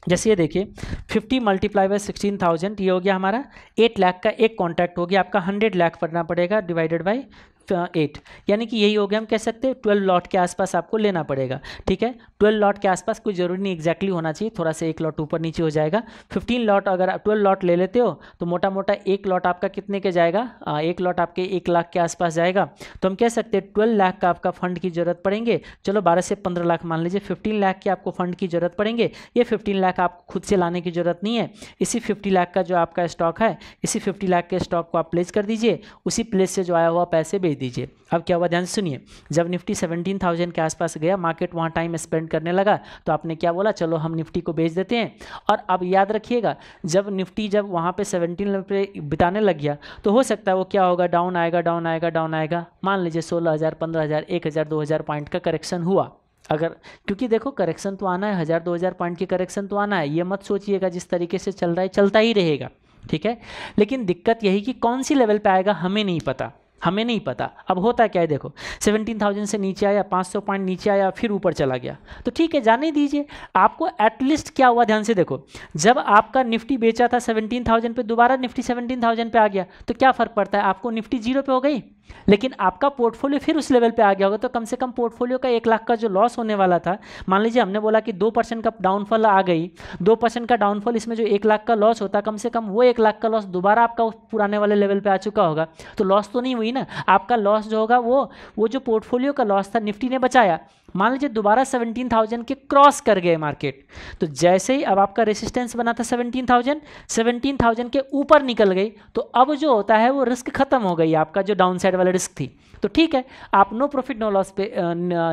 जैसे ये देखिए 50 मल्टीप्लाई बाय सिक्सटीन थाउजेंड ये हो गया हमारा 8 लाख का एक कॉन्ट्रैक्ट हो गया आपका 100 लाख पड़ना पड़ेगा डिवाइडेड बाय एट यानी कि यही हो गया हम कह सकते हैं ट्वेल्व लॉट के आसपास आपको लेना पड़ेगा ठीक है ट्वेल्व लॉट के आसपास कोई ज़रूरी नहीं एक्जैक्टली होना चाहिए थोड़ा सा एक लॉट ऊपर नीचे हो जाएगा फिफ्टीन लॉट अगर आप ट्वेल्व लॉट ले लेते हो तो मोटा मोटा एक लॉट आपका कितने के जाएगा आ, एक लॉट आपके एक लाख के आसपास जाएगा तो हम कह सकते हैं ट्वेल्व लाख का आपका फंड की ज़रूरत पड़ेंगे चलो बारह से पंद्रह लाख मान लीजिए फिफ्टीन लाख के आपको फंड की ज़रूरत पड़ेंगे ये फिफ्टीन लाख आपको खुद से लाने की ज़रूरत नहीं है इसी फिफ्टी लाख का जो आपका स्टॉक है इसी फिफ्टी लाख के स्टॉक को आप प्लेस कर दीजिए उसी प्लेस से जो आया हुआ पैसे भेज दीजिए अब क्या हुआ ध्यान सुनिए जब निफ्टी सेवेंटीन थाउजेंड के आसपास गया मार्केट वहाँ टाइम स्पेंड करने लगा तो आपने क्या बोला चलो हम निफ्टी को बेच देते हैं और अब याद रखिएगा जब निफ्टी जब वहाँ पे सेवनटीन लेवल पे बिताने लग गया तो हो सकता है वो क्या होगा डाउन आएगा डाउन आएगा डाउन आएगा मान लीजिए सोलह हज़ार पंद्रह हज़ार एक हज़ार दो हज़ार पॉइंट का करेक्शन हुआ अगर क्योंकि देखो करेक्शन तो आना है हज़ार दो हज़ार पॉइंट की करेक्शन तो आना है ये मत सोचिएगा जिस तरीके से चल रहा है चलता ही रहेगा ठीक है लेकिन दिक्कत यही कि कौन सी लेवल पे आएगा हमें नहीं पता हमें नहीं पता अब होता क्या है देखो 17,000 से नीचे आया 500 पॉइंट नीचे आया फिर ऊपर चला गया तो ठीक है जाने दीजिए आपको एटलीस्ट क्या हुआ ध्यान से देखो जब आपका निफ्टी बेचा था 17,000 पे दोबारा निफ्टी 17,000 पे आ गया तो क्या फ़र्क पड़ता है आपको निफ्टी जीरो पे हो गई लेकिन आपका पोर्टफोलियो फिर उस लेवल पे आ गया होगा तो कम से कम पोर्टफोलियो का एक लाख का जो लॉस होने वाला था मान लीजिए हमने बोला कि दो परसेंट का डाउनफॉल आ गई दो परसेंट का डाउनफॉल इसमें जो एक लाख का लॉस होता कम से कम वो एक लाख का लॉस दोबारा आपका उस पुराने वाले लेवल पे आ चुका होगा तो लॉस तो नहीं हुई ना आपका लॉस जो होगा वो वो जो पोर्टफोलियो का लॉस था निफ्टी ने बचाया मान लीजिए दोबारा 17,000 के क्रॉस कर गए मार्केट तो जैसे ही अब आपका रेसिस्टेंस बना था 17,000 17,000 के ऊपर निकल गई तो अब जो होता है वो रिस्क खत्म हो गई आपका जो डाउनसाइड वाला रिस्क थी तो ठीक है आप नो प्रॉफिट नो लॉस पे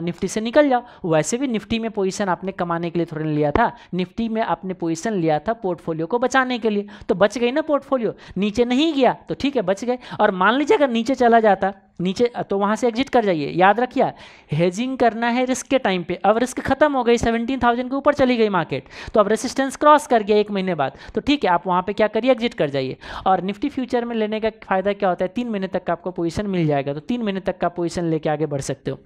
निफ्टी से निकल जाओ वैसे भी निफ्टी में पोजीशन आपने कमाने के लिए थोड़ा लिया था निफ्टी में आपने पोजीशन लिया था पोर्टफोलियो को बचाने के लिए तो बच गई ना पोर्टफोलियो नीचे नहीं गया तो ठीक है बच गए और मान लीजिए अगर नीचे चला जाता नीचे तो वहाँ से एग्जिट कर जाइए याद रखिए हेजिंग करना है रिस्क के टाइम पे अब रिस्क खत्म हो गई सेवनटीन थाउजेंड के ऊपर चली गई मार्केट तो अब रेसिस्टेंस क्रॉस कर गया एक महीने बाद तो ठीक है आप वहाँ पे क्या करिए एग्जिट कर जाइए और निफ्टी फ्यूचर में लेने का फायदा क्या होता है तीन महीने तक का आपको पोजिशन मिल जाएगा तो तीन महीने तक का पोजिशन लेके आगे बढ़ सकते हो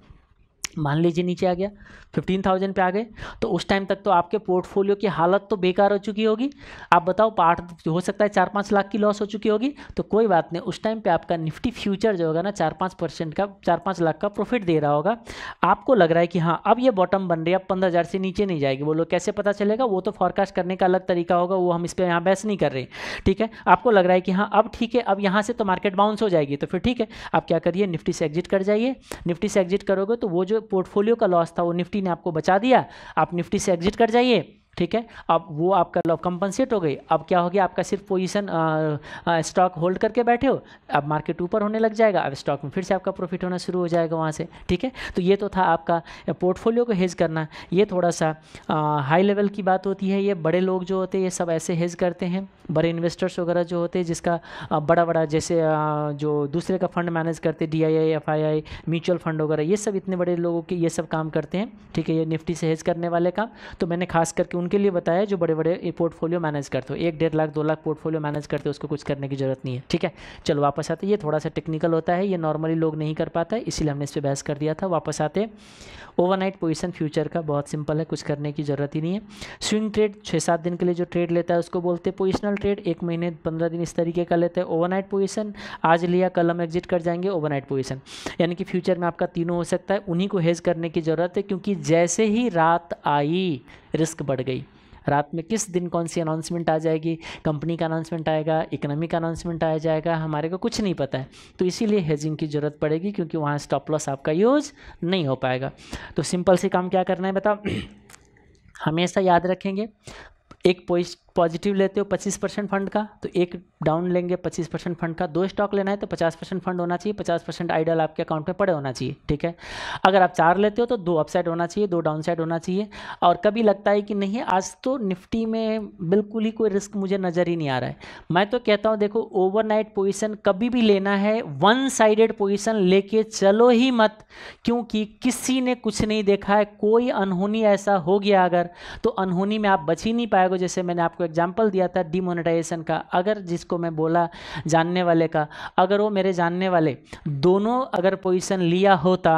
मान लीजिए नीचे आ गया फिफ्टीन थाउजेंड पे आ गए तो उस टाइम तक तो आपके पोर्टफोलियो की हालत तो बेकार हो चुकी होगी आप बताओ पार्ट हो सकता है चार पाँच लाख की लॉस हो चुकी होगी तो कोई बात नहीं उस टाइम पे आपका निफ्टी फ्यूचर जो होगा ना चार पाँच परसेंट का चार पाँच लाख का प्रॉफिट दे रहा होगा आपको लग रहा है कि हाँ अब ये बॉटम बन रही है अब पंद्रह हज़ार से नीचे नहीं जाएगी वो लोग कैसे पता चलेगा वो तो फॉरकास्ट करने का अलग तरीका होगा वो हम इस पर यहाँ बहस नहीं कर रहे ठीक है आपको लग रहा है कि हाँ अब ठीक है अब यहाँ से तो मार्केट बाउंस हो जाएगी तो फिर ठीक है आप क्या करिए निफ्टी से एग्जिट कर जाइए निफ्टी से एग्जिट करोगे तो वो जो पोर्टफोलियो का लॉस था वो निफ्टी ने आपको बचा दिया आप निफ्टी से एग्जिट कर जाइए ठीक है अब वो आपका लॉ कंपनसेट हो गई अब क्या हो गया आपका सिर्फ पोजीशन स्टॉक होल्ड करके बैठे हो अब मार्केट ऊपर होने लग जाएगा अब स्टॉक में फिर से आपका प्रॉफिट होना शुरू हो जाएगा वहाँ से ठीक है तो ये तो था आपका पोर्टफोलियो को हेज करना ये थोड़ा सा आ, हाई लेवल की बात होती है ये बड़े लोग जो होते हैं ये सब ऐसे हेज करते हैं बड़े इन्वेस्टर्स वगैरह जो होते हैं जिसका बड़ा बड़ा जैसे जो दूसरे का फंड मैनेज करते D I I F I I mutual fund वगैरह ये सब इतने बड़े लोगों के ये सब काम करते हैं ठीक है ये निफ्टी से हेज करने वाले काम तो मैंने खास करके उन उनके लिए बताया जो बड़े बड़े पोर्टफोलियो मैनेज करते हो एक डेढ़ लाख दो लाख पोर्टफोलियो मैनेज करते हो उसको कुछ करने की जरूरत नहीं है ठीक है चलो वापस आते ये थोड़ा सा टेक्निकल होता है ये नॉर्मली लोग नहीं कर पाता है इसीलिए हमने इस पर बहस कर दिया था वापस आते ओवरनाइट पोजिशन फ्यूचर का बहुत सिंपल है कुछ करने की ज़रूरत ही नहीं है स्विंग ट्रेड छः सात दिन के लिए जो ट्रेड लेता है उसको बोलते हैं पोजिशनल ट्रेड एक महीने पंद्रह दिन इस तरीके का लेते हैं ओवरनाइट पोजिशन आज लिया कल हम एग्जिट कर जाएंगे ओवरनाइट पोजिशन यानी कि फ्यूचर में आपका तीनों हो सकता है उन्हीं को हेज करने की ज़रूरत है क्योंकि जैसे ही रात आई रिस्क बढ़ गई रात में किस दिन कौन सी अनाउंसमेंट आ जाएगी कंपनी का अनाउंसमेंट आएगा इकोनॉमी का अनाउंसमेंट आ जाएगा हमारे को कुछ नहीं पता है तो इसीलिए हेजिंग की ज़रूरत पड़ेगी क्योंकि वहाँ स्टॉप लॉस आपका यूज़ नहीं हो पाएगा तो सिंपल से काम क्या करना है बताओ हमेशा याद रखेंगे एक पोस्ट पॉजिटिव लेते हो 25 परसेंट फंड का तो एक डाउन लेंगे 25 परसेंट फंड का दो स्टॉक लेना है तो 50 परसेंट फंड होना चाहिए 50 परसेंट आइडल आपके अकाउंट में पड़े होना चाहिए ठीक है अगर आप चार लेते हो तो दो अपसाइड होना चाहिए दो डाउनसाइड होना चाहिए और कभी लगता है कि नहीं आज तो निफ्टी में बिल्कुल ही कोई रिस्क मुझे नज़र ही नहीं आ रहा है मैं तो कहता हूँ देखो ओवरनाइट पोजिशन कभी भी लेना है वन साइडेड पोजिशन लेके चलो ही मत क्योंकि किसी ने कुछ नहीं देखा है कोई अनहोनी ऐसा हो गया अगर तो अनहोनी में आप बच ही नहीं पाएगा जैसे मैंने आपको एग्जाम्पल दिया था डिमोनेटाइजेशन का अगर जिसको मैं बोला जानने वाले का अगर वो मेरे जानने वाले दोनों अगर पोजिशन लिया होता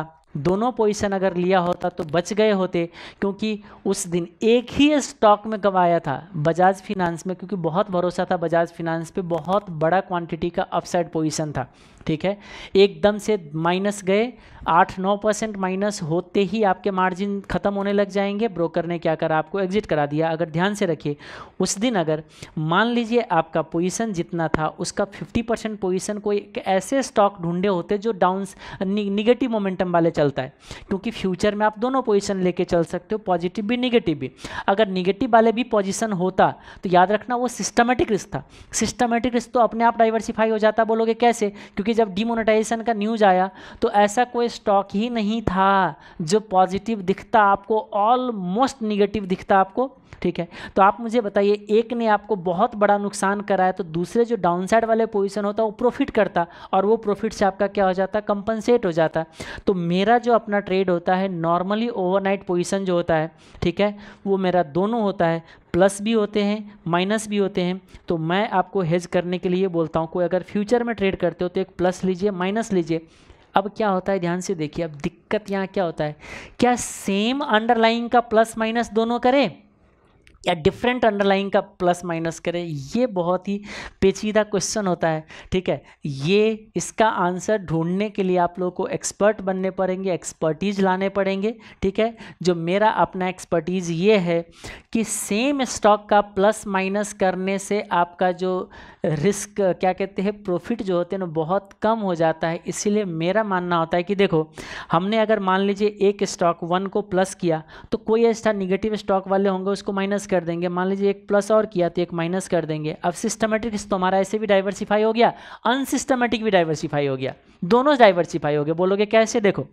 दोनों पोजीशन अगर लिया होता तो बच गए होते क्योंकि उस दिन एक ही स्टॉक में कमाया था बजाज फिनांस में क्योंकि बहुत भरोसा था बजाज फिनांस पे बहुत बड़ा क्वांटिटी का अपसाइड पोजीशन था ठीक है एकदम से माइनस गए आठ नौ परसेंट माइनस होते ही आपके मार्जिन ख़त्म होने लग जाएंगे ब्रोकर ने क्या करा आपको एग्जिट करा दिया अगर ध्यान से रखिए उस दिन अगर मान लीजिए आपका पोजीशन जितना था उसका 50 परसेंट पोजिशन कोई ऐसे स्टॉक ढूंढे होते जो डाउन निगेटिव मोमेंटम वाले चलता है क्योंकि फ्यूचर में आप दोनों पोजिशन लेके चल सकते हो पॉजिटिव भी निगेटिव भी अगर निगेटिव वाले भी पोजिशन होता तो याद रखना वो सिस्टमेटिक रिस्क था सिस्टमेटिक रिस्क तो अपने आप डाइवर्सिफाई हो जाता बोलोगे कैसे क्योंकि जब डिमोनेटाइजेशन का न्यूज आया तो ऐसा कोई स्टॉक ही नहीं था जो पॉजिटिव दिखता आपको ऑलमोस्ट निगेटिव दिखता आपको ठीक है तो आप मुझे बताइए एक ने आपको बहुत बड़ा नुकसान कराया तो दूसरे जो डाउनसाइड वाले पोजीशन होता है वो प्रॉफिट करता और वो प्रॉफिट से आपका क्या हो जाता है कंपनसेट हो जाता तो मेरा जो अपना ट्रेड होता है नॉर्मली ओवरनाइट पोजिशन जो होता है ठीक है वो मेरा दोनों होता है प्लस भी होते हैं माइनस भी होते हैं तो मैं आपको हेज करने के लिए बोलता हूँ कोई अगर फ्यूचर में ट्रेड करते हो तो एक प्लस लीजिए माइनस लीजिए अब क्या होता है ध्यान से देखिए अब दिक्कत यहाँ क्या होता है क्या सेम अंडरलाइंग का प्लस माइनस दोनों करें या डिफरेंट अंडरलाइंग का प्लस माइनस करें ये बहुत ही पेचीदा क्वेश्चन होता है ठीक है ये इसका आंसर ढूंढने के लिए आप लोगों को एक्सपर्ट बनने पड़ेंगे एक्सपर्टीज लाने पड़ेंगे ठीक है जो मेरा अपना एक्सपर्टीज ये है कि सेम स्टॉक का प्लस माइनस करने से आपका जो रिस्क क्या कहते हैं प्रॉफिट जो होते हैं ना बहुत कम हो जाता है इसीलिए मेरा मानना होता है कि देखो हमने अगर मान लीजिए एक स्टॉक वन को प्लस किया तो कोई ऐसा निगेटिव स्टॉक वाले होंगे उसको माइनस कर कर देंगे मान लीजिए एक प्लस और किया तो एक माइनस कर देंगे अब सिस्टमेटिक तुम्हारा तो ऐसे भी डाइवर्सिफाई हो गया अनसिस्टमेटिक भी डाइवर्सिफाई हो गया दोनों डाइवर्सिफाई हो गए बोलोगे कैसे देखो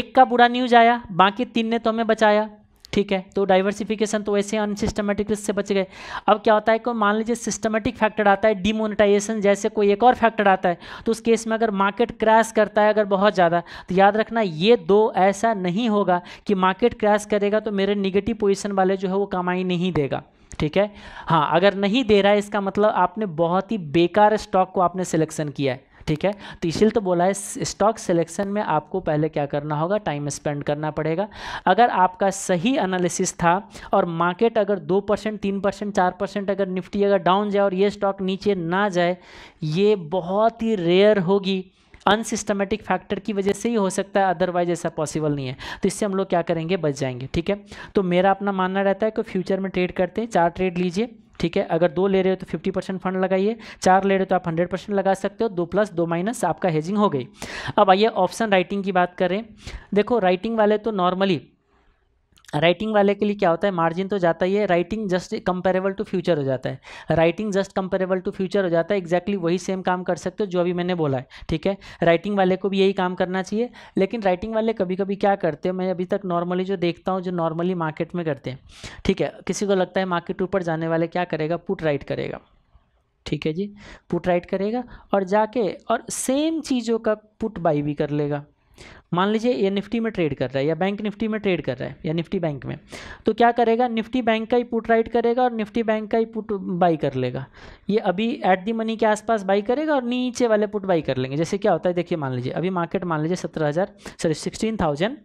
एक का बुरा न्यूज आया बाकी तीन ने तो हमें बचाया ठीक है तो डाइवर्सिफिकेशन तो ऐसे अनसिस्टमेटिक रिस्क से बच गए अब क्या होता है कि मान लीजिए सिस्टमेटिक फैक्टर आता है डिमोनिटाइजेशन जैसे कोई एक और फैक्टर आता है तो उस केस में अगर मार्केट क्रैश करता है अगर बहुत ज़्यादा तो याद रखना ये दो ऐसा नहीं होगा कि मार्केट क्रैश करेगा तो मेरे निगेटिव पोजिशन वाले जो है वो कमाई नहीं देगा ठीक है हाँ अगर नहीं दे रहा है इसका मतलब आपने बहुत ही बेकार स्टॉक को आपने सिलेक्शन किया है ठीक है तो इसीलिए तो बोला है स्टॉक सिलेक्शन में आपको पहले क्या करना होगा टाइम स्पेंड करना पड़ेगा अगर आपका सही एनालिसिस था और मार्केट अगर दो परसेंट तीन परसेंट चार परसेंट अगर निफ्टी अगर डाउन जाए और ये स्टॉक नीचे ना जाए ये बहुत ही रेयर होगी अनसिस्टमेटिक फैक्टर की वजह से ही हो सकता है अदरवाइज ऐसा पॉसिबल नहीं है तो इससे हम लोग क्या करेंगे बच जाएंगे ठीक है तो मेरा अपना मानना रहता है कि फ्यूचर में ट्रेड करते हैं चार ट्रेड लीजिए ठीक है अगर दो ले रहे हो तो फिफ्टी परसेंट फंड लगाइए चार ले रहे हो तो आप हंड्रेड परसेंट लगा सकते हो दो प्लस दो माइनस आपका हेजिंग हो गई अब आइए ऑप्शन राइटिंग की बात करें देखो राइटिंग वाले तो नॉर्मली राइटिंग वाले के लिए क्या होता है मार्जिन तो जाता ही है writing just comparable to future हो जाता है writing just comparable to future हो जाता है एक्जैक्टली exactly वही सेम काम कर सकते हो जो अभी मैंने बोला है ठीक है राइटिंग वाले को भी यही काम करना चाहिए लेकिन राइटिंग वाले कभी कभी क्या करते हैं मैं अभी तक नॉर्मली जो देखता हूँ जो नॉर्मली मार्केट में करते हैं ठीक है किसी को लगता है मार्केट ऊपर जाने वाले क्या करेगा पुट राइट करेगा ठीक है जी पुट राइट करेगा और जाके और सेम चीज़ों का पुट बाई भी कर लेगा मान लीजिए ये निफ्टी में ट्रेड कर रहा है या बैंक निफ्टी में ट्रेड कर रहा है या निफ्टी बैंक में तो क्या करेगा निफ्टी बैंक का ही पुट राइट करेगा और निफ्टी बैंक का ही पुट बाई कर लेगा ये अभी एट दी मनी के आसपास बाई करेगा और नीचे वाले पुट बाई कर लेंगे जैसे क्या होता है देखिए मान लीजिए अभी मार्केट मान लीजिए सत्रह हज़ार sorry sixteen thousand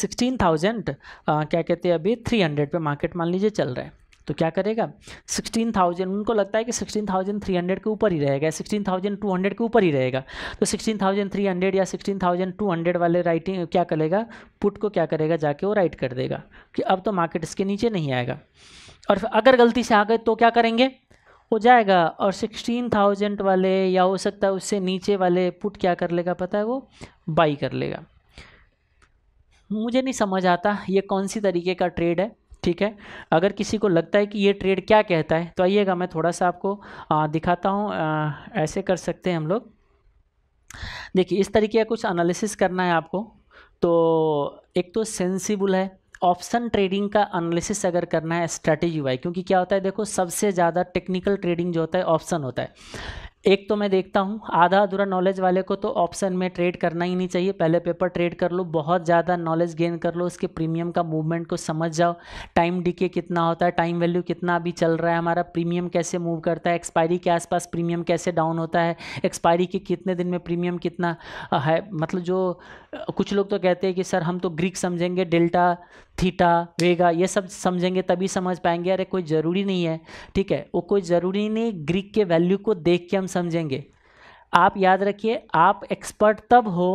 sixteen thousand क्या कहते हैं अभी थ्री हंड्रेड पर मार्केट मान लीजिए चल रहा है तो क्या करेगा सिक्सटीन थाउजेंड उनको लगता है कि सिक्सटीन थाउजेंड थ्री हंड्रेड के ऊपर ही रहेगा सिक्सटीन थाउजेंड टू हंड्रेड के ऊपर ही रहेगा तो सिक्सटीन थाउजेंड थ्री हंड्रेड या सिक्सटीन थाउजेंड टू हंड्रेड वाले राइटिंग क्या करेगा पुट को क्या करेगा जाके वो राइट कर देगा कि अब तो मार्केट इसके नीचे नहीं आएगा और अगर गलती से आ गए तो क्या करेंगे हो जाएगा और सिक्सटीन थाउजेंड वाले या हो सकता है उससे नीचे वाले पुट क्या कर लेगा पता है वो बाई कर लेगा मुझे नहीं समझ आता ये कौन सी तरीके का ट्रेड है ठीक है अगर किसी को लगता है कि ये ट्रेड क्या कहता है तो आइएगा मैं थोड़ा सा आपको आ, दिखाता हूँ ऐसे कर सकते हैं हम लोग देखिए इस तरीके का कुछ एनालिसिस करना है आपको तो एक तो सेंसिबल है ऑप्शन ट्रेडिंग का एनालिसिस अगर करना है स्ट्रैटेजी वाई क्योंकि क्या होता है देखो सबसे ज़्यादा टेक्निकल ट्रेडिंग जो होता है ऑप्शन होता है एक तो मैं देखता हूँ आधा अधूरा नॉलेज वाले को तो ऑप्शन में ट्रेड करना ही नहीं चाहिए पहले पेपर ट्रेड कर लो बहुत ज़्यादा नॉलेज गेन कर लो उसके प्रीमियम का मूवमेंट को समझ जाओ टाइम डीके कितना होता है टाइम वैल्यू कितना अभी चल रहा है हमारा प्रीमियम कैसे मूव करता है एक्सपायरी के आसपास प्रीमियम कैसे डाउन होता है एक्सपायरी के कितने दिन में प्रीमियम कितना है मतलब जो कुछ लोग तो कहते हैं कि सर हम तो ग्रीक समझेंगे डेल्टा थीटा वेगा ये सब समझेंगे तभी समझ पाएंगे अरे कोई ज़रूरी नहीं है ठीक है वो कोई ज़रूरी नहीं ग्रीक के वैल्यू को देख के हम समझेंगे आप याद रखिए आप एक्सपर्ट तब हो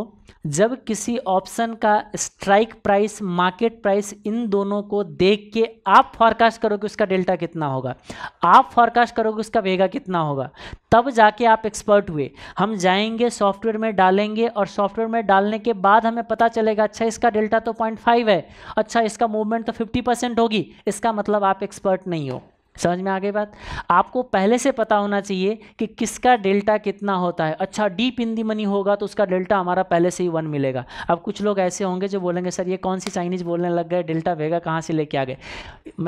जब किसी ऑप्शन का स्ट्राइक प्राइस मार्केट प्राइस इन दोनों को देख के आप फॉरकास्ट करोगे उसका डेल्टा कितना होगा आप फॉरकास्ट करोगे उसका वेगा कितना होगा तब जाके आप एक्सपर्ट हुए हम जाएंगे सॉफ्टवेयर में डालेंगे और सॉफ्टवेयर में डालने के बाद हमें पता चलेगा अच्छा इसका डेल्टा तो पॉइंट फाइव है अच्छा इसका मूवमेंट तो फिफ्टी परसेंट होगी इसका मतलब आप एक्सपर्ट नहीं हो समझ में आ गई बात आपको पहले से पता होना चाहिए कि किसका डेल्टा कितना होता है अच्छा डीप इन दी मनी होगा तो उसका डेल्टा हमारा पहले से ही वन मिलेगा अब कुछ लोग ऐसे होंगे जो बोलेंगे सर ये कौन सी चाइनीज बोलने लग गए डेल्टा वेगा कहाँ से लेके आ गए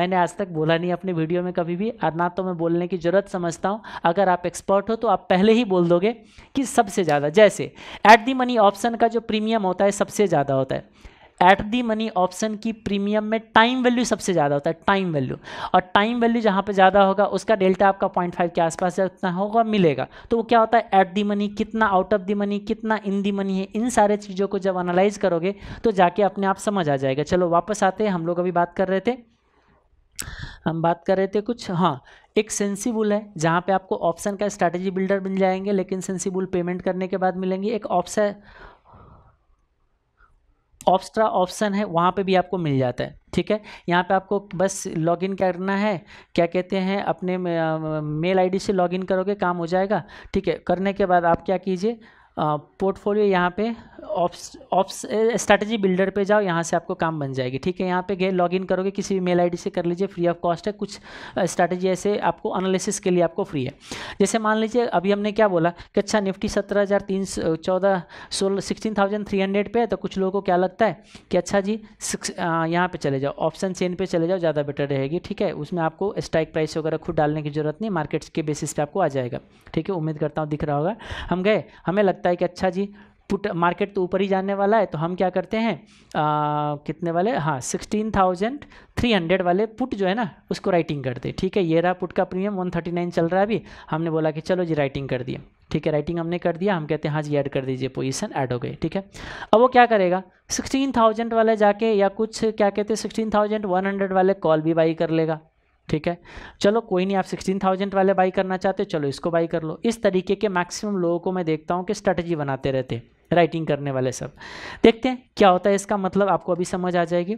मैंने आज तक बोला नहीं अपने वीडियो में कभी भी और ना तो मैं बोलने की ज़रूरत समझता हूँ अगर आप एक्सपर्ट हो तो आप पहले ही बोल दोगे कि सबसे ज़्यादा जैसे एट दी मनी ऑप्शन का जो प्रीमियम होता है सबसे ज़्यादा होता है एट दी मनी ऑप्शन की प्रीमियम में टाइम वैल्यू सबसे ज़्यादा होता है टाइम वैल्यू और टाइम वैल्यू जहाँ पे ज़्यादा होगा उसका डेल्टा आपका पॉइंट फाइव के आसपास जितना होगा मिलेगा तो वो क्या होता है एट दी मनी कितना आउट ऑफ दी मनी कितना इन दी मनी है इन सारे चीज़ों को जब एनालाइज करोगे तो जाके अपने आप समझ आ जाएगा चलो वापस आते हैं हम लोग अभी बात कर रहे थे हम बात कर रहे थे कुछ हाँ एक सेंसिबुल है जहाँ पे आपको ऑप्शन का स्ट्रेटजी बिल्डर मिल जाएंगे लेकिन सेंसिबुल पेमेंट करने के बाद मिलेंगे एक ऑप्शन ऑप्स्ट्रा ऑप्शन है वहाँ पे भी आपको मिल जाता है ठीक है यहाँ पे आपको बस लॉगिन करना है क्या कहते हैं अपने मेल आईडी से लॉगिन करोगे काम हो जाएगा ठीक है करने के बाद आप क्या कीजिए पोर्टफोलियो यहाँ पे ऑप्स ऑफ स्ट्रैटेजी बिल्डर पे जाओ यहाँ से आपको काम बन जाएगी ठीक है यहाँ पे गए लॉगिन करोगे किसी भी मेल आईडी से कर लीजिए फ्री ऑफ कॉस्ट है कुछ स्ट्रैटेजी ऐसे आपको एनालिसिस के लिए आपको फ्री है जैसे मान लीजिए अभी हमने क्या बोला कि अच्छा निफ्टी सत्रह हज़ार तीन चौदह सोलह सिक्सटीन थाउजेंड थ्री हंड्रेड पे है तो कुछ लोगों को क्या लगता है कि अच्छा जी सिक्स यहाँ पे चले जाओ ऑप्शन चेन पे चले जाओ ज़्यादा बेटर रहेगी ठीक है उसमें आपको स्ट्राइक प्राइस वगैरह खुद डालने की ज़रूरत नहीं मार्केट्स के बेसिस पे आपको आ जाएगा ठीक है उम्मीद करता हूँ दिख रहा होगा हम गए हमें लगता है कि अच्छा जी पुट मार्केट तो ऊपर ही जाने वाला है तो हम क्या करते हैं आ, कितने वाले हाँ सिक्सटीन थाउजेंड थ्री हंड्रेड वाले पुट जो है ना उसको राइटिंग कर दे ठीक है ये रहा पुट का प्रीमियम वन थर्टी नाइन चल रहा है अभी हमने बोला कि चलो जी राइटिंग कर दिए ठीक है राइटिंग हमने कर दिया हम कहते हैं हाँ जी ऐड कर दीजिए पोजिशन ऐड हो गई ठीक है अब वो क्या करेगा सिक्सटीन थाउजेंड वाले जाके या कुछ क्या कहते हैं सिक्सटीन थाउजेंड वन हंड्रेड वाले कॉल भी बाई कर लेगा ठीक है चलो कोई नहीं आप सिक्सटीन थाउजेंड वाले बाई करना चाहते हो चलो इसको बाई कर लो इस तरीके के मैक्सिमम लोगों को मैं देखता हूँ कि स्ट्रैटेजी बनाते रहते हैं राइटिंग करने वाले सब देखते हैं क्या होता है इसका मतलब आपको अभी समझ आ जाएगी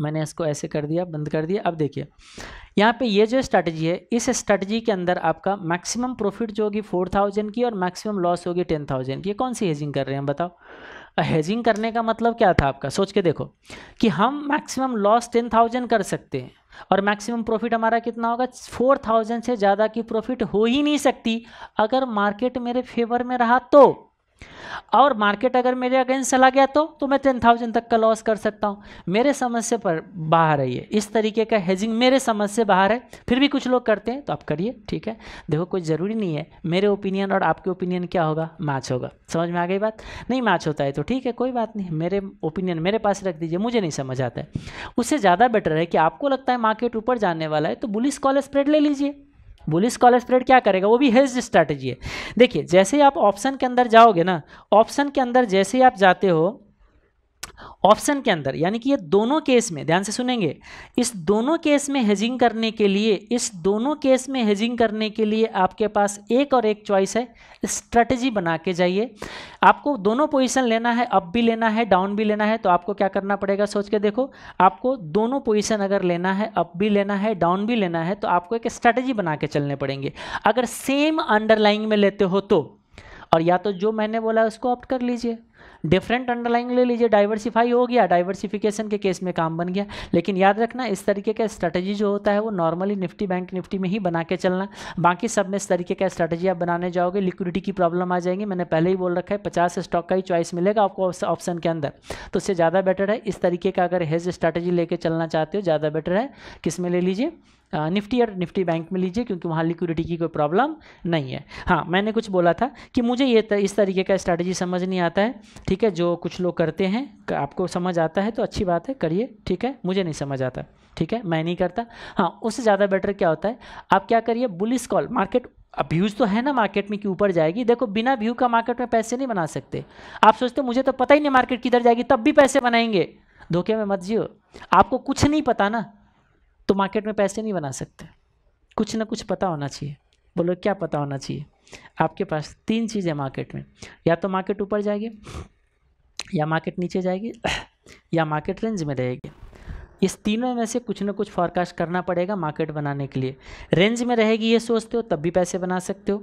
मैंने इसको ऐसे कर दिया बंद कर दिया अब देखिए यहाँ पे ये जो स्ट्रैटेजी है इस स्ट्रैटेजी के अंदर आपका मैक्सिमम प्रॉफिट जो होगी फोर थाउजेंड की और मैक्सिमम लॉस होगी टेन थाउजेंड की कौन सी हेजिंग कर रहे हैं बताओ हेजिंग करने का मतलब क्या था आपका सोच के देखो कि हम मैक्सिमम लॉस टेन थाउजेंड कर सकते हैं और मैक्सिमम प्रॉफिट हमारा कितना होगा फोर थाउजेंड से ज़्यादा की प्रॉफिट हो ही नहीं सकती अगर मार्केट मेरे फेवर में रहा तो और मार्केट अगर मेरे अगेंस्ट चला गया तो तो मैं टेन थाउजेंड तक का लॉस कर सकता हूँ मेरे समझ से पर बाहर है ये इस तरीके का हेजिंग मेरे समझ से बाहर है फिर भी कुछ लोग करते हैं तो आप करिए ठीक है देखो कोई ज़रूरी नहीं है मेरे ओपिनियन और आपके ओपिनियन क्या होगा मैच होगा समझ में आ गई बात नहीं मैच होता है तो ठीक है कोई बात नहीं मेरे ओपिनियन मेरे पास रख दीजिए मुझे नहीं समझ आता है उससे ज़्यादा बेटर है कि आपको लगता है मार्केट ऊपर जाने वाला है तो बुलिस कॉल स्प्रेड ले लीजिए बुलिस कॉल स्प्रेड क्या करेगा वो भी हेज स्ट्रैटेजी है देखिए जैसे आप ऑप्शन के अंदर जाओगे ना ऑप्शन के अंदर जैसे आप जाते हो ऑप्शन के अंदर यानी कि ये दोनों केस में ध्यान से सुनेंगे इस दोनों केस में हेजिंग करने के लिए इस दोनों केस में हेजिंग करने के लिए आपके पास एक और एक चॉइस है स्ट्रेटजी बना के जाइए आपको दोनों पोजीशन लेना है अप भी लेना है डाउन भी लेना है तो आपको क्या करना पड़ेगा सोच के देखो आपको दोनों पोजीशन अगर लेना है अप भी लेना है डाउन भी लेना है तो आपको एक स्ट्रेटजी बना के चलने पड़ेंगे अगर सेम अंडरलाइंग में लेते हो तो और या तो जो मैंने बोला उसको ऑप्ट कर लीजिए डिफरेंट अंडरलाइंग ले लीजिए डाइवर्सिफाई हो गया डाइवर्सिफिकेशन के केस में काम बन गया लेकिन याद रखना इस तरीके का स्ट्रेटजी जो होता है वो नॉर्मली निफ्टी बैंक निफ्टी में ही बना के चलना बाकी सब में इस तरीके का स्ट्रेटजी आप बनाने जाओगे लिक्विडिटी की प्रॉब्लम आ जाएंगी मैंने पहले ही बोल रखा है पचास स्टॉक का ही चॉइस मिलेगा आपको ऑप्शन के अंदर तो उससे ज़्यादा बेटर है इस तरीके का अगर हेज स्ट्रैटेजी लेके चलना चाहते हो ज़्यादा बेटर है किस में ले लीजिए निफ्टी और निफ्टी बैंक में लीजिए क्योंकि वहाँ लिक्विडिटी की कोई प्रॉब्लम नहीं है हाँ मैंने कुछ बोला था कि मुझे ये तर, इस तरीके का स्ट्रैटेजी समझ नहीं आता है ठीक है जो कुछ लोग करते हैं आपको समझ आता है तो अच्छी बात है करिए ठीक है मुझे नहीं समझ आता ठीक है मैं नहीं करता हाँ उससे ज़्यादा बेटर क्या होता है आप क्या करिए बुलिस कॉल मार्केट अब व्यूज़ तो है ना मार्केट में कि ऊपर जाएगी देखो बिना व्यू का मार्केट में पैसे नहीं बना सकते आप सोचते मुझे तो पता ही नहीं मार्केट किधर जाएगी तब भी पैसे बनाएंगे धोखे में मत जियो आपको कुछ नहीं पता ना तो मार्केट में पैसे नहीं बना सकते कुछ ना कुछ पता होना चाहिए बोलो क्या पता होना चाहिए आपके पास तीन चीज़ें मार्केट में या तो मार्केट ऊपर जाएगी या मार्केट नीचे जाएगी या मार्केट रेंज में रहेगी इस तीनों में से कुछ ना कुछ फॉरकास्ट करना पड़ेगा मार्केट बनाने के लिए रेंज में रहेगी ये सोचते हो तब भी पैसे बना सकते हो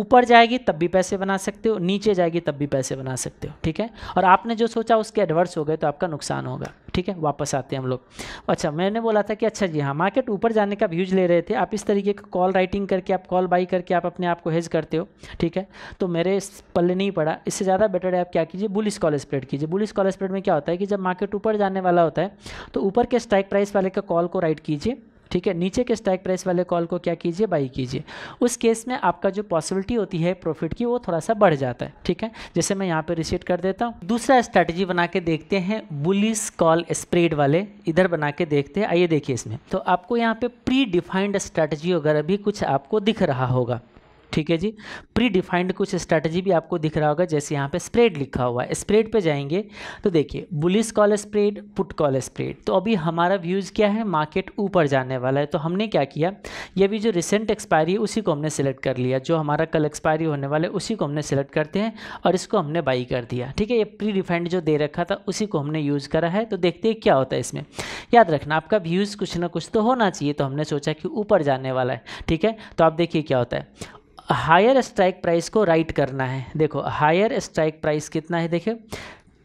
ऊपर जाएगी तब भी पैसे बना सकते हो नीचे जाएगी तब भी पैसे बना सकते हो ठीक है और आपने जो सोचा उसके एडवर्स हो गए तो आपका नुकसान होगा ठीक है वापस आते हैं हम लोग अच्छा मैंने बोला था कि अच्छा जी हाँ मार्केट ऊपर जाने का व्यूज ले रहे थे आप इस तरीके का कॉल राइटिंग करके आप कॉल बाई करके आप अपने आप को हेज करते हो ठीक है तो मेरे पल्ले नहीं पड़ा इससे ज़्यादा बेटर है आप क्या कीजिए बुलिस कॉल स्प्रेड कीजिए बुलिस कॉल स्प्रेड में क्या होता है कि जब मार्केट ऊपर जाने वाला होता है तो ऊपर के स्ट्राइक प्राइस वाले का कॉल को राइट कीजिए ठीक है नीचे के स्टैक प्राइस वाले कॉल को क्या कीजिए बाई कीजिए उस केस में आपका जो पॉसिबिलिटी होती है प्रॉफिट की वो थोड़ा सा बढ़ जाता है ठीक है जैसे मैं यहाँ पर रिसीट कर देता हूँ दूसरा स्ट्रैटेजी बना के देखते हैं बुलिस कॉल स्प्रेड वाले इधर बना के देखते हैं आइए देखिए इसमें तो आपको यहाँ पे प्री डिफाइंड स्ट्रैटेजी वगैरह भी कुछ आपको दिख रहा होगा ठीक है जी प्री डिफाइंड कुछ स्ट्रैटेजी भी आपको दिख रहा होगा जैसे यहाँ पे स्प्रेड लिखा हुआ है स्प्रेड पे जाएंगे तो देखिए bullish call spread put call spread तो अभी हमारा व्यूज़ क्या है मार्केट ऊपर जाने वाला है तो हमने क्या किया ये भी जो रिसेंट एक्सपायरी है उसी को हमने सेलेक्ट कर लिया जो हमारा कल एक्सपायरी होने वाला है उसी को हमने सेलेक्ट करते हैं और इसको हमने बाई कर दिया ठीक है ये प्री डिफाइंड जो दे रखा था उसी को हमने यूज़ करा है तो देखते हैं क्या होता है इसमें याद रखना आपका व्यूज़ कुछ ना कुछ तो होना चाहिए तो हमने सोचा कि ऊपर जाने वाला है ठीक है तो आप देखिए क्या होता है हायर स्ट्राइक प्राइस को राइट करना है देखो हायर स्ट्राइक प्राइस कितना है देखिए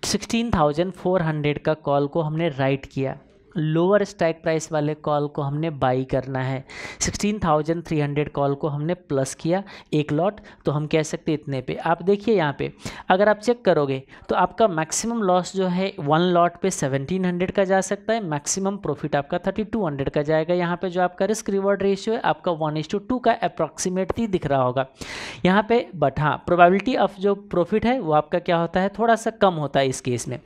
16,400 का कॉल को हमने राइट किया लोअर स्ट्राइक प्राइस वाले कॉल को हमने बाई करना है 16,300 कॉल को हमने प्लस किया एक लॉट तो हम कह सकते इतने पे आप देखिए यहाँ पे अगर आप चेक करोगे तो आपका मैक्सिमम लॉस जो है वन लॉट पे 1700 का जा सकता है मैक्सिमम प्रॉफिट आपका 3200 का जाएगा यहाँ पे जो आपका रिस्क रिवॉर्ड रेशियो है आपका वन इज टू टू का अप्रॉक्सीमेटली दिख रहा होगा यहाँ पे बट हाँ प्रोबेबिलिटी ऑफ जो प्रॉफिट है वो आपका क्या होता है थोड़ा सा कम होता है इस केस में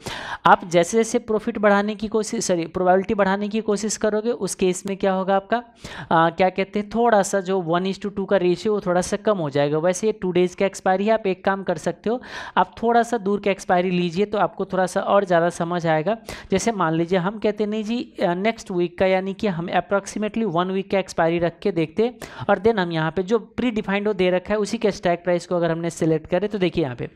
आप जैसे जैसे प्रॉफिट बढ़ाने की कोशिश सॉरी प्रोबेबिलिटी क्वालिटी बढ़ाने की कोशिश करोगे उस केस में क्या होगा आपका आ, क्या कहते हैं थोड़ा सा जो वन इज टू टू का रेशियो वो थोड़ा सा कम हो जाएगा वैसे ये टू डेज़ का एक्सपायरी है आप एक काम कर सकते हो आप थोड़ा सा दूर का एक्सपायरी लीजिए तो आपको थोड़ा सा और ज़्यादा समझ आएगा जैसे मान लीजिए हम कहते नहीं जी नेक्स्ट वीक का यानी कि हम अप्रॉक्सीमेटली वन वीक का एक्सपायरी रख के देखते और देन हम यहाँ पर जो प्री डिफाइंड दे रखा है उसी के स्टैक प्राइस को अगर हमने सेलेक्ट करें तो देखिए यहाँ पर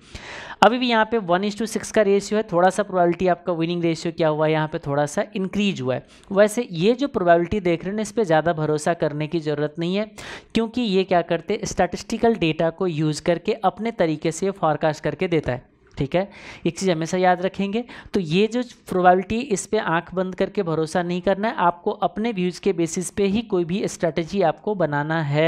अभी भी यहाँ पे वन इज टू सिक्स का रेशियो है थोड़ा सा प्रोबेबिलिटी आपका विनिंग रेशियो क्या हुआ है यहाँ पे थोड़ा सा इंक्रीज इंक्रीज हुआ है वैसे ये जो प्रोबेबिलिटी देख रहे हैं इस पर ज़्यादा भरोसा करने की ज़रूरत नहीं है क्योंकि ये क्या करते स्टैटिस्टिकल डेटा को यूज़ करके अपने तरीके से फॉरकास्ट करके देता है ठीक है एक चीज़ हमेशा याद रखेंगे तो ये जो प्रोबेबिलिटी इस पर आंख बंद करके भरोसा नहीं करना है आपको अपने व्यूज़ के बेसिस पे ही कोई भी स्ट्रैटेजी आपको बनाना है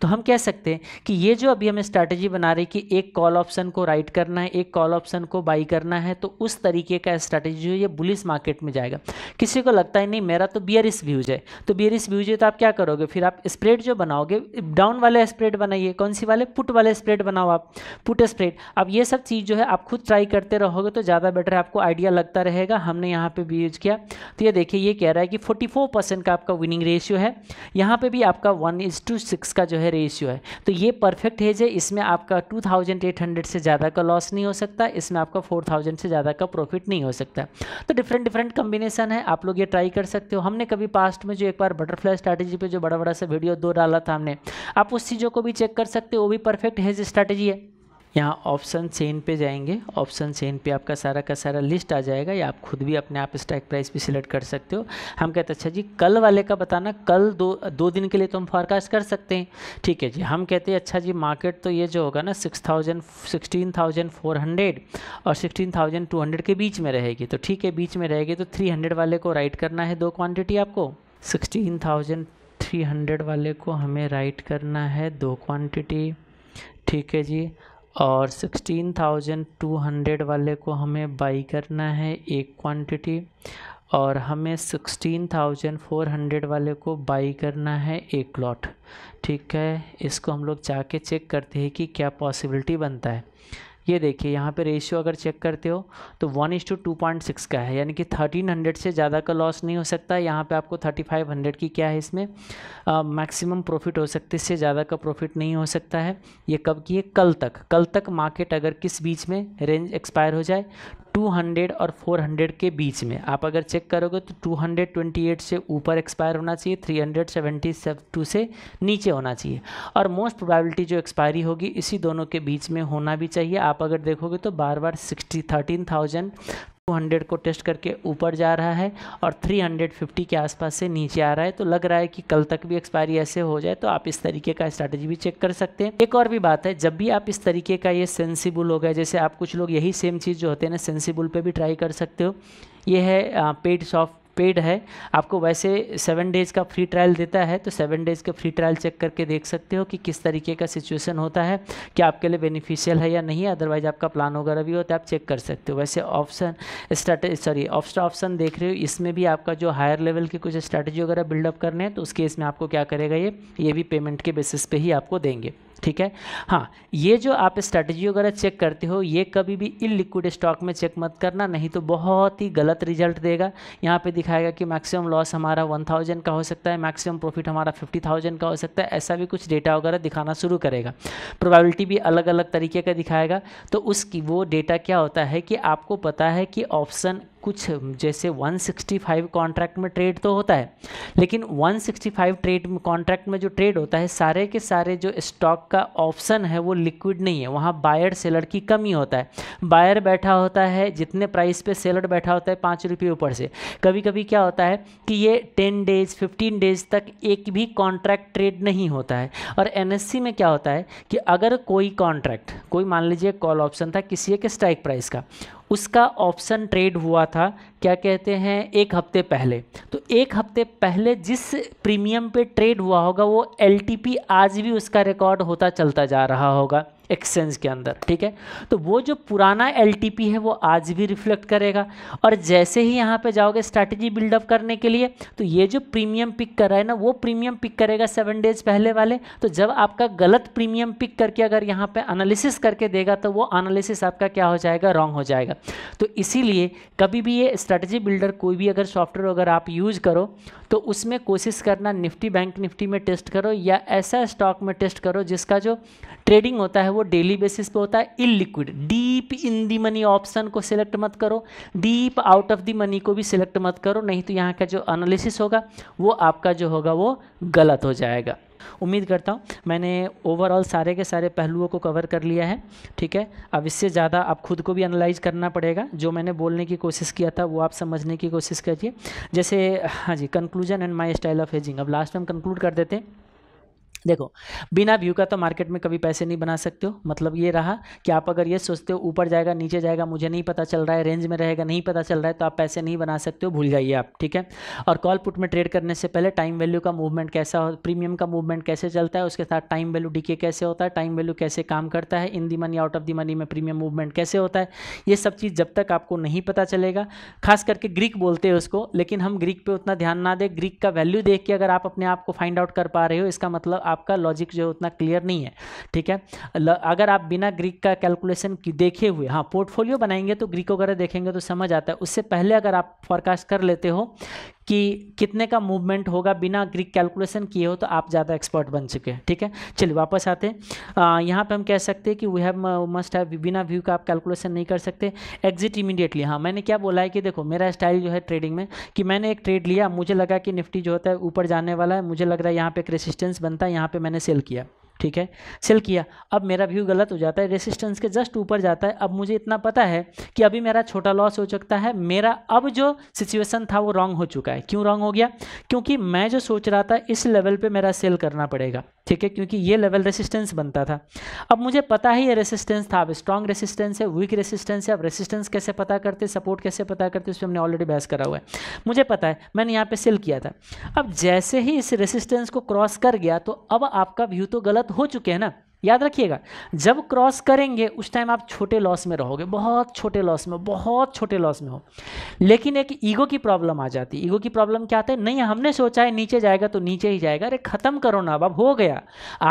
तो हम कह सकते हैं कि ये जो अभी हम स्ट्रैटेजी बना रहे कि एक कॉल ऑप्शन को राइट करना है एक कॉल ऑप्शन को बाई करना है तो उस तरीके का स्ट्रैटेजी ये बुलिस मार्केट में जाएगा किसी को लगता है नहीं मेरा तो बियरिस व्यूज है तो बियरिस व्यूज है तो आप क्या करोगे फिर आप स्प्रेड जो बनाओगे डाउन वाले स्प्रेड बनाइए कौन सी वाले पुट वाले स्प्रेड बनाओ आप पुट स्प्रेड अब ये सब चीज़ जो है आप खुद ट्राई करते रहोगे तो ज़्यादा बेटर आपको आइडिया लगता रहेगा हमने यहाँ पे भी यूज़ किया तो ये देखिए ये कह रहा है कि 44 परसेंट का आपका विनिंग रेशियो है यहाँ पे भी आपका वन इज टू सिक्स का जो है रेशियो है तो ये परफेक्ट हेज है इसमें आपका 2800 से ज़्यादा का लॉस नहीं हो सकता इसमें आपका 4000 से ज़्यादा का प्रॉफिट नहीं हो सकता तो डिफरेंट डिफरेंट कम्बिनेशन है आप लोग ये ट्राई कर सकते हो हमने कभी पास्ट में जो एक बार बटरफ्लाई स्ट्रैटेजी पर जो बड़ा बड़ा सा वीडियो दो डाला था हमने आप उस चीज़ों को भी चेक कर सकते हो वो भी परफेक्ट हेज स्ट्रैटेजी है यहाँ ऑप्शन चेन पे जाएंगे ऑप्शन चेन पे आपका सारा का सारा लिस्ट आ जाएगा या आप खुद भी अपने आप स्टैक प्राइस भी सिलेक्ट कर सकते हो हम कहते अच्छा जी कल वाले का बताना कल दो दो दिन के लिए तो हम फॉरकास्ट कर सकते हैं ठीक है जी हम कहते हैं अच्छा जी मार्केट तो ये जो होगा ना six thousand sixteen thousand four hundred और सिक्सटीन थाउजेंड टू हंड्रेड के बीच में रहेगी तो ठीक है बीच में रहेगी तो थ्री हंड्रेड वाले को राइट करना है दो क्वान्टिटी आपको सिक्सटीन थाउजेंड थ्री हंड्रेड वाले को हमें राइट करना है दो क्वांटिटी ठीक है जी और 16,200 वाले को हमें बाई करना है एक क्वांटिटी और हमें 16,400 वाले को बाई करना है एक लॉट ठीक है इसको हम लोग जाके चेक करते हैं कि क्या पॉसिबिलिटी बनता है ये देखिए यहाँ पे रेशियो अगर चेक करते हो तो one is to two point six का है यानी कि थर्टीन हंड्रेड से ज़्यादा का लॉस नहीं हो सकता यहाँ पे आपको थर्टी फाइव हंड्रेड की क्या है इसमें मैक्सिमम प्रॉफिट हो सकती इससे ज़्यादा का प्रॉफिट नहीं हो सकता है ये कब की है कल तक कल तक मार्केट अगर किस बीच में रेंज एक्सपायर हो जाए 200 और 400 के बीच में आप अगर चेक करोगे तो 228 से ऊपर एक्सपायर होना चाहिए 372 से नीचे होना चाहिए और मोस्ट प्रोबेबिलिटी जो एक्सपायरी होगी इसी दोनों के बीच में होना भी चाहिए आप अगर देखोगे तो बार बार सिक्सटी थर्टीन थाउजेंड 200 को टेस्ट करके ऊपर जा रहा है और 350 के आसपास से नीचे आ रहा है तो लग रहा है कि कल तक भी एक्सपायरी ऐसे हो जाए तो आप इस तरीके का स्ट्रेटेजी भी चेक कर सकते हैं एक और भी बात है जब भी आप इस तरीके का ये सेंसिबल हो गया जैसे आप कुछ लोग यही सेम चीज़ जो होते हैं ना सेंसिबल पे भी ट्राई कर सकते हो ये है पेड सॉफ्ट पेड है आपको वैसे सेवन डेज़ का फ्री ट्रायल देता है तो सेवन डेज़ का फ्री ट्रायल चेक करके देख सकते हो कि किस तरीके का सिचुएशन होता है क्या आपके लिए बेनिफिशियल है या नहीं अदरवाइज़ आपका प्लान वगैरह भी हो तो आप चेक कर सकते हो वैसे ऑप्शन स्ट्रेटे सॉरी ऑप्शन ऑप्शन देख रहे हो इसमें भी आपका जो हायर लेवल की कुछ स्ट्रैटेजी वगैरह बिल्डअप करने हैं तो उस केस में आपको क्या करेगा ये ये भी पेमेंट के बेसिस पर ही आपको देंगे ठीक है हाँ ये जो आप स्ट्रैटेजी वगैरह चेक करते हो ये कभी भी इलिक्विड स्टॉक में चेक मत करना नहीं तो बहुत ही गलत रिजल्ट देगा यहाँ पे दिखाएगा कि मैक्सिमम लॉस हमारा 1000 का हो सकता है मैक्सिमम प्रॉफिट हमारा 50000 का हो सकता है ऐसा भी कुछ डेटा वगैरह दिखाना शुरू करेगा प्रोबेबिलिटी भी अलग अलग तरीके का दिखाएगा तो उसकी वो डेटा क्या होता है कि आपको पता है कि ऑप्शन कुछ जैसे 165 कॉन्ट्रैक्ट में ट्रेड तो होता है लेकिन 165 ट्रेड कॉन्ट्रैक्ट में जो ट्रेड होता है सारे के सारे जो स्टॉक का ऑप्शन है वो लिक्विड नहीं है वहाँ बायर सेलर की कमी होता है बायर बैठा होता है जितने प्राइस पे सेलर बैठा होता है पाँच रुपये ऊपर से कभी कभी क्या होता है कि ये टेन डेज फिफ्टीन डेज तक एक भी कॉन्ट्रैक्ट ट्रेड नहीं होता है और एन में क्या होता है कि अगर कोई कॉन्ट्रैक्ट कोई मान लीजिए कॉल ऑप्शन था किसी एक स्ट्राइक प्राइस का उसका ऑप्शन ट्रेड हुआ था क्या कहते हैं एक हफ्ते पहले तो एक हफ्ते पहले जिस प्रीमियम पे ट्रेड हुआ होगा वो एल आज भी उसका रिकॉर्ड होता चलता जा रहा होगा एक्सचेंज के अंदर ठीक है तो वो जो पुराना एल है वो आज भी रिफ्लेक्ट करेगा और जैसे ही यहाँ पे जाओगे स्ट्रैटेजी बिल्डअप करने के लिए तो ये जो प्रीमियम पिक कर रहा है ना वो प्रीमियम पिक करेगा सेवन डेज पहले वाले तो जब आपका गलत प्रीमियम पिक करके अगर यहाँ पे एनालिसिस करके देगा तो वो एनालिसिस आपका क्या हो जाएगा रॉन्ग हो जाएगा तो इसीलिए कभी भी ये स्ट्रैटेजी स्ट्रेटजी बिल्डर कोई भी अगर सॉफ्टवेयर अगर आप यूज करो तो उसमें कोशिश करना निफ्टी बैंक निफ्टी में टेस्ट करो या ऐसा स्टॉक में टेस्ट करो जिसका जो ट्रेडिंग होता है वो डेली बेसिस पे होता है illiquid deep in the money option को सिलेक्ट मत करो deep out of the money को भी सिलेक्ट मत करो नहीं तो यहाँ का जो एनालिसिस होगा वो आपका जो होगा वो गलत हो जाएगा उम्मीद करता हूँ मैंने ओवरऑल सारे के सारे पहलुओं को कवर कर लिया है ठीक है अब इससे ज़्यादा आप खुद को भी एनालाइज करना पड़ेगा जो मैंने बोलने की कोशिश किया था वो आप समझने की कोशिश करिए जैसे हाँ जी conclusion and my style of hedging अब लास्ट टाइम हम कंक्लूड कर देते हैं देखो बिना व्यू का तो मार्केट में कभी पैसे नहीं बना सकते हो मतलब ये रहा कि आप अगर ये सोचते हो ऊपर जाएगा नीचे जाएगा मुझे नहीं पता चल रहा है रेंज में रहेगा नहीं पता चल रहा है तो आप पैसे नहीं बना सकते हो भूल जाइए आप ठीक है और कॉल पुट में ट्रेड करने से पहले टाइम वैल्यू का मूवमेंट कैसा हो प्रीमियम का मूवमेंट कैसे चलता है उसके साथ टाइम वैल्यू डी कैसे होता है टाइम वैल्यू कैसे काम करता है in the money out of the money में प्रीमियम मूवमेंट कैसे होता है ये सब चीज़ जब तक आपको नहीं पता चलेगा खास करके ग्रीक बोलते हैं उसको लेकिन हम ग्रीक पर उतना ध्यान ना दें ग्रीक का वैल्यू देख के अगर आप अपने आप को फाइंड आउट कर पा रहे हो इसका मतलब आप आपका लॉजिक जो है उतना क्लियर नहीं है ठीक है अगर आप बिना ग्रीक का कैलकुलेशन देखे हुए हाँ पोर्टफोलियो बनाएंगे तो ग्रीक वगैरह देखेंगे तो समझ आता है उससे पहले अगर आप फॉरकास्ट कर लेते हो कि कितने का मूवमेंट होगा बिना ग्रीक कैलकुलेशन किए हो तो आप ज़्यादा एक्सपर्ट बन चुके हैं ठीक है चलिए वापस आते हैं यहाँ पे हम कह सकते हैं कि वी हैव मस्ट हैव बिना व्यू का आप कैलकुलेशन नहीं कर सकते एग्जिट इमीडिएटली हाँ मैंने क्या बोला है कि देखो मेरा स्टाइल जो है ट्रेडिंग में कि मैंने एक ट्रेड लिया मुझे लगा कि निफ्टी जो होता है ऊपर जाने वाला है मुझे लग रहा है यहाँ पर एक रेसिस्टेंस बनता है यहाँ पर मैंने सेल किया ठीक है सेल किया अब मेरा व्यू गलत हो जाता है रेसिस्टेंस के जस्ट ऊपर जाता है अब मुझे इतना पता है कि अभी मेरा छोटा लॉस हो सकता है मेरा अब जो सिचुएशन था वो रॉन्ग हो चुका है क्यों रॉन्ग हो गया क्योंकि मैं जो सोच रहा था इस लेवल पे मेरा सेल करना पड़ेगा ठीक है क्योंकि ये लेवल रेसिस्टेंस बनता था अब मुझे पता है ये रेसिस्टेंस था अब स्ट्रॉन्ग रेसिस्टेंस है वीक रेसिस्टेंस है अब रेसिस्टेंस कैसे पता करते सपोर्ट कैसे पता करते उस पर हमने ऑलरेडी बहस करा हुआ है मुझे पता है मैंने यहाँ पे सेल किया था अब जैसे ही इस रेसिस्टेंस को क्रॉस कर गया तो अब आपका व्यू तो गलत हो चुके हैं ना याद रखिएगा जब क्रॉस करेंगे उस टाइम आप छोटे लॉस में रहोगे बहुत छोटे लॉस में बहुत छोटे लॉस में हो लेकिन एक ईगो की प्रॉब्लम आ जाती है ईगो की प्रॉब्लम क्या आता है नहीं हमने सोचा है नीचे जाएगा तो नीचे ही जाएगा अरे ख़त्म करो ना अब हो गया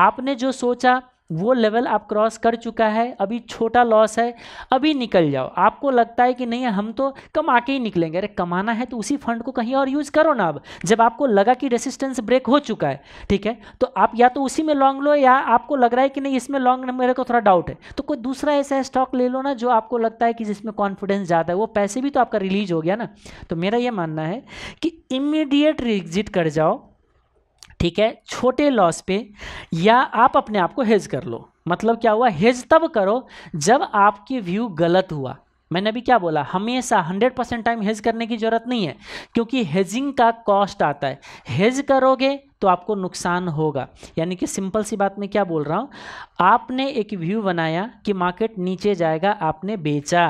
आपने जो सोचा वो लेवल आप क्रॉस कर चुका है अभी छोटा लॉस है अभी निकल जाओ आपको लगता है कि नहीं हम तो कमा के ही निकलेंगे अरे कमाना है तो उसी फंड को कहीं और यूज़ करो ना अब जब आपको लगा कि रेसिस्टेंस ब्रेक हो चुका है ठीक है तो आप या तो उसी में लॉन्ग लो या आपको लग रहा है कि नहीं इसमें लॉन्ग मेरे को थोड़ा डाउट है तो कोई दूसरा ऐसा स्टॉक ले लो ना जो आपको लगता है कि जिसमें कॉन्फिडेंस ज़्यादा है वो पैसे भी तो आपका रिलीज हो गया ना तो मेरा ये मानना है कि इमीडिएट एग्जिट कर जाओ ठीक है छोटे लॉस पे या आप अपने आप को हेज कर लो मतलब क्या हुआ हेज तब करो जब आपके व्यू गलत हुआ मैंने अभी क्या बोला हमेशा 100 परसेंट टाइम हेज करने की ज़रूरत नहीं है क्योंकि हेजिंग का कॉस्ट आता है हेज करोगे तो आपको नुकसान होगा यानी कि सिंपल सी बात में क्या बोल रहा हूँ आपने एक व्यू बनाया कि मार्केट नीचे जाएगा आपने बेचा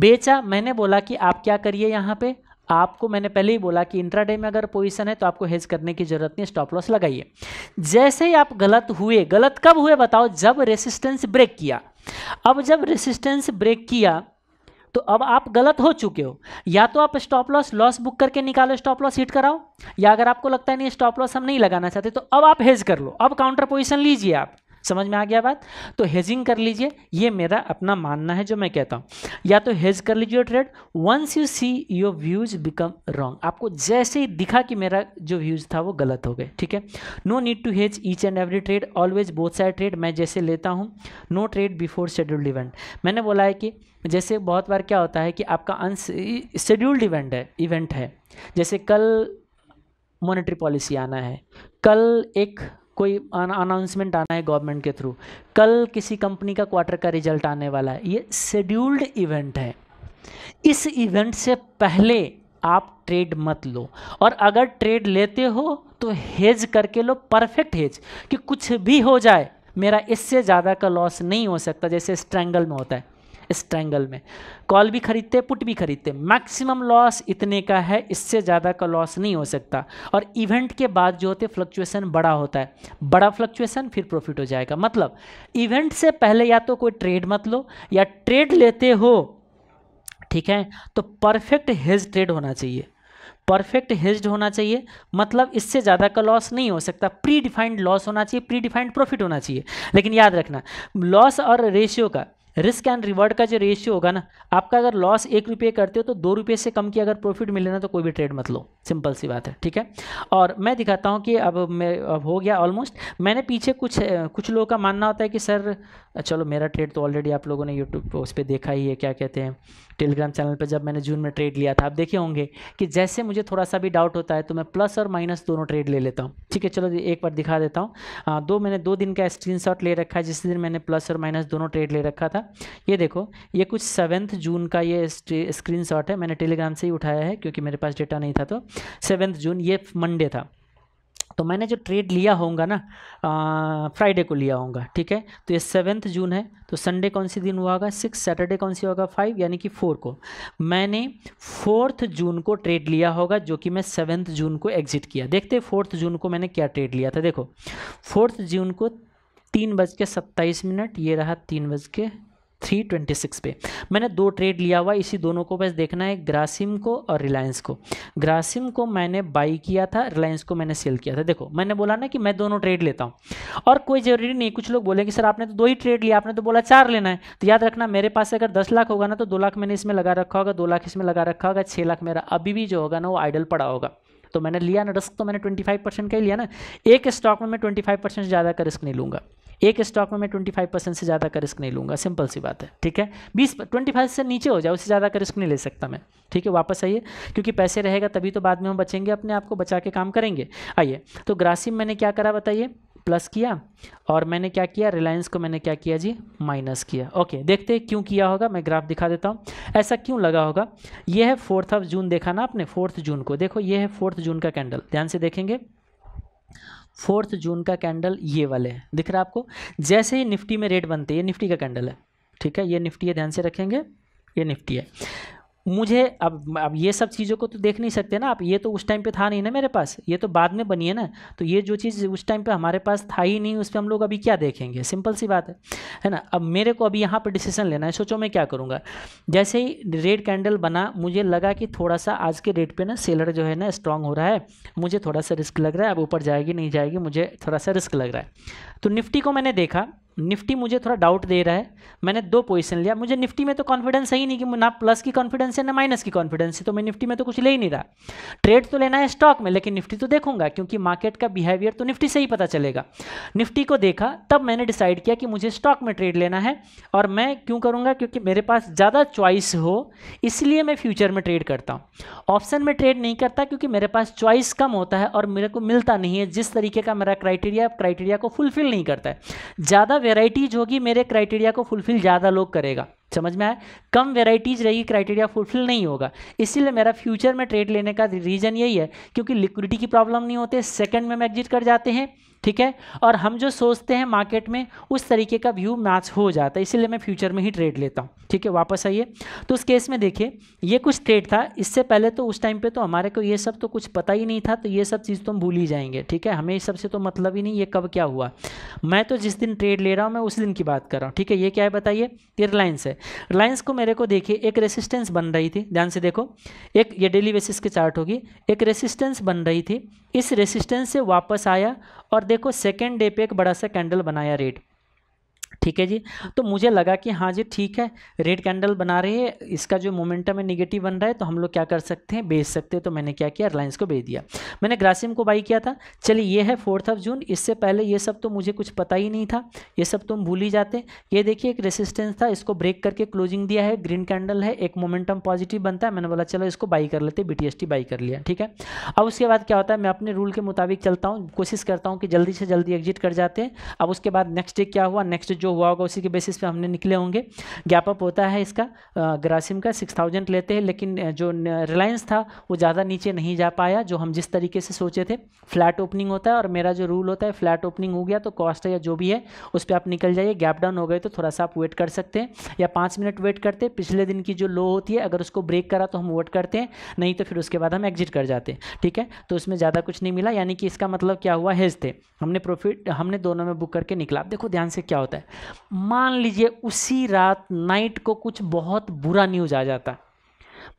बेचा मैंने बोला कि आप क्या करिए यहाँ पे आपको मैंने पहले ही बोला कि इंट्राडे में अगर पोजीशन है तो आपको हेज करने की जरूरत नहीं स्टॉप लॉस लगाइए जैसे ही आप गलत हुए गलत कब हुए बताओ जब रेसिस्टेंस ब्रेक किया अब जब रेसिस्टेंस ब्रेक किया तो अब आप गलत हो चुके हो या तो आप स्टॉप लॉस लॉस बुक करके निकालो स्टॉप लॉस हिट कराओ या अगर आपको लगता है नहीं स्टॉप लॉस हम नहीं लगाना चाहते तो अब आप हेज कर लो अब काउंटर पोजिशन लीजिए आप समझ में आ गया बात तो हेजिंग कर लीजिए ये मेरा अपना मानना है जो मैं कहता हूँ या तो हेज कर लीजिए trade once you see your views become wrong आपको जैसे ही दिखा कि मेरा जो व्यूज था वो गलत हो गए ठीक है no need to hedge each and every trade always both side trade मैं जैसे लेता हूँ no trade before scheduled event मैंने बोला है कि जैसे बहुत बार क्या होता है कि आपका अनस शेड्यूल्ड इवेंट है इवेंट है जैसे कल मॉनेटरी पॉलिसी आना है कल एक कोई अनाउंसमेंट आना है गवर्नमेंट के थ्रू कल किसी कंपनी का क्वार्टर का रिजल्ट आने वाला है ये शेड्यूल्ड इवेंट है इस इवेंट से पहले आप ट्रेड मत लो और अगर ट्रेड लेते हो तो हेज करके लो परफेक्ट हेज कि कुछ भी हो जाए मेरा इससे ज़्यादा का लॉस नहीं हो सकता जैसे स्ट्रैंगल में होता है ट्रैंगल में कॉल भी खरीदते पुट भी खरीदते मैक्सिमम लॉस इतने का है इससे ज़्यादा का लॉस नहीं हो सकता और इवेंट के बाद जो होते फ्लक्चुएसन बड़ा होता है बड़ा फ्लक्चुएसन फिर प्रॉफिट हो जाएगा मतलब इवेंट से पहले या तो कोई ट्रेड मत लो या ट्रेड लेते हो ठीक है तो परफेक्ट हेज ट्रेड होना चाहिए परफेक्ट हेज्ड होना चाहिए मतलब इससे ज़्यादा का लॉस नहीं हो सकता प्री डिफाइंड लॉस होना चाहिए प्री डिफाइंड प्रॉफिट होना चाहिए लेकिन याद रखना लॉस और रेशियो का रिस्क एंड रिवॉर्ड का जो रेशियो होगा ना आपका अगर लॉस एक रुपये करते हो तो दो रुपये से कम की अगर प्रॉफिट मिले ना तो कोई भी ट्रेड मत लो सिंपल सी बात है ठीक है और मैं दिखाता हूँ कि अब मैं अब हो गया ऑलमोस्ट मैंने पीछे कुछ कुछ लोगों का मानना होता है कि सर चलो मेरा ट्रेड तो ऑलरेडी आप लोगों ने यूट्यूब पर उस पर देखा ही है क्या कहते हैं टेलीग्राम चैनल पर जब मैंने जून में ट्रेड लिया था आप देखे होंगे कि जैसे मुझे थोड़ा सा भी डाउट होता है तो मैं प्लस और माइनस दोनों ट्रेड ले लेता हूँ ठीक है चलो एक बार दिखा देता हूँ दो मैंने दो दिन का स्क्रीन ले रखा है जिस दिन मैंने प्लस और माइनस दोनों ट्रेड ले रखा था ये देखो ये कुछ सेवन्थ जून का ये स्क्रीन है मैंने टेलीग्राम से ही उठाया है क्योंकि मेरे पास डेटा नहीं था तो सेवन्थ जून ये मंडे था तो मैंने जो ट्रेड लिया होगा ना फ्राइडे को लिया होगा ठीक है तो ये सेवन्थ जून है तो संडे कौन सी दिन हुआ होगा सिक्स सैटरडे कौन सी होगा फाइव यानी कि फोर को मैंने फोर्थ जून को ट्रेड लिया होगा जो कि मैं सेवन्थ जून को एग्जिट किया देखते फोर्थ जून को मैंने क्या ट्रेड लिया था देखो फोर्थ जून को तीन बज के सत्ताईस मिनट ये रहा तीन बज के थ्री ट्वेंटी सिक्स पे मैंने दो ट्रेड लिया हुआ इसी दोनों को बस देखना है ग्रासिम को और रिलायंस को ग्रासिम को मैंने बाई किया था रिलायंस को मैंने सेल किया था देखो मैंने बोला ना कि मैं दोनों ट्रेड लेता हूँ और कोई जरूरी नहीं कुछ लोग बोले कि सर आपने तो दो ही ट्रेड लिया आपने तो बोला चार लेना है तो याद रखना मेरे पास अगर दस लाख होगा ना तो दो लाख मैंने इसमें लगा रखा होगा दो लाख इसमें लगा रखा होगा छः लाख मेरा अभी भी जो होगा ना वो आइडल पड़ा होगा तो मैंने लिया ना रिस्क तो मैंने ट्वेंटी फाइव परसेंट का ही लिया ना एक स्टॉक में मैं ट्वेंटी फाइव परसेंट ज़्यादा का रिस्क नहीं लूँगा एक स्टॉक में मैं ट्वेंटी फाइव परसेंट से ज़्यादा का रिस्क नहीं लूँगा सिंपल सी बात है ठीक है बीस ट्वेंटी फाइव से नीचे हो जाए उससे ज़्यादा का रिस्क नहीं ले सकता मैं ठीक है वापस आइए क्योंकि पैसे रहेगा तभी तो बाद में हम बचेंगे अपने आप को बचा के काम करेंगे आइए तो ग्रासिम मैंने क्या करा बताइए प्लस किया और मैंने क्या किया रिलायंस को मैंने क्या किया जी माइनस किया ओके देखते हैं क्यों किया होगा मैं ग्राफ दिखा देता हूँ ऐसा क्यों लगा होगा ये है फोर्थ ऑफ जून देखा ना आपने फोर्थ जून को देखो ये है फोर्थ जून का कैंडल ध्यान से देखेंगे फोर्थ जून का कैंडल ये वाले हैं दिख रहा है आपको जैसे ही निफ्टी में रेट बनते हैं ये निफ्टी का कैंडल है ठीक है ये निफ्टी है ध्यान से रखेंगे ये निफ्टी है मुझे अब अब ये सब चीज़ों को तो देख नहीं सकते ना आप ये तो उस टाइम पे था नहीं ना मेरे पास ये तो बाद में बनी है ना तो ये जो चीज़ उस टाइम पे हमारे पास था ही नहीं उस पर हम लोग अभी क्या देखेंगे सिंपल सी बात है है ना अब मेरे को अभी यहाँ पर डिसीजन लेना है सोचो मैं क्या करूँगा जैसे ही रेड कैंडल बना मुझे लगा कि थोड़ा सा आज के रेट पर ना सेलर जो है ना स्ट्रांग हो रहा है मुझे थोड़ा सा रिस्क लग रहा है अब ऊपर जाएगी नहीं जाएगी मुझे थोड़ा सा रिस्क लग रहा है तो निफ्टी को मैंने देखा निफ्टी मुझे थोड़ा डाउट दे रहा है मैंने दो पोजीशन लिया मुझे निफ्टी में तो कॉन्फिडेंस है ही नहीं कि ना प्लस की कॉन्फिडेंस है ना माइनस की कॉन्फिडेंस है तो मैं निफ्टी में तो कुछ ले ही नहीं रहा ट्रेड तो लेना है स्टॉक में लेकिन निफ्टी तो देखूंगा क्योंकि मार्केट का बिहेवियर तो निफ्टी से ही पता चलेगा निफ्टी को देखा तब मैंने डिसाइड किया कि मुझे स्टॉक में ट्रेड लेना है और मैं क्यों करूँगा क्योंकि मेरे पास ज़्यादा चॉइस हो इसलिए मैं फ्यूचर में ट्रेड करता हूँ ऑप्शन में ट्रेड नहीं करता क्योंकि मेरे पास चॉइस कम होता है और मेरे को मिलता नहीं है जिस तरीके का मेरा क्राइटेरिया क्राइटेरिया को फुलफिल नहीं करता है ज़्यादा वेराइटीज़ होगी मेरे क्राइटेरिया को फुलफिल ज़्यादा लोग करेगा समझ में आया कम वेराइटीज़ रहेगी क्राइटेरिया फुलफिल नहीं होगा इसीलिए मेरा फ्यूचर में ट्रेड लेने का रीज़न यही है क्योंकि लिक्विडिटी की प्रॉब्लम नहीं होते सेकंड में हम एग्जिट कर जाते हैं ठीक है और हम जो सोचते हैं मार्केट में उस तरीके का व्यू मैच हो जाता है इसीलिए मैं फ्यूचर में ही ट्रेड लेता हूँ ठीक है वापस आइए तो उस केस में देखिए ये कुछ ट्रेड था इससे पहले तो उस टाइम पे तो हमारे को ये सब तो कुछ पता ही नहीं था तो ये सब चीज़ तो हम भूल ही जाएंगे ठीक है हमें इस सबसे तो मतलब ही नहीं ये कब क्या हुआ मैं तो जिस दिन ट्रेड ले रहा हूँ मैं उस दिन की बात कर रहा हूँ ठीक है ये क्या है बताइए ये रिलायंस है रिलायंस को मेरे को देखिए एक रेसिस्टेंस बन रही थी ध्यान से देखो एक ये डेली बेसिस की चार्ट होगी एक रेसिस्टेंस बन रही थी इस रेसिस्टेंस से वापस आया और देखो सेकेंड डे पे एक बड़ा सा कैंडल बनाया रेड ठीक है जी तो मुझे लगा कि हाँ जी ठीक है रेड कैंडल बना रही है इसका जो मोमेंटम है निगेटिव बन रहा है तो हम लोग क्या कर सकते हैं बेच सकते हैं तो मैंने क्या किया रिलायंस को बेच दिया मैंने ग्रासिम को बाई किया था चलिए ये है फोर्थ ऑफ जून इससे पहले ये सब तो मुझे कुछ पता ही नहीं था ये सब तुम तो भूल ही जाते ये देखिए एक रेसिस्टेंस था इसको ब्रेक करके क्लोजिंग दिया है ग्रीन कैंडल है एक मोमेंटम पॉजिटिव बनता है मैंने बोला चलो इसको बाई कर लेते बी बाई कर लिया ठीक है अब उसके बाद क्या होता है मैं अपने रूल के मुताबिक चलता हूँ कोशिश करता हूँ कि जल्दी से जल्दी एग्जिट कर जाते हैं अब उसके बाद नेक्स्ट डे क्या हुआ नेक्स्ट जो जो हुआ होगा उसी के बेसिस पे हमने निकले होंगे गैपअप होता है इसका ग्रासिम का सिक्स थाउजेंड लेते हैं लेकिन जो रिलायंस था वो ज़्यादा नीचे नहीं जा पाया जो हम जिस तरीके से सोचे थे फ्लैट ओपनिंग होता है और मेरा जो रूल होता है फ्लैट ओपनिंग हो गया तो कॉस्ट या जो भी है उस पर आप निकल जाइए गैप डाउन हो गए तो थोड़ा सा आप वेट कर सकते हैं या पाँच मिनट वेट करते हैं पिछले दिन की जो लो होती है अगर उसको ब्रेक करा तो हम वेट करते हैं नहीं तो फिर उसके बाद हम एग्जिट कर जाते हैं ठीक है तो उसमें ज़्यादा कुछ नहीं मिला यानी कि इसका मतलब क्या हुआ हेज थे हमने प्रॉफिट हमने दोनों में बुक करके निकला आप देखो ध्यान से क्या होता है मान लीजिए उसी रात नाइट को कुछ बहुत बुरा न्यूज़ आ जाता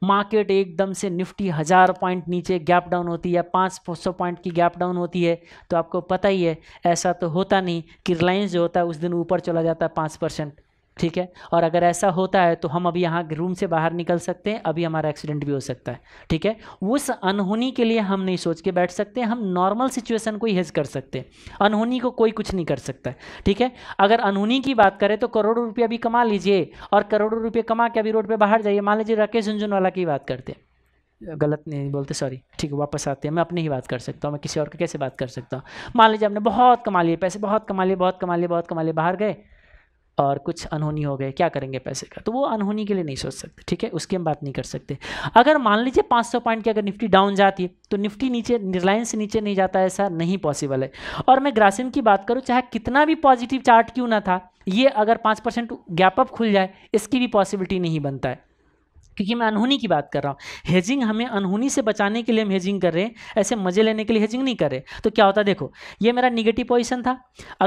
मार्केट एकदम से निफ्टी हज़ार पॉइंट नीचे गैप डाउन होती है पाँच सौ पॉइंट की गैप डाउन होती है तो आपको पता ही है ऐसा तो होता नहीं कि रिलायंस जो होता है उस दिन ऊपर चला जाता है पाँच परसेंट ठीक है और अगर ऐसा होता है तो हम अभी यहाँ रूम से बाहर निकल सकते हैं अभी हमारा एक्सीडेंट भी हो सकता है ठीक है उस अनहोनी के लिए हम नहीं सोच के बैठ सकते हम नॉर्मल सिचुएशन को ही हेज कर सकते हैं अनहोनी को कोई कुछ नहीं कर सकता है ठीक है अगर अनहोनी की बात करें तो करोड़ों रुपये अभी कमा लीजिए और करोड़ों रुपये कमा के अभी रोड पर बाहर जाइए मान लीजिए राकेश झुंझुनवाला की बात करते हैं गलत नहीं बोलते सॉरी ठीक है वापस आते हैं मैं अपनी ही बात कर सकता हूँ मैं किसी और के कैसे बात कर सकता हूँ मान लीजिए आपने बहुत कमा लिए पैसे बहुत कमा लिए बहुत कमा लिए बहुत कमा लिए बाहर गए और कुछ अनहोनी हो गए क्या करेंगे पैसे का तो वो अनहोनी के लिए नहीं सोच सकते ठीक है उसकी हम बात नहीं कर सकते अगर मान लीजिए 500 पॉइंट की अगर निफ्टी डाउन जाती है तो निफ्टी नीचे रिलायंस से नीचे नहीं जाता ऐसा नहीं पॉसिबल है और मैं ग्रासिम की बात करूँ चाहे कितना भी पॉजिटिव चार्ट क्यों ना था ये अगर पाँच परसेंट गैप अप खुल जाए इसकी भी पॉसिबिलिटी नहीं बनता है क्योंकि मैं अनहोनी की बात कर रहा हूँ हेजिंग हमें अनहोनी से बचाने के लिए हम हेजिंग कर रहे हैं ऐसे मजे लेने के लिए हेजिंग नहीं कर रहे तो क्या होता देखो ये मेरा निगेटिव पोजिशन था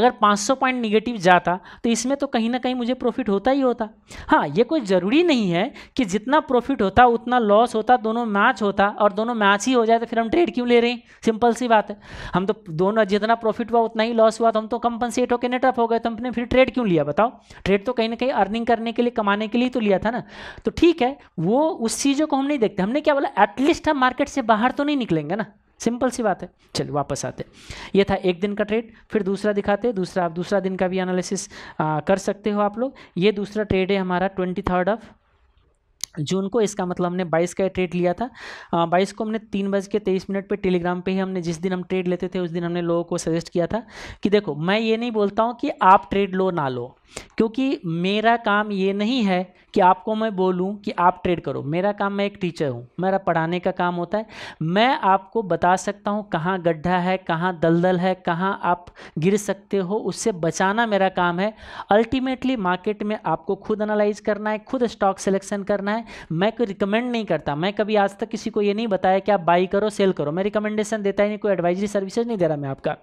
अगर पाँच पॉइंट निगेटिव जाता तो इसमें तो कहीं ना कहीं मुझे प्रॉफिट होता ही होता हाँ ये कोई ज़रूरी नहीं है कि जितना प्रॉफिट होता उतना लॉस होता दोनों मैच होता और दोनों मैच ही हो जाए तो फिर हम ट्रेड क्यों ले रहे हैं सिंपल सी बात है हम तो दोनों जितना प्रॉफिट हुआ उतना ही लॉस हुआ तो हम तो कंपनसेट होकर नेटअप हो गए तो हमने फिर ट्रेड क्यों लिया बताओ ट्रेड तो कहीं ना कहीं अर्निंग करने के लिए कमाने के लिए तो लिया था ना तो ठीक है वो उस चीज़ों को हम नहीं देखते हमने क्या बोला एटलीस्ट हम मार्केट से बाहर तो नहीं निकलेंगे ना सिंपल सी बात है चलिए वापस आते ये था एक दिन का ट्रेड फिर दूसरा दिखाते दूसरा आप दूसरा दिन का भी एनालिसिस कर सकते हो आप लोग ये दूसरा ट्रेड है हमारा ट्वेंटी थर्ड ऑफ जून को इसका मतलब हमने 22 का ट्रेड लिया था बाईस को हमने तीन बज के तेईस मिनट पर टेलीग्राम पे ही हमने जिस दिन हम ट्रेड लेते थे उस दिन हमने लोगों को सजेस्ट किया था कि देखो मैं ये नहीं बोलता हूँ कि आप ट्रेड लो ना लो क्योंकि मेरा काम ये नहीं है कि आपको मैं बोलूं कि आप ट्रेड करो मेरा काम मैं एक टीचर हूं मेरा पढ़ाने का काम होता है मैं आपको बता सकता हूं कहां गड्ढा है कहां दलदल है कहां आप गिर सकते हो उससे बचाना मेरा काम है अल्टीमेटली मार्केट में आपको खुद एनालाइज करना है खुद स्टॉक सिलेक्शन करना है मैं कोई रिकमेंड नहीं करता मैं कभी आज तक किसी को ये नहीं बताया कि आप बाई करो सेल करो मैं रिकमेंडेशन देता ही नहीं कोई एडवाइजरी सर्विसेज नहीं दे रहा मैं आपका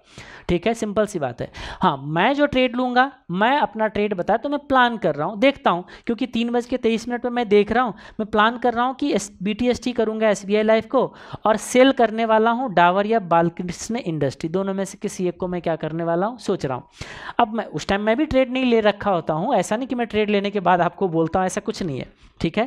ठीक है सिंपल सी बात है हाँ मैं जो ट्रेड लूँगा मैं अपना ट्रेड ट्रेड बताया तो मैं प्लान कर रहा हूँ देखता हूँ क्योंकि तीन बज के तेईस मिनट पर मैं देख रहा हूँ मैं प्लान कर रहा हूँ कि S B T S T करूँगा एस बी आई लाइफ को और सेल करने वाला हूँ डावर या बालकृष्ण इंडस्ट्री दोनों में से किसी एक को मैं क्या करने वाला हूँ सोच रहा हूँ अब मैं उस टाइम मैं भी ट्रेड नहीं ले रखा होता हूँ ऐसा नहीं कि मैं ट्रेड लेने के बाद आपको बोलता हूँ ऐसा कुछ नहीं है ठीक है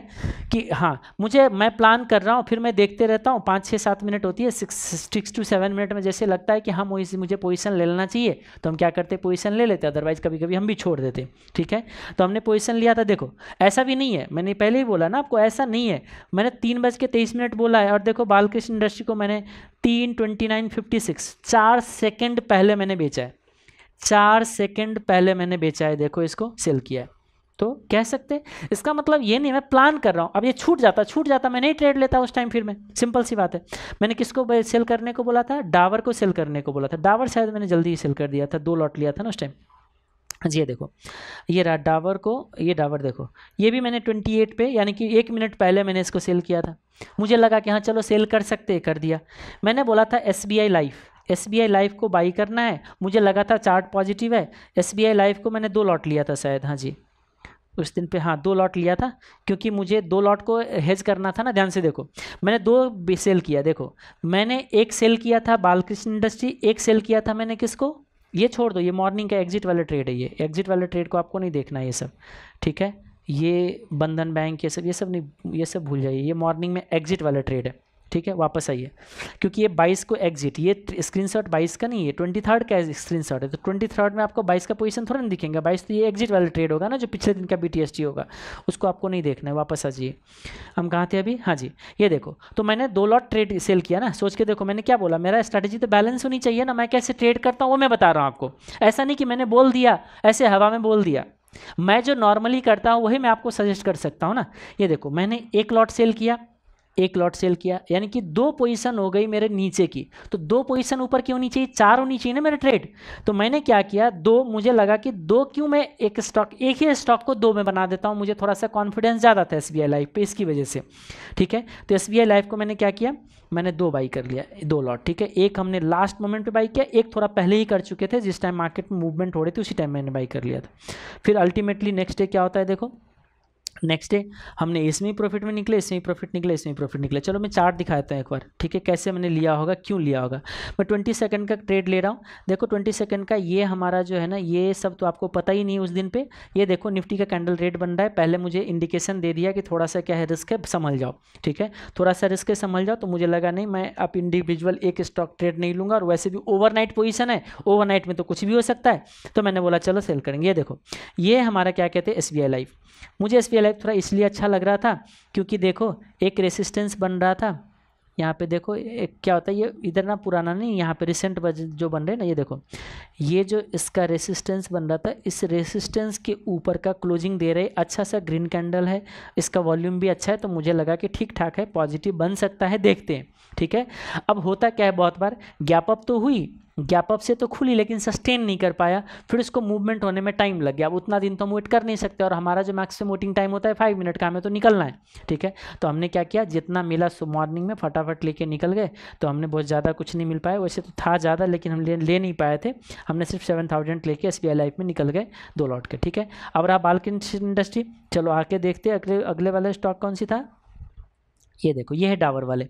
कि हाँ मुझे मैं प्लान कर रहा हूँ फिर मैं देखते रहता हूँ पाँच छः सात मिनट होती है six six two seven minute में जैसे लगता है कि हाँ मुझे पोजिशन ले लेना चाहिए तो हम क्या करते हैं पोजिशन ले लेते हैं अदरवाइज कभी कभी हम भी छोड़ देते थे ठीक है तो हमने पोजिशन लिया था देखो ऐसा भी नहीं है मैंने पहले ही बोला ना आपको ऐसा नहीं है मैंने तीन बज के तेईस मिनट बोला है और देखो बालकृष्ण इंडस्ट्री को मैंने तीन ट्वेंटी नाइन फिफ्टी सिक्स चार सेकेंड पहले मैंने बेचा है चार सेकेंड पहले मैंने बेचा है देखो इसको सेल किया है तो कह सकते हैं इसका मतलब ये नहीं मैं प्लान कर रहा हूँ अब ये छूट जाता छूट जाता मैं नहीं ट्रेड लेता उस टाइम फिर मैं सिंपल सी बात है मैंने किसको सेल करने को बोला था डावर को सेल करने को बोला था डावर शायद मैंने जल्दी ही सेल कर दिया था दो लॉट लिया था ना उस टाइम ये देखो ये रहा डावर को ये डावर देखो ये भी मैंने 28 पे यानी कि एक मिनट पहले मैंने इसको सेल किया था मुझे लगा कि हाँ चलो सेल कर सकते कर दिया मैंने बोला था S B I Life S B I Life को बाई करना है मुझे लगा था चार्ट पॉजिटिव है एस बी आई लाइफ को मैंने दो लॉट लिया था शायद हाँ जी उस दिन पे हाँ दो लॉट लिया था क्योंकि मुझे दो लॉट को हेज करना था ना ध्यान से देखो मैंने दो सेल किया देखो मैंने एक सेल किया था बालकृष्ण इंडस्ट्री एक सेल किया था मैंने किसको ये छोड़ दो ये मॉर्निंग का एग्जिट वाला ट्रेड है ये एग्जिट वाला ट्रेड को आपको नहीं देखना है ये सब ठीक है ये बंधन बैंक ये सब ये सब नहीं ये सब भूल जाइए ये मॉर्निंग में एग्जिट वाला ट्रेड है ठीक है वापस आइए क्योंकि ये 22 को एग्जिट ये स्क्रीन शॉट बाईस का नहीं है ट्वेंटी थर्ड का स्क्रीन शॉट है तो ट्वेंटी थर्ड में आपको 22 का पोजीशन थोड़ा नहीं दिखेंगे 22 तो ये एग्जिट वाला ट्रेड होगा ना जो पिछले दिन का बी होगा उसको आपको नहीं देखना है वापस आ जाइए हम कहाँ थे अभी हाँ जी ये देखो तो मैंने दो लॉट ट्रेड सेल किया ना सोच के देखो मैंने क्या बोला मेरा स्ट्रैटेजी तो बैलेंस होनी चाहिए ना मैं कैसे ट्रेड करता हूँ वो मैं बता रहा हूँ आपको ऐसा नहीं कि मैंने बोल दिया ऐसे हवा में बोल दिया मैं जो नॉर्मली करता हूँ वही मैं आपको सजेस्ट कर सकता हूँ ना ये देखो मैंने एक लॉट सेल किया एक लॉट सेल किया यानी कि दो पोजीशन हो गई मेरे नीचे की तो दो पोजीशन ऊपर क्यों होनी चाहिए चार होनी चाहिए ना मेरे ट्रेड तो मैंने क्या किया दो मुझे लगा कि दो क्यों मैं एक स्टॉक एक ही स्टॉक को दो में बना देता हूँ मुझे थोड़ा सा कॉन्फिडेंस ज़्यादा था एस बी लाइफ पर इसकी वजह से ठीक है तो एस बी लाइफ को मैंने क्या किया मैंने दो बाई कर लिया दो लॉट ठीक है एक हमने लास्ट मोमेंट पर बाई किया एक थोड़ा पहले ही कर चुके थे जिस टाइम मार्केट में मूवमेंट हो रही थी उसी टाइम मैंने बाई कर लिया था फिर अल्टीमेटली नेक्स्ट डे क्या होता है देखो नेक्स्ट डे हमने इसमें प्रॉफिट में निकले इसमें प्रॉफिट निकले इसमें प्रॉफिट निकले चलो मैं चार्ट दिखाता हूँ एक बार ठीक है कैसे मैंने लिया होगा क्यों लिया होगा मैं ट्वेंटी सेकंड का ट्रेड ले रहा हूँ देखो ट्वेंटी सेकंड का ये हमारा जो है ना ये सब तो आपको पता ही नहीं उस दिन पे ये देखो निफ्टी का कैंडल रेट बन रहा है पहले मुझे इंडिकेशन दे दिया कि थोड़ा सा क्या है रिस्क है संभल जाओ ठीक है थोड़ा सा रिस्क है संभल जाओ तो मुझे लगा नहीं मैं आप इंडिविजुअल एक स्टॉक ट्रेड नहीं लूँगा और वैसे भी ओवर पोजिशन है ओवर में तो कुछ भी हो सकता है तो मैंने बोला चलो सेल करेंगे ये देखो ये हमारा क्या कहते हैं एस बी आई लाइफ मुझे एस पी थोड़ा इसलिए अच्छा लग रहा था क्योंकि देखो एक रेसिस्टेंस बन रहा था यहाँ पे देखो एक क्या होता है ये इधर ना पुराना नहीं यहाँ पे रिसेंट जो बन रहे ना ये देखो ये जो इसका रेसिस्टेंस बन रहा था इस रेसिस्टेंस के ऊपर का क्लोजिंग दे रहे अच्छा सा ग्रीन कैंडल है इसका वॉल्यूम भी अच्छा है तो मुझे लगा कि ठीक ठाक है पॉजिटिव बन सकता है देखते हैं ठीक है अब होता क्या है बहुत बार गैप अप तो हुई गैप अप से तो खुली लेकिन सस्टेन नहीं कर पाया फिर उसको मूवमेंट होने में टाइम लग गया अब उतना दिन तो हम वेट कर नहीं सकते और हमारा जो मैक्सिमम वोटिंग टाइम होता है फाइव मिनट का हमें तो निकलना है ठीक है तो हमने क्या किया जितना मिला मॉर्निंग में फटाफट लेके निकल गए तो हमने बहुत ज़्यादा कुछ नहीं मिल पाया वैसे तो था ज़्यादा लेकिन हम ले, ले नहीं पाए थे हमने सिर्फ सेवन थाउजेंड लेके एस बी लाइफ में निकल गए दो लॉट के ठीक है अब रहा बालकिन इंडस्ट्री चलो आके देखते अगले अगले वाले स्टॉक कौन सी था ये देखो ये है डावर वाले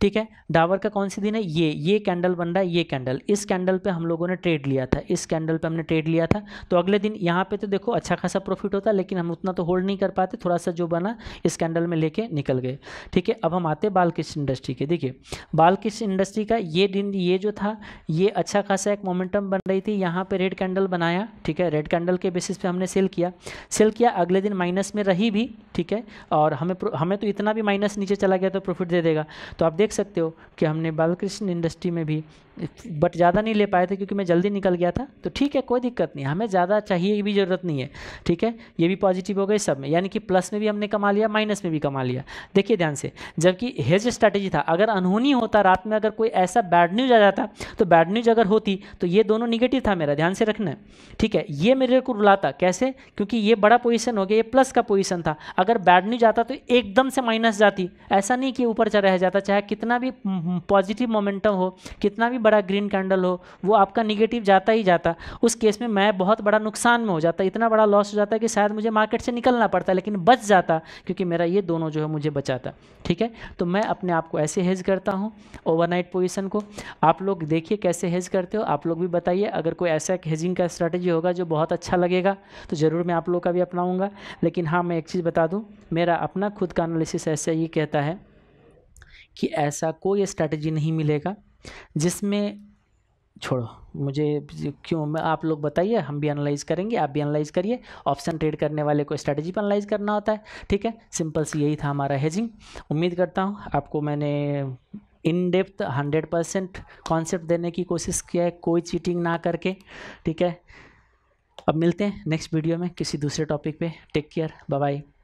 ठीक है डावर का कौन सी दिन है ये ये कैंडल बन रहा है ये कैंडल इस कैंडल पे हम लोगों ने ट्रेड लिया था इस कैंडल पे हमने ट्रेड लिया था तो अगले दिन यहाँ पे तो देखो अच्छा खासा प्रॉफिट होता लेकिन हम उतना तो होल्ड नहीं कर पाते थोड़ा सा जो बना इस कैंडल में लेके निकल गए ठीक है अब हम आते बालकृष्ण इंडस्ट्री के देखिए बालकृष्ण इंडस्ट्री का ये दिन ये जो था ये अच्छा खासा एक मोमेंटम बन रही थी यहाँ पर रेड कैंडल बनाया ठीक है रेड कैंडल के बेसिस पे हमने सेल किया सेल किया अगले दिन माइनस में रही भी ठीक है और हमें हमें तो इतना भी माइनस नीचे चला गया तो प्रॉफिट दे देगा तो आप देख सकते हो कि हमने बालकृष्ण इंडस्ट्री में भी बट ज़्यादा नहीं ले पाए थे क्योंकि मैं जल्दी निकल गया था तो ठीक है कोई दिक्कत नहीं हमें ज़्यादा चाहिए भी ज़रूरत नहीं है ठीक है ये भी पॉजिटिव हो गए सब में यानी कि प्लस में भी हमने कमा लिया माइनस में भी कमा लिया देखिए ध्यान से जबकि हेज स्ट्रैटेजी था अगर अनहोनी होता रात में अगर कोई ऐसा बैड न्यूज आ जाता तो बैड न्यूज अगर होती तो ये दोनों निगेटिव था मेरा ध्यान से रखना ठीक है ये मेरे को रुलाता कैसे क्योंकि ये बड़ा पोजिशन हो गया ये प्लस का पोजिशन था अगर बैड न्यूज आता तो एकदम से माइनस जाती ऐसा नहीं कि ऊपर रह जाता चाहे कितना भी पॉजिटिव मोमेंटम हम्म, हम्म, हो कितना भी बड़ा ग्रीन कैंडल हो वो आपका निगेटिव जाता ही जाता उस केस में मैं बहुत बड़ा नुकसान में हो जाता इतना बड़ा लॉस हो जाता है कि शायद मुझे मार्केट से निकलना पड़ता लेकिन बच जाता क्योंकि मेरा ये दोनों जो है मुझे बचाता ठीक है तो मैं अपने आप को ऐसे हेज करता हूँ ओवरनाइट पोजिशन को आप लोग देखिए कैसे हेज करते हो आप लोग भी बताइए अगर कोई ऐसा हेजिंग का स्ट्रैटेजी होगा जो बहुत अच्छा लगेगा तो ज़रूर मैं आप लोग का भी अपनाऊँगा लेकिन हाँ मैं एक चीज़ बता दूँ मेरा अपना खुद का एनालिसिस ऐसे ही कहता है कि ऐसा कोई स्ट्रैटेजी नहीं मिलेगा जिसमें छोड़ो मुझे क्यों मैं आप लोग बताइए हम भी एनालाइज करेंगे आप भी एनालाइज करिए ऑप्शन ट्रेड करने वाले को स्ट्रैटेजी पर एनालाइज करना होता है ठीक है सिंपल सी यही था हमारा हेजिंग उम्मीद करता हूँ आपको मैंने in depth hundred percent concept देने की कोशिश किया है कोई चीटिंग ना करके ठीक है अब मिलते हैं नेक्स्ट वीडियो में किसी दूसरे टॉपिक पर टेक केयर बाय बाय